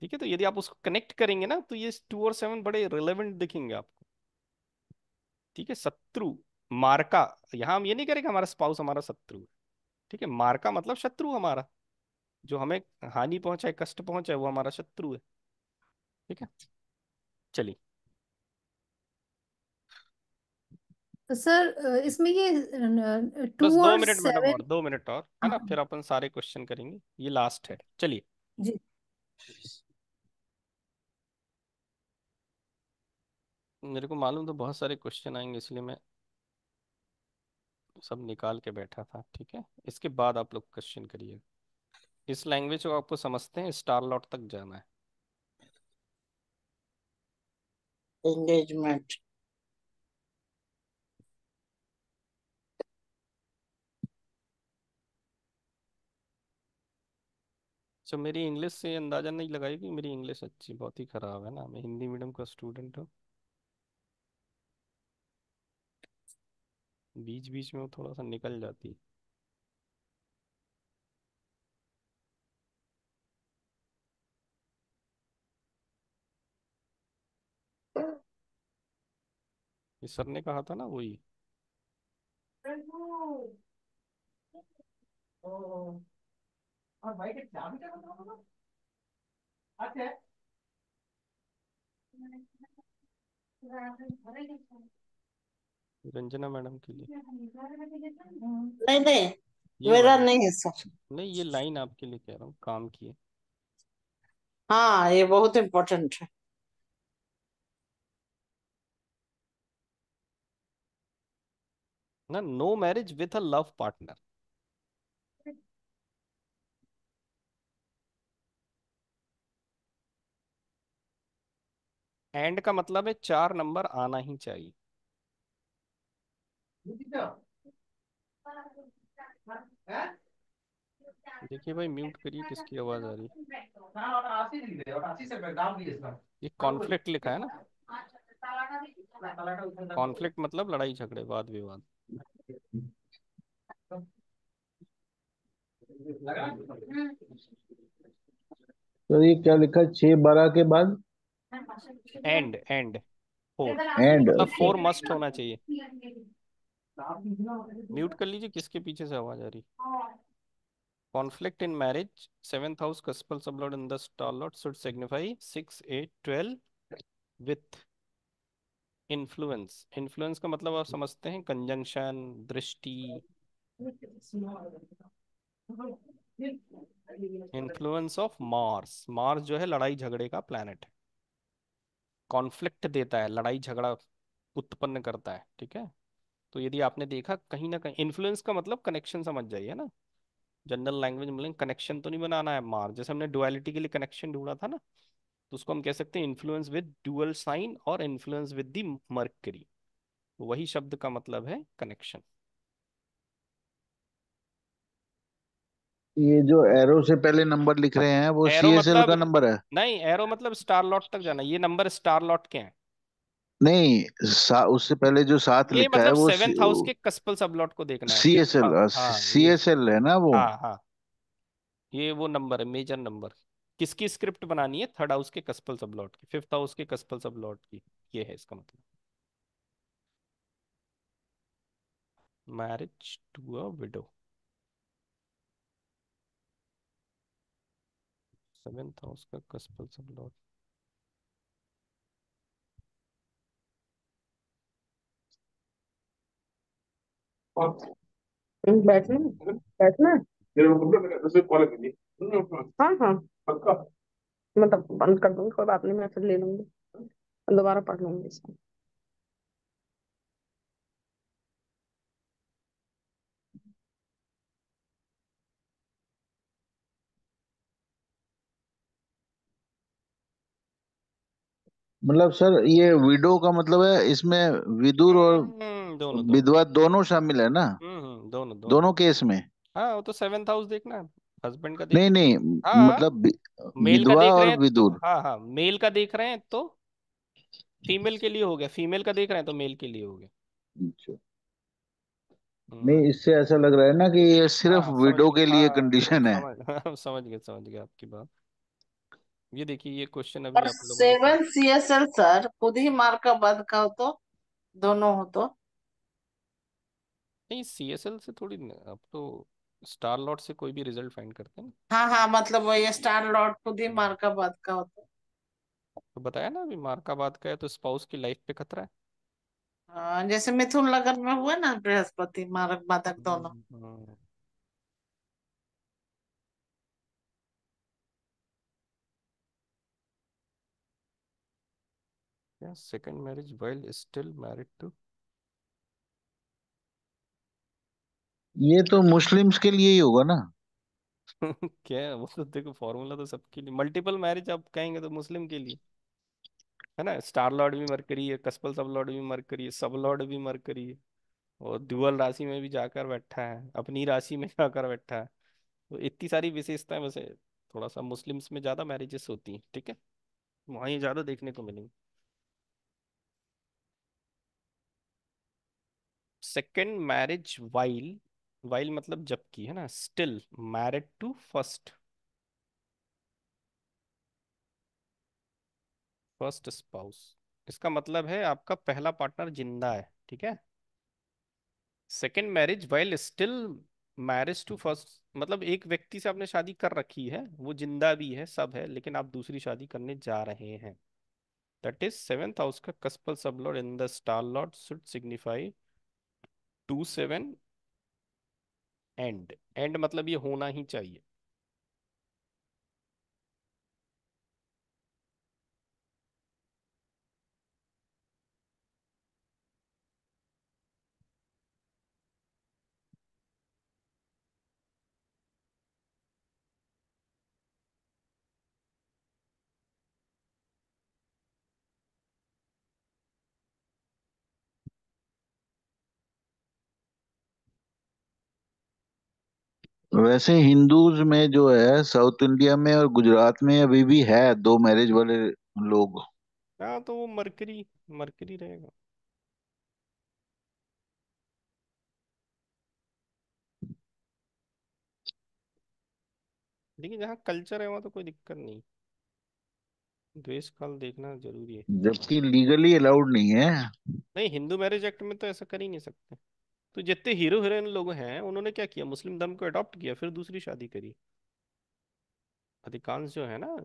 ठीक है तो यदि आप उसको कनेक्ट करेंगे ना तो ये टू और सेवन बड़े रिलेवेंट दिखेंगे आपको ठीक है शत्रु मार्का यहाँ हम ये नहीं करेंगे हमारा स्पाउस हमारा शत्रु है ठीक है मार्का मतलब शत्रु हमारा जो हमें हानि पहुंचाए कष्ट पहुंचाए वो हमारा शत्रु है ठीक है चलिए तो सर इसमें ये टू और दो मिनट मैडम और दो मिनट और है ना हाँ। फिर अपन सारे क्वेश्चन करेंगे ये लास्ट है चलिए जी मेरे को मालूम तो बहुत सारे क्वेश्चन आएंगे इसलिए मैं सब निकाल के बैठा था ठीक है इसके बाद आप लोग क्वेश्चन करिए इस लैंग्वेज को आपको समझते हैं स्टार लॉट तक जाना है एंगेजमेंट मेरी इंग्लिश से अंदाज़ा नहीं लगाई कि मेरी इंग्लिश अच्छी बहुत ही ख़राब है ना मैं हिंदी मीडियम का स्टूडेंट हूँ बीच बीच में वो थोड़ा सा निकल जाती ये सर ने कहा था ना वही अच्छा रंजना मैडम के लिए नहीं नहीं मेरा नहीं है सर नहीं ये लाइन आपके लिए कह रहा हूँ काम है हाँ ये बहुत इम्पोर्टेंट है ना no marriage with a love partner and का मतलब है चार नंबर आना ही चाहिए देखिए भाई म्यूट करिए किसकी आवाज आ रही है ये कॉन्फ्लिक्ट लिखा है ना कॉन्फ्लिक्ट मतलब लड़ाई झगड़े वाद विवाद तो ये क्या लिखा छह बारह के बाद and and four and four must होना चाहिए म्यूट कर लीजिए किसके पीछे से आवाज आ रही conflict in marriage seventh house cuspal sub lord in the star lord should signify six eight twelve with influence influence का मतलब आप समझते हैं कंजंक्शन दृष्टि इन्फ्लुएंस ऑफ मार्स मार्स जो है लड़ाई झगड़े का प्लैनेट है कॉन्फ्लिक्ट देता है लड़ाई झगड़ा उत्पन्न करता है ठीक है तो यदि आपने देखा कहीं ना कहीं इन्फ्लुएंस का मतलब कनेक्शन समझ जाइए ना जनरल लैंग्वेज में कनेक्शन तो नहीं बनाना है मार जैसे हमने डुअलिटी के लिए कनेक्शन ढूंढा था ना तो उसको हम कह सकते हैं इन्फ्लुएंस विद डुअल साइन और इन्फ्लुएंस विद दी मर्करी वही शब्द का मतलब है कनेक्शन ये जो एरो से पहले नंबर लिख रहे हैं वो सीएसएल मतलब का नंबर है नहीं एरो मतलब स्टार लॉट तक जाना ये नंबर स्टार लॉट के हैं नहीं सा, उससे पहले जो सात ये लिखा है मतलब वो सेवेंथ हाउस के कस्पल सबलॉट को देखना है सीएसएल हाँ, सी हाँ, हाँ, ये एल है ना वो हाँ हाँ ये वो नंबर है मेजर नंबर किसकी स्क्रिप्ट बनानी है थर्ड हाउस के कस्पल सबलॉट की फिफ्थ हाउस के कस्पल सबलॉट की ये है इसका मतलब marriage to a widow seventh house का कस्पल सबलॉट हाँ। बैठना बैठना हाँ हाँ मतलब बंद कर दूंगी कोई बात नहीं मैं फिर ले लूंगी दोबारा पढ़ लूंगी इसको मतलब सर ये विडो का मतलब है इसमें विदुर और हम्म, दोनों विधवा दोनों शामिल है ना हम्म, हम्म, दोनों दोनों केस में हाँ वो तो सेवेंथ हाउस देखना है हस्बैंड का नहीं नहीं हाँ, मतलब विधवा और तो विदुर हाँ हाँ मेल का देख रहे हैं तो फीमेल के लिए हो गया फीमेल का देख रहे हैं तो मेल के लिए हो गया अच्छा। नहीं इससे ऐसा लग रहा है ना कि ये सिर्फ हाँ, विडो के लिए कंडीशन हाँ, है समझ गए हाँ, समझ गए आपकी बात ये देखिए ये क्वेश्चन अभी आप लोगों seven C S L sir खुद ही का बंद का हो तो दोनों हो तो नहीं सी एस एल से थोड़ी न- आप तो स्टार लॉट से कोई भी रिजल्ट फाइंड करते हैं हाँ हाँ मतलब वही स्टार लॉट खुद ही हम्म। का बंद का हो तो तो बताया ना अभी मार्काबाद का है तो स्पाउस की लाइफ पे खतरा है हाँ, जैसे मिथुन लगन में हुआ ना बृहस्पति मारक बाधक दोनों हम्म, हम्म। Yeah, second marriage while still married to ये तो मुस्लिम्स के लिए ही होगा ना क्या वो तो देखो फॉर्मूला तो सबके लिए मल्टीपल मैरिज आप कहेंगे तो मुस्लिम के लिए है ना स्टार लॉर्ड भी मरकरी है कस्पल सब लॉर्ड भी मरकरी है सब लॉर्ड भी मरकरी है और दुअल राशि में भी जाकर बैठा है अपनी राशि में जाकर बैठा है तो इतनी सारी विशेषताएं वैसे थोड़ा सा मुस्लिम्स में ज्यादा मैरिजेस होती हैं ठीक है वहाँ ये ज्यादा देखने को मिलेंगे सेकेंड मैरिज वाइल वाइल मतलब जबकि है ना still married to first first spouse इसका मतलब है आपका पहला पार्टनर जिंदा है ठीक है second marriage while still married to first मतलब एक व्यक्ति से आपने शादी कर रखी है वो जिंदा भी है सब है लेकिन आप दूसरी शादी करने जा रहे हैं दैट इज सेवेंथ हाउस का cuspal sub lord in the star lord should signify two seven and and मतलब ये होना ही चाहिए वैसे हिंदूज में जो है साउथ इंडिया में और गुजरात में अभी भी है दो मैरिज वाले लोग हाँ तो वो मरकरी मरकरी रहेगा लेकिन जहाँ कल्चर है वहाँ तो कोई दिक्कत नहीं द्वेष काल देखना जरूरी है जबकि लीगली अलाउड नहीं है नहीं हिंदू मैरिज एक्ट में तो ऐसा कर ही नहीं सकते तो जितने हीरो हीरोइन लोग हैं उन्होंने क्या किया मुस्लिम धर्म को अडॉप्ट किया फिर दूसरी शादी करी अधिकांश जो है ना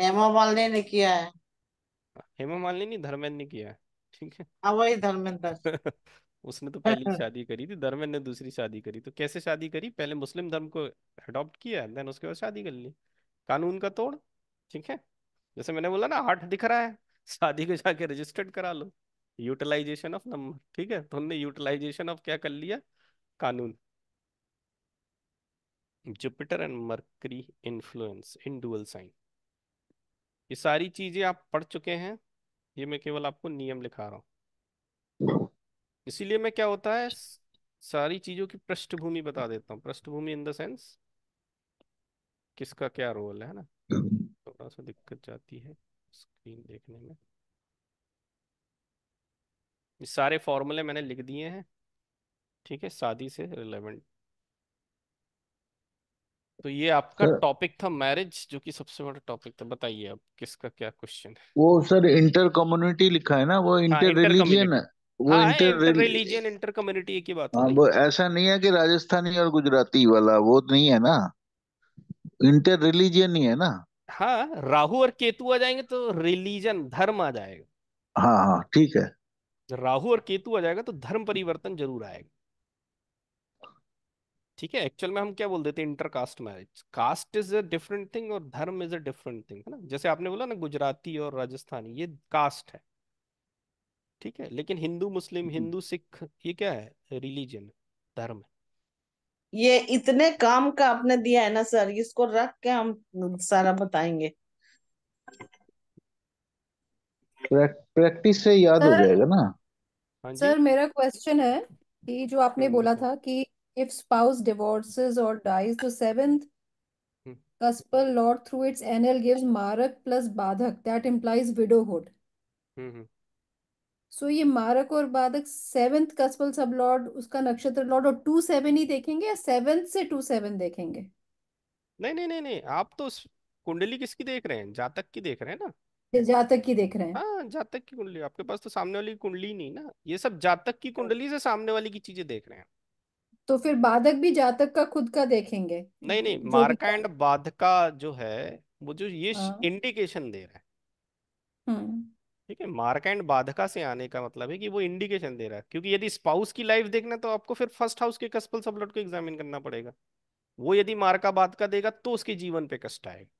हेमा मालिनी ने किया है हाँ, हेमा मालिनी नहीं धर्मेंद्र ने किया है ठीक है हाँ वही धर्मेंद्र उसने तो पहली शादी करी थी धर्मेंद्र ने दूसरी शादी करी तो कैसे शादी करी पहले मुस्लिम धर्म को अडॉप्ट किया देन उसके बाद शादी कर ली कानून का तोड़ ठीक है जैसे मैंने बोला ना हट दिख रहा है शादी को जाके रजिस्टर्ड करा लो यूटिलाइजेशन ऑफ नंबर ठीक है तो हमने यूटिलाइजेशन ऑफ क्या कर लिया कानून Jupiter and Mercury influence in dual sign ये सारी चीजें आप पढ़ चुके हैं ये मैं केवल आपको नियम लिखा रहा हूं इसीलिए मैं क्या होता है सारी चीजों की पृष्ठभूमि बता देता हूँ पृष्ठभूमि इन द सेंस किसका क्या रोल है ना हम्म। थोड़ा सा दिक्कत जाती है स्क्रीन देखने में ये सारे फॉर्मूले मैंने लिख दिए हैं ठीक है शादी से रिलेवेंट तो ये आपका टॉपिक था मैरिज जो कि सबसे बड़ा टॉपिक था बताइए आप किसका क्या क्वेश्चन है वो सर इंटर कम्युनिटी लिखा है ना वो हाँ, इंटर रिलीजन है वो हाँ इंटर रिलीजन इंटर कम्युनिटी की बात हाँ वो ऐसा नहीं है कि राजस्थानी और गुजराती वाला वो नहीं है ना इंटर रिलीजन ही है ना हाँ राहु और केतु आ जाएंगे तो रिलीजन धर्म आ जाएगा हाँ हाँ ठीक है राहु और केतु आ जाएगा तो धर्म परिवर्तन जरूर आएगा ठीक है एक्चुअल में हम क्या बोल देते हैं intercaste marriage caste is a different thing और धर्म इज अ डिफरेंट थिंग है ना जैसे आपने बोला ना गुजराती और राजस्थानी ये कास्ट है ठीक है लेकिन हिंदू मुस्लिम हम्म। हिंदू सिख ये क्या है रिलीजन धर्म है ये इतने काम का आपने दिया है ना सर इसको रख के हम सारा बताएंगे प्रैक्टिस से याद हो जाएगा ना हाँ जी सर मेरा क्वेश्चन है कि जो आपने हम्म बोला बताइए हम्म। था कि इफ स्पाउस डिवोर्सेस और डाइज तो seventh cuspal lord through its NL gives मारक प्लस बाधक that implies widowhood hmm, so hmm. ये मारक और बाधक सेवेंथ कस्पल सब लॉर्ड उसका नक्षत्र लॉर्ड और टू सेवन ही देखेंगे या सेवेंथ से टू सेवन देखेंगे नहीं नहीं नहीं नहीं आप तो उस कुंडली किसकी देख रहे हैं जातक की देख रहे हैं ना जातक की देख रहे हैं हाँ जातक की कुंडली आपके पास तो सामने वाली कुंडली नहीं ना ये सब जातक की तो कुंडली से सामने वाली की चीजें देख रहे हैं तो फिर बाधक भी जातक का खुद का देखेंगे नहीं नहीं मार्का एंड का जो है वो जो ये हाँ। इंडिकेशन दे रहा है हम्म। ठीक है मार्का एंड का से आने का मतलब है कि वो इंडिकेशन दे रहा है क्योंकि यदि स्पाउस की लाइफ देखना तो आपको फिर फर्स्ट हाउस के कस्पल लोट को एग्जामिन करना पड़ेगा वो यदि मार्का बाधका देगा तो उसके जीवन पे कष्ट आएगा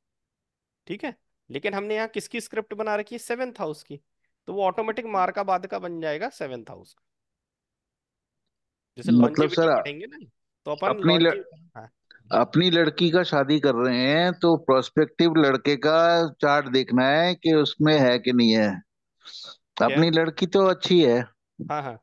ठीक है लेकिन हमने यहाँ किसकी स्क्रिप्ट बना रखी है सेवेंथ हाउस की तो वो ऑटोमेटिक hmm. मार का बाद का बन जाएगा सेवेंथ हाउस का जैसे मतलब सर तो अपन अपनी लड़... हाँ। अपनी लड़की का शादी कर रहे हैं तो प्रोस्पेक्टिव लड़के का चार्ट देखना है कि उसमें है कि नहीं है क्या? अपनी लड़की तो अच्छी है हाँ हाँ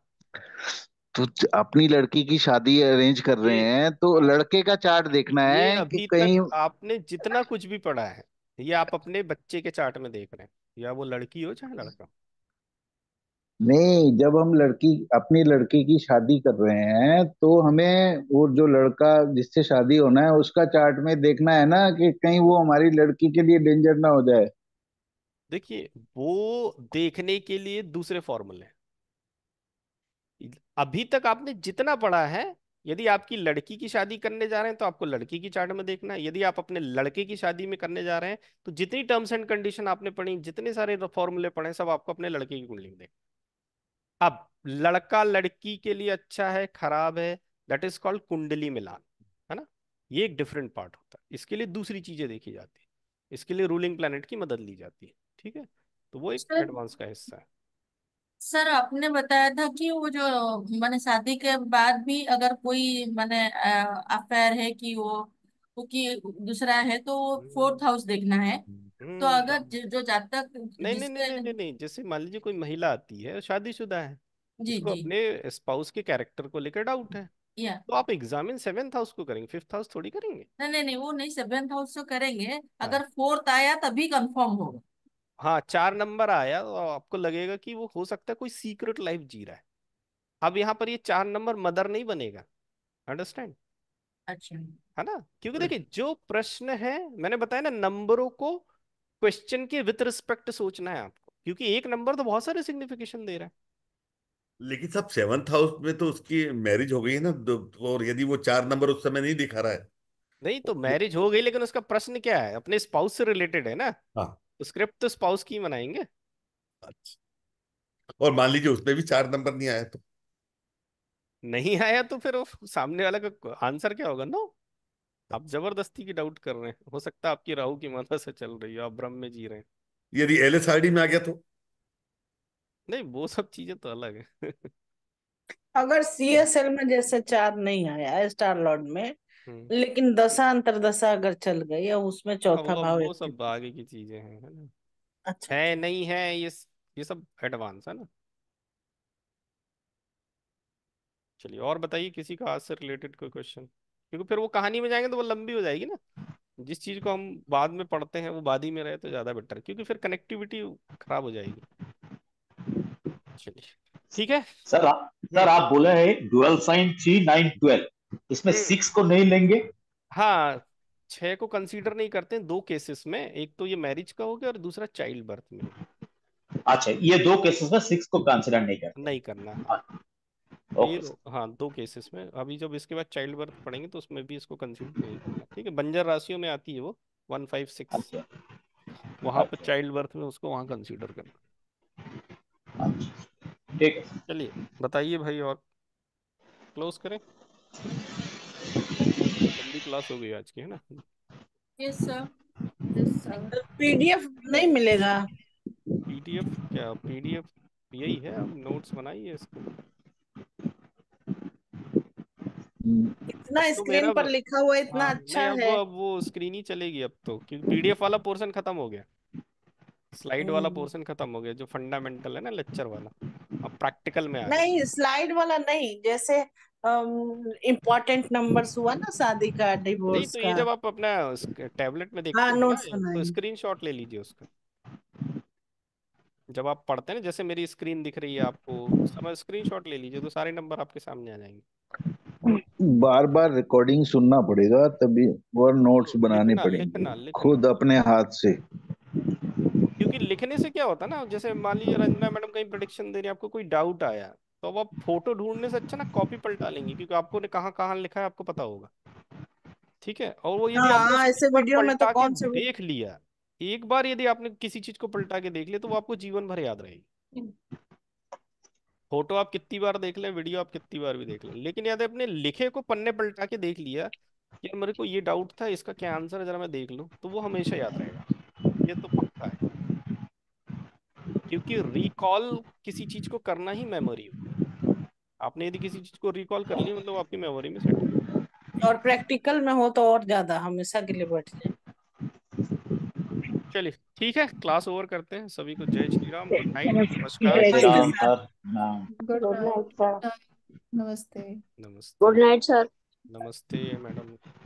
तो अपनी लड़की की शादी अरेंज कर रहे हैं तो लड़के का चार्ट देखना है कि कहीं आपने जितना कुछ भी पढ़ा है ये आप अपने बच्चे के चार्ट में देख रहे हैं या वो लड़की हो चाहे लड़का नहीं जब हम लड़की अपनी लड़की की शादी कर रहे हैं तो हमें वो जो लड़का जिससे शादी होना है उसका चार्ट में देखना है ना कि कहीं वो हमारी लड़की के लिए डेंजर ना हो जाए देखिए वो देखने के लिए दूसरे फॉर्मूले अभी तक आपने जितना पढ़ा है यदि आपकी लड़की की शादी करने जा रहे हैं तो आपको लड़की की चार्ट में देखना है यदि आप अपने लड़के की शादी में करने जा रहे हैं तो जितनी टर्म्स एंड कंडीशन आपने पढ़ी जितने सारे फॉर्मूले पढ़े सब आपको अपने लड़के की कुंडली में देखना अब लड़का लड़की के लिए अच्छा है खराब है दैट इज कॉल्ड कुंडली मिलान है ना ये एक डिफरेंट पार्ट होता है इसके लिए दूसरी चीजें देखी जाती है इसके लिए रूलिंग प्लानट की मदद ली जाती है ठीक है तो वो एक एडवांस का हिस्सा है सर आपने बताया था कि वो जो मैंने शादी के बाद भी अगर कोई मैंने अफेयर है कि वो क्योंकि दूसरा है तो फोर्थ हाउस हम्म। देखना है तो हम्म, अगर हम्म जो जातक नहीं नहीं नहीं नहीं नहीं नहीं जैसे मान लीजिए कोई महिला आती है और शादीशुदा है जी उसको जी अपने स्पाउस के कैरेक्टर को लेकर डाउट है या तो आप एग्जामिन सेवेंथ हाउस को करेंगे फिफ्थ हाउस थोड़ी करेंगे नहीं नहीं नहीं वो नहीं सेवेंथ हाउस से करेंगे हाँ अगर फोर्थ आया तभी कंफर्म होगा हाँ चार नंबर आया तो आपको लगेगा कि वो हो सकता है कोई सीक्रेट लाइफ जी रहा है अब यहाँ पर ये चार नंबर मदर नहीं बनेगा अंडरस्टैंड अच्छा है ना क्योंकि हम्म। देखिए जो प्रश्न है मैंने बताया ना नंबरों को क्वेश्चन के विथ रिस्पेक्ट सोचना है आपको क्योंकि एक नंबर तो बहुत सारे सिग्निफिकेशन दे रहा है लेकिन सब सेवंथ हाउस में तो उसकी मैरिज हो गई है ना तो, और यदि वो चार नंबर उस समय नहीं दिखा रहा है नहीं तो, तो मैरिज हो गई लेकिन उसका प्रश्न क्या है अपने स्पाउस से रिलेटेड है ना हाँ स्क्रिप्ट तो स्पाउस तो की बनाएंगे अच्छा। और मान लीजिए उसमें भी चार नंबर नहीं आया तो नहीं आया तो फिर सामने वाला का आंसर क्या होगा ना आप जबरदस्ती की डाउट कर रहे हैं हो सकता है आपकी राहु की माता से चल रही हो आप ब्रह्म में जी रहे हैं यदि डी में आ गया तो नहीं वो सब चीजें तो अलग है अगर सी एस एल में जैसे चार नहीं आया स्टार लॉर्ड में हम्म। लेकिन दशा अंतर दशा अगर चल गई या उसमें चौथा अब भाव वो सब आगे की चीजें हैं है ना अच्छा है नहीं है ये ये सब एडवांस है ना चलिए और बताइए किसी का आज से रिलेटेड कोई क्वेश्चन क्योंकि फिर वो कहानी में जाएंगे तो वो लंबी हो जाएगी ना जिस चीज को हम बाद में पढ़ते हैं वो बाद ही में रहे तो ज्यादा बेटर क्योंकि फिर कनेक्टिविटी खराब हो जाएगी चलिए ठीक है सर आ, सर आप बोले हैं dual sign three nine twelve इसमें सिक्स को नहीं लेंगे हाँ छह को कंसीडर नहीं करते हैं दो केसेस में एक तो ये मैरिज का हो गया और दूसरा चाइल्ड बर्थ में अच्छा ये दो केसेस में सिक्स को कंसीडर नहीं करते नहीं करना हाँ, ये हाँ दो केसेस में अभी जब इसके बाद चाइल्ड बर्थ पढ़ेंगे तो उसमें भी इसको कंसीडर नहीं करना ठीक है बंजर राशियों में आती है वो वन फाइव सिक्स वहां पर चाइल्ड अच्छा। बर्थ में उसको वहां कंसीडर करना हाँ ठीक चलिए बताइए भाई और क्लोज करें लंबी क्लास हो गई आज की है ना यस सर पीडीएफ नहीं मिलेगा पीडीएफ क्या पीडीएफ यही है हम नोट्स बनाइए इसको इतना स्क्रीन तो पर लिखा हुआ इतना आ, हाँ, अच्छा है अब वो स्क्रीन ही चलेगी अब तो क्योंकि पीडीएफ वाला पोर्शन खत्म हो गया स्लाइड वाला पोर्शन हम्म। खत्म हो गया जो फंडामेंटल है ना लेक्चर वाला अब प्रैक्टिकल में आ नहीं स्लाइड वाला नहीं जैसे इम्पोर्टेंट um, नंबर हुआ ना शादी का डिवोर्स नहीं तो ये जब आप अपना टैबलेट में देखते हैं हाँ, तो स्क्रीनशॉट ले लीजिए उसका जब आप पढ़ते हैं जैसे मेरी स्क्रीन दिख रही है आपको समय स्क्रीनशॉट ले लीजिए तो सारे नंबर आपके सामने आ जाएंगे बार बार रिकॉर्डिंग सुनना पड़ेगा तभी और नोट्स तो बनाने पड़ेंगे खुद अपने हाथ से क्योंकि लिखने से क्या होता है ना जैसे मान लीजिए रंजना मैडम कहीं प्रोडिक्शन दे रही है आपको कोई डाउट आया तो अब आप फोटो ढूंढने से अच्छा ना कॉपी पलटा लेंगे क्योंकि आपको ने कहाँ कहाँ लिखा है आपको पता होगा ठीक है और वो यदि हाँ, ऐसे वीडियो में तो कौन से देख लिया एक बार यदि आपने किसी चीज को पलटा के देख लिया तो वो आपको जीवन भर याद रहेगी फोटो आप कितनी बार देख लें वीडियो आप कितनी बार भी देख लें लेकिन यदि आपने लिखे को पन्ने पलटा के देख लिया यार मेरे को ये डाउट था इसका क्या आंसर है जरा मैं देख लूँ तो वो हमेशा याद रहेगा ये तो पक्का है क्योंकि रिकॉल किसी चीज को करना ही मेमोरी आपने यदि किसी चीज को रिकॉल कर ली मतलब आपकी मेमोरी में सेट और प्रैक्टिकल में हो तो और ज्यादा हमेशा के लिए बैठ जाए चलिए ठीक है क्लास ओवर करते हैं सभी को जय श्री राम गुड नाइट नमस्कार गुड नाइट सर नमस्ते नमस्ते गुड नाइट सर नमस्ते मैडम